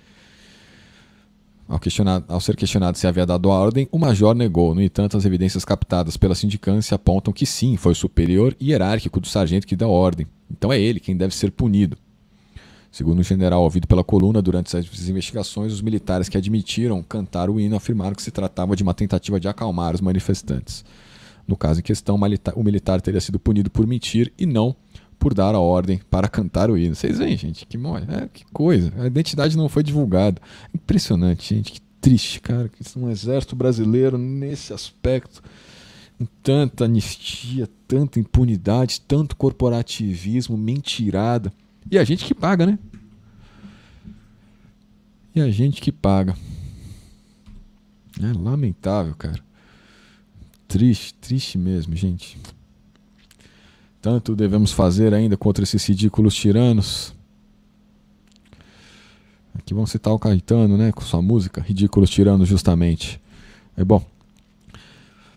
Ao, ao, ser questionado se havia dado a ordem, o major negou. No entanto, as evidências captadas pela sindicância apontam que sim, foi o superior hierárquico do sargento que deu a ordem. Então é ele quem deve ser punido. Segundo o um general ouvido pela coluna durante as investigações, os militares que admitiram cantar o hino afirmaram que se tratava de uma tentativa de acalmar os manifestantes. No caso em questão, o militar teria sido punido por mentir e não por dar a ordem para cantar o hino. Vocês veem, gente, que, é, que coisa. A identidade não foi divulgada. Impressionante, gente, que triste, cara, que um exército brasileiro nesse aspecto, em tanta anistia, tanta impunidade, tanto corporativismo, mentirada. E a gente que paga, né? E a gente que paga. É lamentável, cara. Triste, triste mesmo, gente. Tanto devemos fazer ainda contra esses ridículos tiranos. Aqui vão citar o Caetano, né? Com sua música, Ridículos Tiranos, justamente. É bom.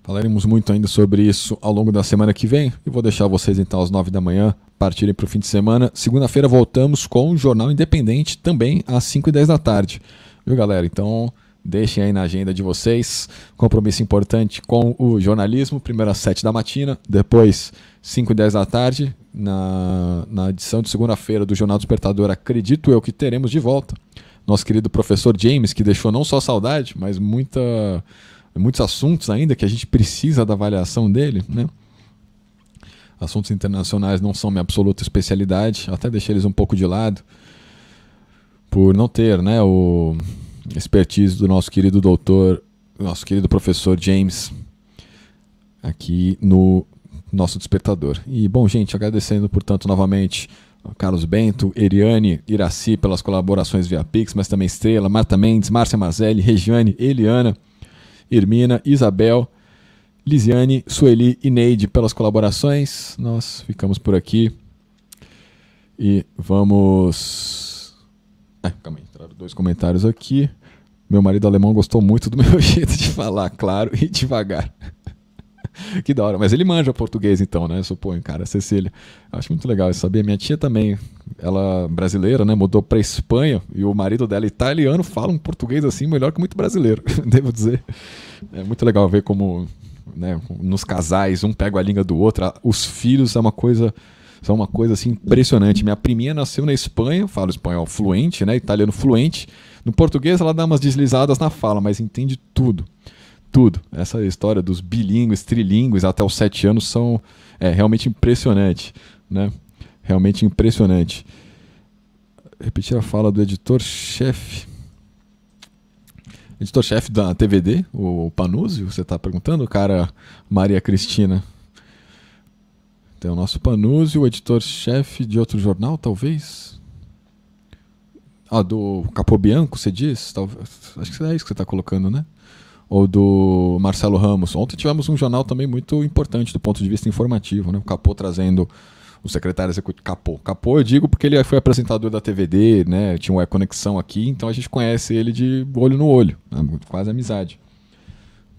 Falaremos muito ainda sobre isso ao longo da semana que vem. E vou deixar vocês então às nove da manhã partirem para o fim de semana. Segunda-feira voltamos com o Jornal Independente, também às cinco e dez da tarde. Viu, galera? Então. Deixem aí na agenda de vocês. Compromisso importante com o jornalismo, primeiro às 7 da matina, depois 5 e 10 da tarde, na, na edição de segunda-feira do Jornal Despertador. Acredito eu que teremos de volta nosso querido professor James, que deixou não só saudade, mas muita, muitos assuntos ainda que a gente precisa da avaliação dele, né? Assuntos internacionais não são minha absoluta especialidade, até deixei eles um pouco de lado por não ter, né, o, expertise do nosso querido doutor, nosso querido professor James, aqui no nosso despertador. E, bom, gente, agradecendo, portanto, novamente Carlos Bento, Eriane, Iraci pelas colaborações via Pix, mas também Estrela, Marta Mendes, Márcia Marzelli, Regiane, Eliana, Irmina, Isabel, Lisiane, Sueli e Neide pelas colaborações. Nós ficamos por aqui e vamos. Ah, calma aí dois comentários aqui. Meu marido alemão gostou muito do meu jeito de falar, claro e devagar. que da hora. Mas ele manja português então, né? Suponho, cara. Cecília. Acho muito legal isso. Sabia? Minha tia também, ela brasileira, né? Mudou pra Espanha e o marido dela italiano fala um português assim melhor que muito brasileiro, devo dizer. É muito legal ver como né, nos casais um pega a língua do outro. Ah, os filhos é uma coisa são é uma coisa assim impressionante. Minha priminha nasceu na Espanha, Falo espanhol fluente, né? Italiano fluente. No português ela dá umas deslizadas na fala, mas entende tudo. Tudo. Essa história dos bilíngues, trilíngues até os sete anos são é, realmente impressionante, né? Realmente impressionante. Repetir a fala do editor-chefe editor-chefe da TVD, o Panúzio, você está perguntando, cara Maria Cristina. Tem o nosso Panuzzi, o editor-chefe de outro jornal, talvez? Ah, do Capobianco, você diz? Talvez. Acho que é isso que você está colocando, né? Ou do Marcelo Ramos. Ontem tivemos um jornal também muito importante do ponto de vista informativo, né? O Capô trazendo o secretário executivo. Capô. Capô eu digo porque ele foi apresentador da TVD, né? Tinha uma conexão aqui, então a gente conhece ele de olho no olho, né? quase amizade.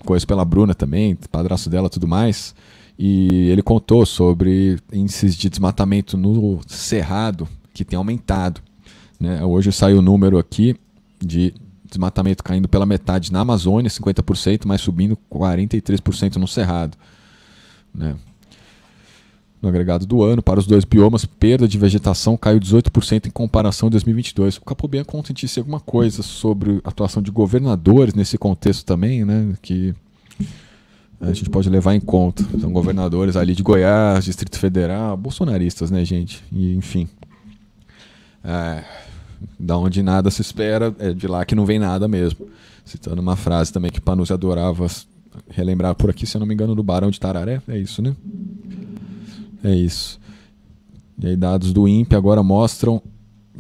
Conheço pela Bruna também, padraço dela tudo mais. E ele contou sobre índices de desmatamento no Cerrado, que tem aumentado. Né? Hoje saiu o número aqui de desmatamento caindo pela metade na Amazônia, 50%, mas subindo 43% no Cerrado. Né? No agregado do ano, para os dois biomas, perda de vegetação caiu 18% em comparação a 2022. O Capobian disse alguma coisa sobre a atuação de governadores nesse contexto também, né? que a gente pode levar em conta. São governadores ali de Goiás, Distrito Federal, bolsonaristas, né, gente? E, enfim. É, da onde nada se espera, é de lá que não vem nada mesmo. Citando uma frase também que Panuzzi adorava relembrar por aqui, se eu não me engano, do Barão de Tararé. É isso, né? É isso. E aí, dados do INPE agora mostram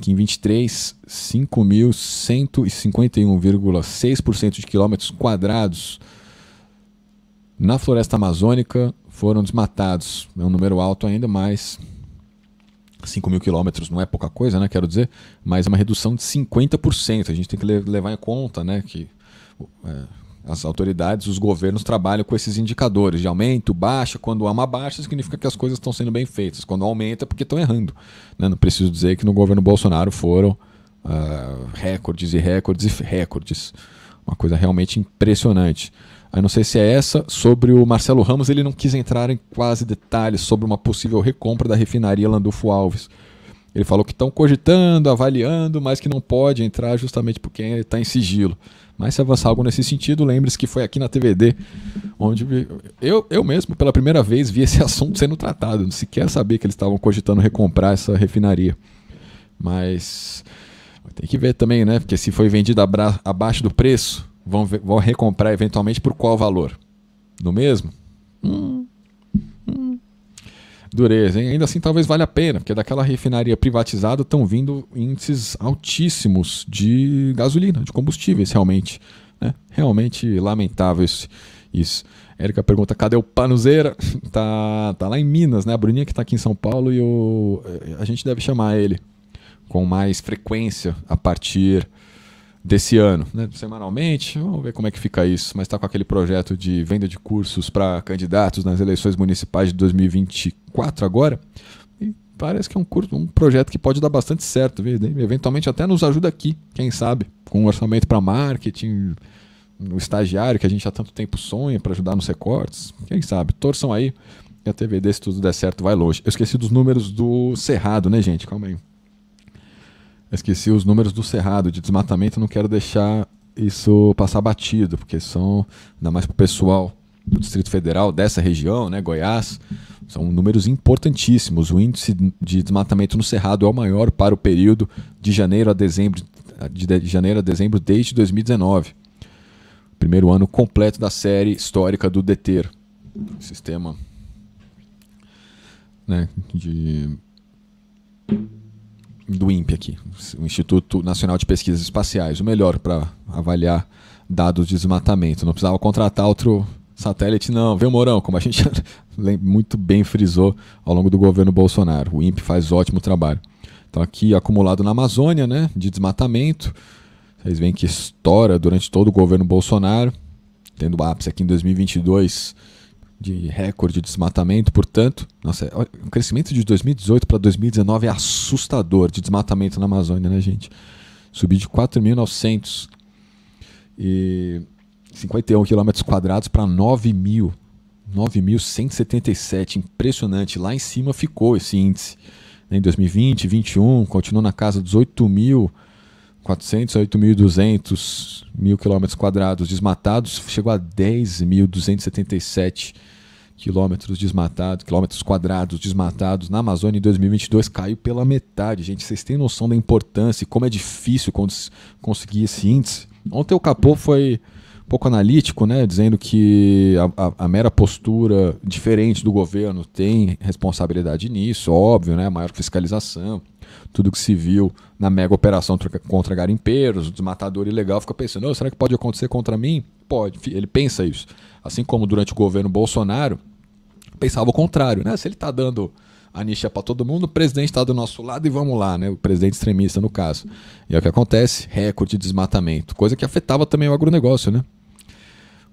que em 23, 5.151,6% de quilômetros quadrados na floresta amazônica foram desmatados, é um número alto ainda, mas 5 mil quilômetros não é pouca coisa, né? Quero dizer, mas é uma redução de 50%. A gente tem que levar em conta, né, que é, as autoridades, os governos trabalham com esses indicadores de aumento, baixa. Quando há uma baixa, significa que as coisas estão sendo bem feitas. Quando aumenta, é porque estão errando. Né? Não preciso dizer que no governo Bolsonaro foram uh, recordes e recordes e recordes. Uma coisa realmente impressionante. Aí não sei se é essa. Sobre o Marcelo Ramos, ele não quis entrar em quase detalhes sobre uma possível recompra da refinaria Landulfo Alves. Ele falou que estão cogitando, avaliando, mas que não pode entrar justamente porque está em sigilo. Mas se avançar algo nesse sentido, lembre-se que foi aqui na TVD, onde eu, eu mesmo, pela primeira vez, vi esse assunto sendo tratado. Não sequer sabia que eles estavam cogitando recomprar essa refinaria. Mas tem que ver também, né? Porque se foi vendida abaixo do preço, vão, vão recomprar eventualmente por qual valor? No mesmo? Hum, hum. Dureza, hein? Ainda assim, talvez valha a pena, porque daquela refinaria privatizada estão vindo índices altíssimos de gasolina, de combustíveis, realmente. Né? Realmente lamentável isso. isso. Érica pergunta: cadê o Panuzeira? tá, tá lá em Minas, né? A Bruninha que está aqui em São Paulo e o, eh, a gente deve chamar ele com mais frequência a partir desse ano, né? semanalmente. Vamos ver como é que fica isso. Mas está com aquele projeto de venda de cursos para candidatos nas eleições municipais de 2024 agora. E parece que é um, curso, um projeto que pode dar bastante certo. Viu? Eventualmente até nos ajuda aqui, quem sabe, com um orçamento para marketing, um estagiário que a gente há tanto tempo sonha para ajudar nos recortes. Quem sabe? Torçam aí. E a TVD, se tudo der certo, vai longe. Eu esqueci dos números do Cerrado, né, gente? Calma aí. Esqueci os números do Cerrado, de desmatamento, não quero deixar isso passar batido, porque são, ainda mais para o pessoal do Distrito Federal, dessa região, né, Goiás, são números importantíssimos. O índice de desmatamento no Cerrado é o maior para o período de janeiro a dezembro, de, de janeiro a dezembro desde 2019. Primeiro ano completo da série histórica do DETER, sistema né, de do INPE aqui, o Instituto Nacional de Pesquisas Espaciais, o melhor para avaliar dados de desmatamento. Não precisava contratar outro satélite, não. Viu, Mourão? Como a gente muito bem frisou ao longo do governo Bolsonaro. O INPE faz ótimo trabalho. Então, aqui acumulado na Amazônia, né, de desmatamento. Vocês veem que estoura durante todo o governo Bolsonaro, tendo o ápice aqui em 2022 de recorde de desmatamento, portanto, nossa, é, o crescimento de 2018 para 2019 é assustador de desmatamento na Amazônia, né, gente? Subiu de 4.900 e 51 quilômetros quadrados para 9.000, 9.177, impressionante. Lá em cima ficou esse índice. Né, em 2020, 2021, continuou na casa dos 8 mil 400 a 8.200 mil quilômetros quadrados desmatados, chegou a 10.277 quilômetros desmatados, quilômetros quadrados desmatados na Amazônia em 2022 caiu pela metade, gente. Vocês têm noção da importância e como é difícil conseguir esse índice? Ontem o Capô foi pouco analítico, né, dizendo que a, a, a, mera postura diferente do governo tem responsabilidade nisso, óbvio, né, maior fiscalização, tudo que se viu na mega operação contra garimpeiros, desmatador ilegal, fica pensando, oh, será que pode acontecer contra mim? Pode, ele pensa isso. Assim como durante o governo Bolsonaro, pensava o contrário, né, se ele está dando anistia para todo mundo, o presidente está do nosso lado e vamos lá, né? O presidente extremista, no caso. E é o que acontece: recorde de desmatamento, coisa que afetava também o agronegócio, né?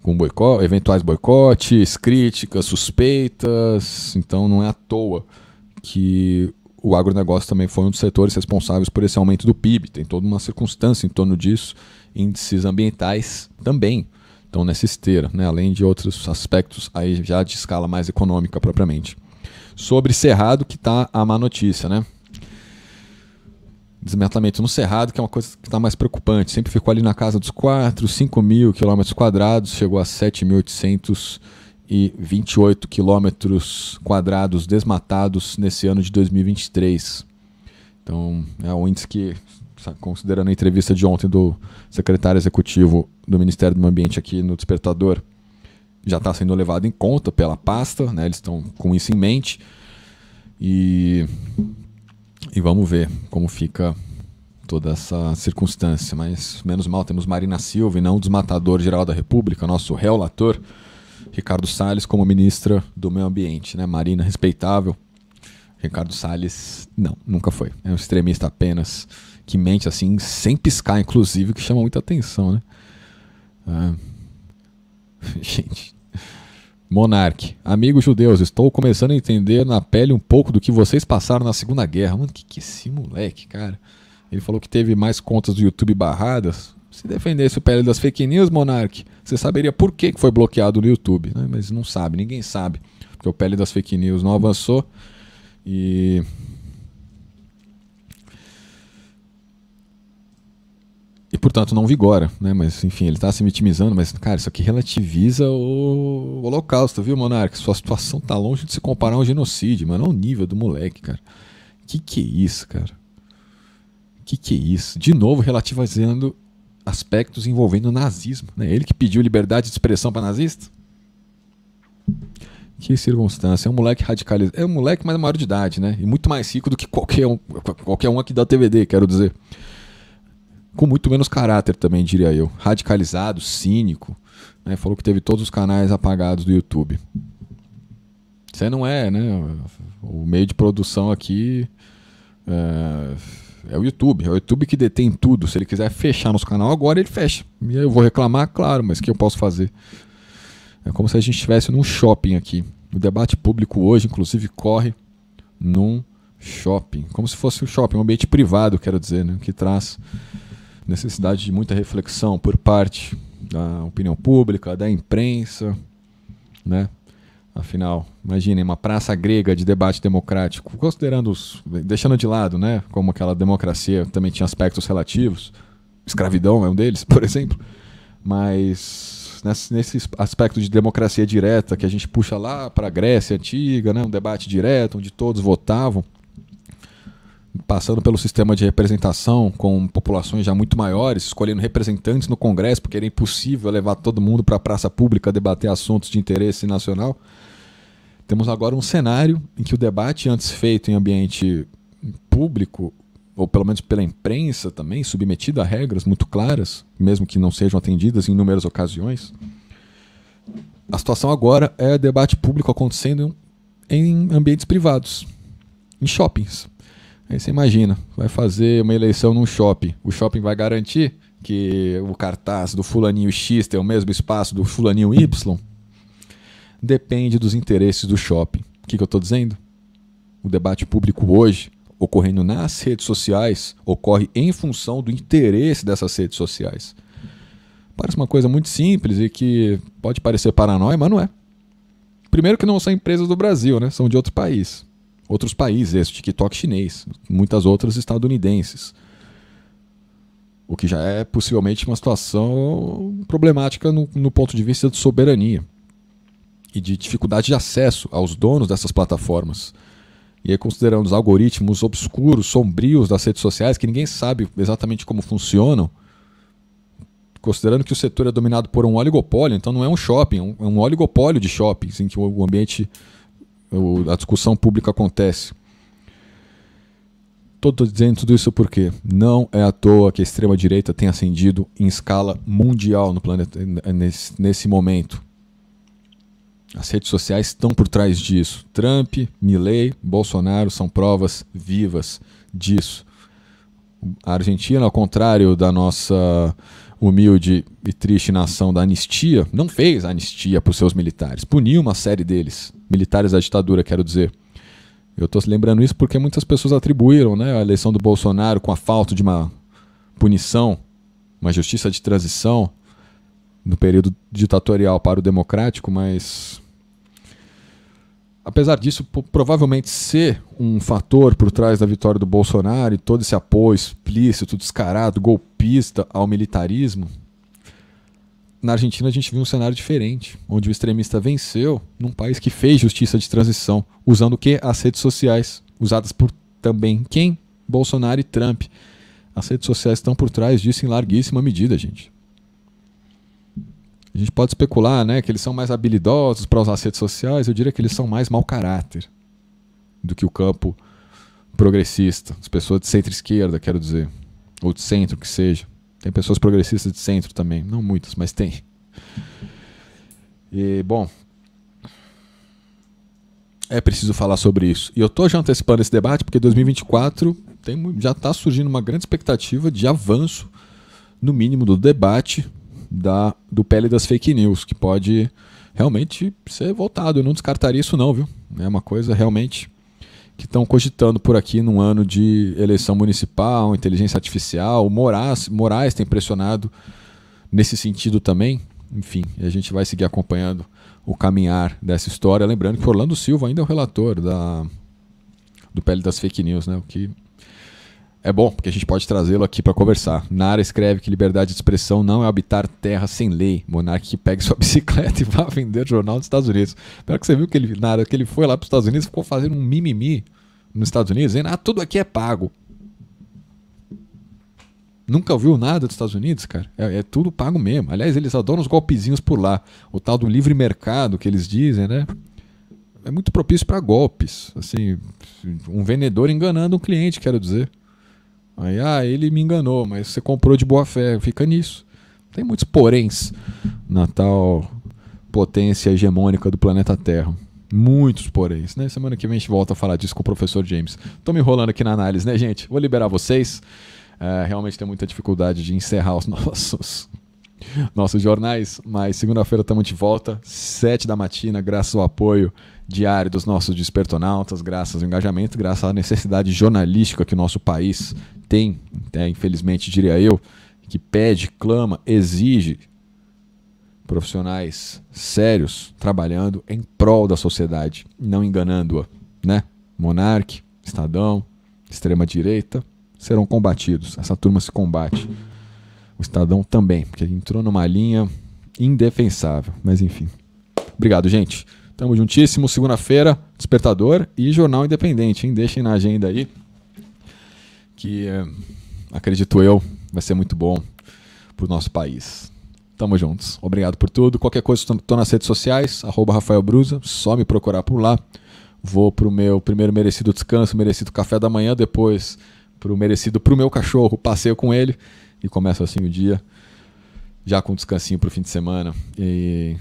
com boicote, eventuais boicotes, críticas, suspeitas. Então não é à toa que o agronegócio também foi um dos setores responsáveis por esse aumento do PIB. Tem toda uma circunstância em torno disso, índices ambientais também estão nessa esteira, né? além de outros aspectos aí já de escala mais econômica propriamente. Sobre Cerrado, que está a má notícia, né? desmatamento no Cerrado, que é uma coisa que está mais preocupante. Sempre ficou ali na casa dos 4, 5 mil quilômetros quadrados, chegou a 7.828 quilômetros quadrados desmatados nesse ano de 2023. Então, é um índice que, considerando a entrevista de ontem do secretário executivo do Ministério do Meio Ambiente aqui no Despertador, já está sendo levado em conta pela pasta, né? eles estão com isso em mente. E e vamos ver como fica toda essa circunstância. Mas menos mal temos Marina Silva e não o desmatador geral da República, nosso relator Ricardo Salles como ministra do Meio Ambiente, né? Marina respeitável. Ricardo Salles, não, nunca foi. É um extremista apenas que mente assim, sem piscar, inclusive, que chama muita atenção, né? Ah. Gente, Monarque, amigos judeus, estou começando a entender na pele um pouco do que vocês passaram na Segunda Guerra. Mano, que que é esse moleque, cara? Ele falou que teve mais contas do YouTube barradas. Se defendesse o pele das fake news, Monarque, você saberia por que foi bloqueado no YouTube. Né? Mas não sabe, ninguém sabe. Porque o pele das fake news não avançou. E e, portanto, não vigora, né? Mas, enfim, ele está se vitimizando, mas, cara, isso aqui relativiza o, o Holocausto, viu, Monarca? Sua situação tá longe de se comparar a um genocídio, mano. Olha o nível do moleque, cara. Que que é isso, cara? Que que é isso? De novo, relativizando aspectos envolvendo o nazismo, né? Ele que pediu liberdade de expressão para nazista? Que circunstância. É um moleque radicalizado. É um moleque, mais maior de idade, né? E muito mais rico do que qualquer um, qualquer um aqui da TVD, quero dizer com muito menos caráter também, diria eu. Radicalizado, cínico. Né? Falou que teve todos os canais apagados do YouTube. Você não é, né? O meio de produção aqui é, é, o YouTube. É o YouTube que detém tudo. Se ele quiser fechar nosso canal agora, ele fecha. E eu vou reclamar, claro, mas o que eu posso fazer? É como se a gente estivesse num shopping aqui. O debate público hoje, inclusive, corre num shopping. Como se fosse um shopping, um ambiente privado, quero dizer, né? que traz necessidade de muita reflexão por parte da opinião pública, da imprensa, né? Afinal, imaginem uma praça grega de debate democrático, considerando os, deixando de lado, né, como aquela democracia também tinha aspectos relativos, escravidão é um deles, por exemplo, mas nesse aspecto de democracia direta que a gente puxa lá para a Grécia antiga, né, um debate direto onde todos votavam, passando pelo sistema de representação com populações já muito maiores, escolhendo representantes no Congresso, porque era impossível levar todo mundo para a praça pública debater assuntos de interesse nacional. Temos agora um cenário em que o debate antes feito em ambiente público, ou pelo menos pela imprensa também, submetido a regras muito claras, mesmo que não sejam atendidas em inúmeras ocasiões. A situação agora é debate público acontecendo em ambientes privados, em shoppings Aí você imagina, vai fazer uma eleição num shopping. O shopping vai garantir que o cartaz do fulaninho X tem o mesmo espaço do fulaninho Y? Depende dos interesses do shopping. O que, que eu estou dizendo? O debate público hoje, ocorrendo nas redes sociais, ocorre em função do interesse dessas redes sociais. Parece uma coisa muito simples e que pode parecer paranoia, mas não é. Primeiro que não são empresas do Brasil, né? São de outro país outros países, TikTok chinês, muitas outras estadunidenses. O que já é possivelmente uma situação problemática no, no ponto de vista de soberania e de dificuldade de acesso aos donos dessas plataformas. E aí, considerando os algoritmos obscuros, sombrios das redes sociais, que ninguém sabe exatamente como funcionam, considerando que o setor é dominado por um oligopólio, então não é um shopping, é um, é oligopólio de shoppings, em que o ambiente o, a discussão pública acontece. Estou dizendo tudo isso porque não é à toa que a extrema-direita tem ascendido em escala mundial no planeta nesse, nesse momento. As redes sociais estão por trás disso. Trump, Milley, Bolsonaro são provas vivas disso. A Argentina, ao contrário da nossa humilde e triste nação da anistia, não fez anistia para os seus militares, puniu uma série deles, militares da ditadura, quero dizer. Eu estou lembrando isso porque muitas pessoas atribuíram né, a eleição do Bolsonaro com a falta de uma punição, uma justiça de transição no período ditatorial para o democrático, mas Apesar disso, provavelmente ser um fator por trás da vitória do Bolsonaro e todo esse apoio explícito, descarado, golpista ao militarismo, na Argentina a gente viu um cenário diferente, onde o extremista venceu num país que fez justiça de transição, usando o que? As redes sociais, usadas por também quem? Bolsonaro e Trump. As redes sociais estão por trás disso em larguíssima medida, gente. A gente pode especular né, que eles são mais habilidosos para usar as redes sociais, eu diria que eles são mais mau caráter do que o campo progressista, as pessoas de centro-esquerda, quero dizer, ou de centro que seja. Tem pessoas progressistas de centro também, não muitas, mas tem. E, bom, é preciso falar sobre isso. E eu estou já antecipando esse debate porque 2024 tem, já está surgindo uma grande expectativa de avanço, no mínimo, do debate da, do pele das fake news, que pode realmente ser voltado. Eu não descartaria isso, não, viu? É uma coisa realmente que estão cogitando por aqui num ano de eleição municipal, inteligência artificial. O Moraes, Moraes tem pressionado nesse sentido também. Enfim, a gente vai seguir acompanhando o caminhar dessa história. Lembrando que Orlando Silva ainda é o relator da, do pele das fake news, né? O que é bom, porque a gente pode trazê-lo aqui para conversar. Nara escreve que liberdade de expressão não é habitar terra sem lei. Monarque que pegue sua bicicleta e vá vender jornal dos Estados Unidos. Pior que você viu que ele, Nara, que ele foi lá para os Estados Unidos e ficou fazendo um mimimi nos Estados Unidos, dizendo: ah, tudo aqui é pago. Nunca ouviu nada dos Estados Unidos, cara? É, é tudo pago mesmo. Aliás, eles adoram os golpezinhos por lá. O tal do livre mercado que eles dizem, né? É muito propício para golpes. Assim, um vendedor enganando um cliente, quero dizer. Aí, ah, ele me enganou, mas você comprou de boa fé, fica nisso. Tem muitos poréns na tal potência hegemônica do planeta Terra. Muitos poréns, né? Semana que vem a gente volta a falar disso com o professor James. Tô me enrolando aqui na análise, né, gente? Vou liberar vocês. É, realmente tem muita dificuldade de encerrar os nossos nossos jornais, mas segunda-feira estamos de volta, sete da matina, graças ao apoio diário dos nossos despertonautas, graças ao engajamento, graças à necessidade jornalística que o nosso país tem, é, infelizmente diria eu, que pede, clama, exige profissionais sérios trabalhando em prol da sociedade, não enganando-a, né? Monarque, Estadão, extrema direita serão combatidos. Essa turma se combate. O Estadão também, porque entrou numa linha indefensável, mas enfim. Obrigado, gente. Tamo juntíssimo, segunda-feira, Despertador e Jornal Independente, hein? Deixem na agenda aí que, é, acredito eu, vai ser muito bom para o nosso país. Tamo juntos. Obrigado por tudo. Qualquer coisa, estou nas redes sociais, arroba Rafael Brusa, só me procurar por lá. Vou pro meu primeiro merecido descanso, merecido café da manhã, depois pro merecido pro meu cachorro, passeio com ele e começo assim o dia, já com um descansinho pro fim de semana. E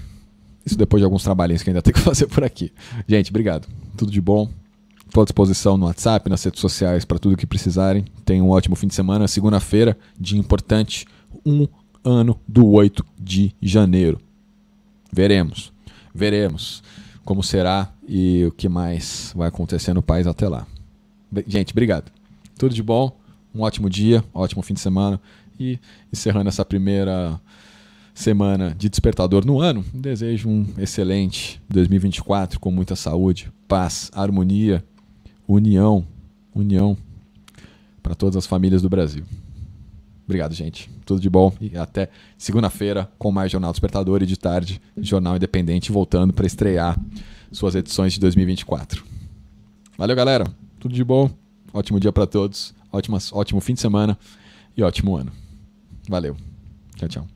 isso depois de alguns trabalhinhos que ainda tem que fazer por aqui. Gente, obrigado. Tudo de bom. Estou à disposição no WhatsApp, nas redes sociais, para tudo que precisarem. Tenham um ótimo fim de semana. Segunda-feira, dia importante, um ano do 8 de janeiro. Veremos, veremos como será e o que mais vai acontecer no país até lá. Gente, obrigado. Tudo de bom, um ótimo dia, ótimo fim de semana e encerrando essa primeira semana de despertador no ano, desejo um excelente 2024 com muita saúde, paz, harmonia união, união para todas as famílias do Brasil. Obrigado, gente. Tudo de bom e até segunda-feira com mais Jornal Despertador e de tarde Jornal Independente voltando para estrear suas edições de 2024. Valeu, galera. Tudo de bom. Ótimo dia para todos. Ótimas, ótimo fim de semana e ótimo ano. Valeu. Tchau, tchau.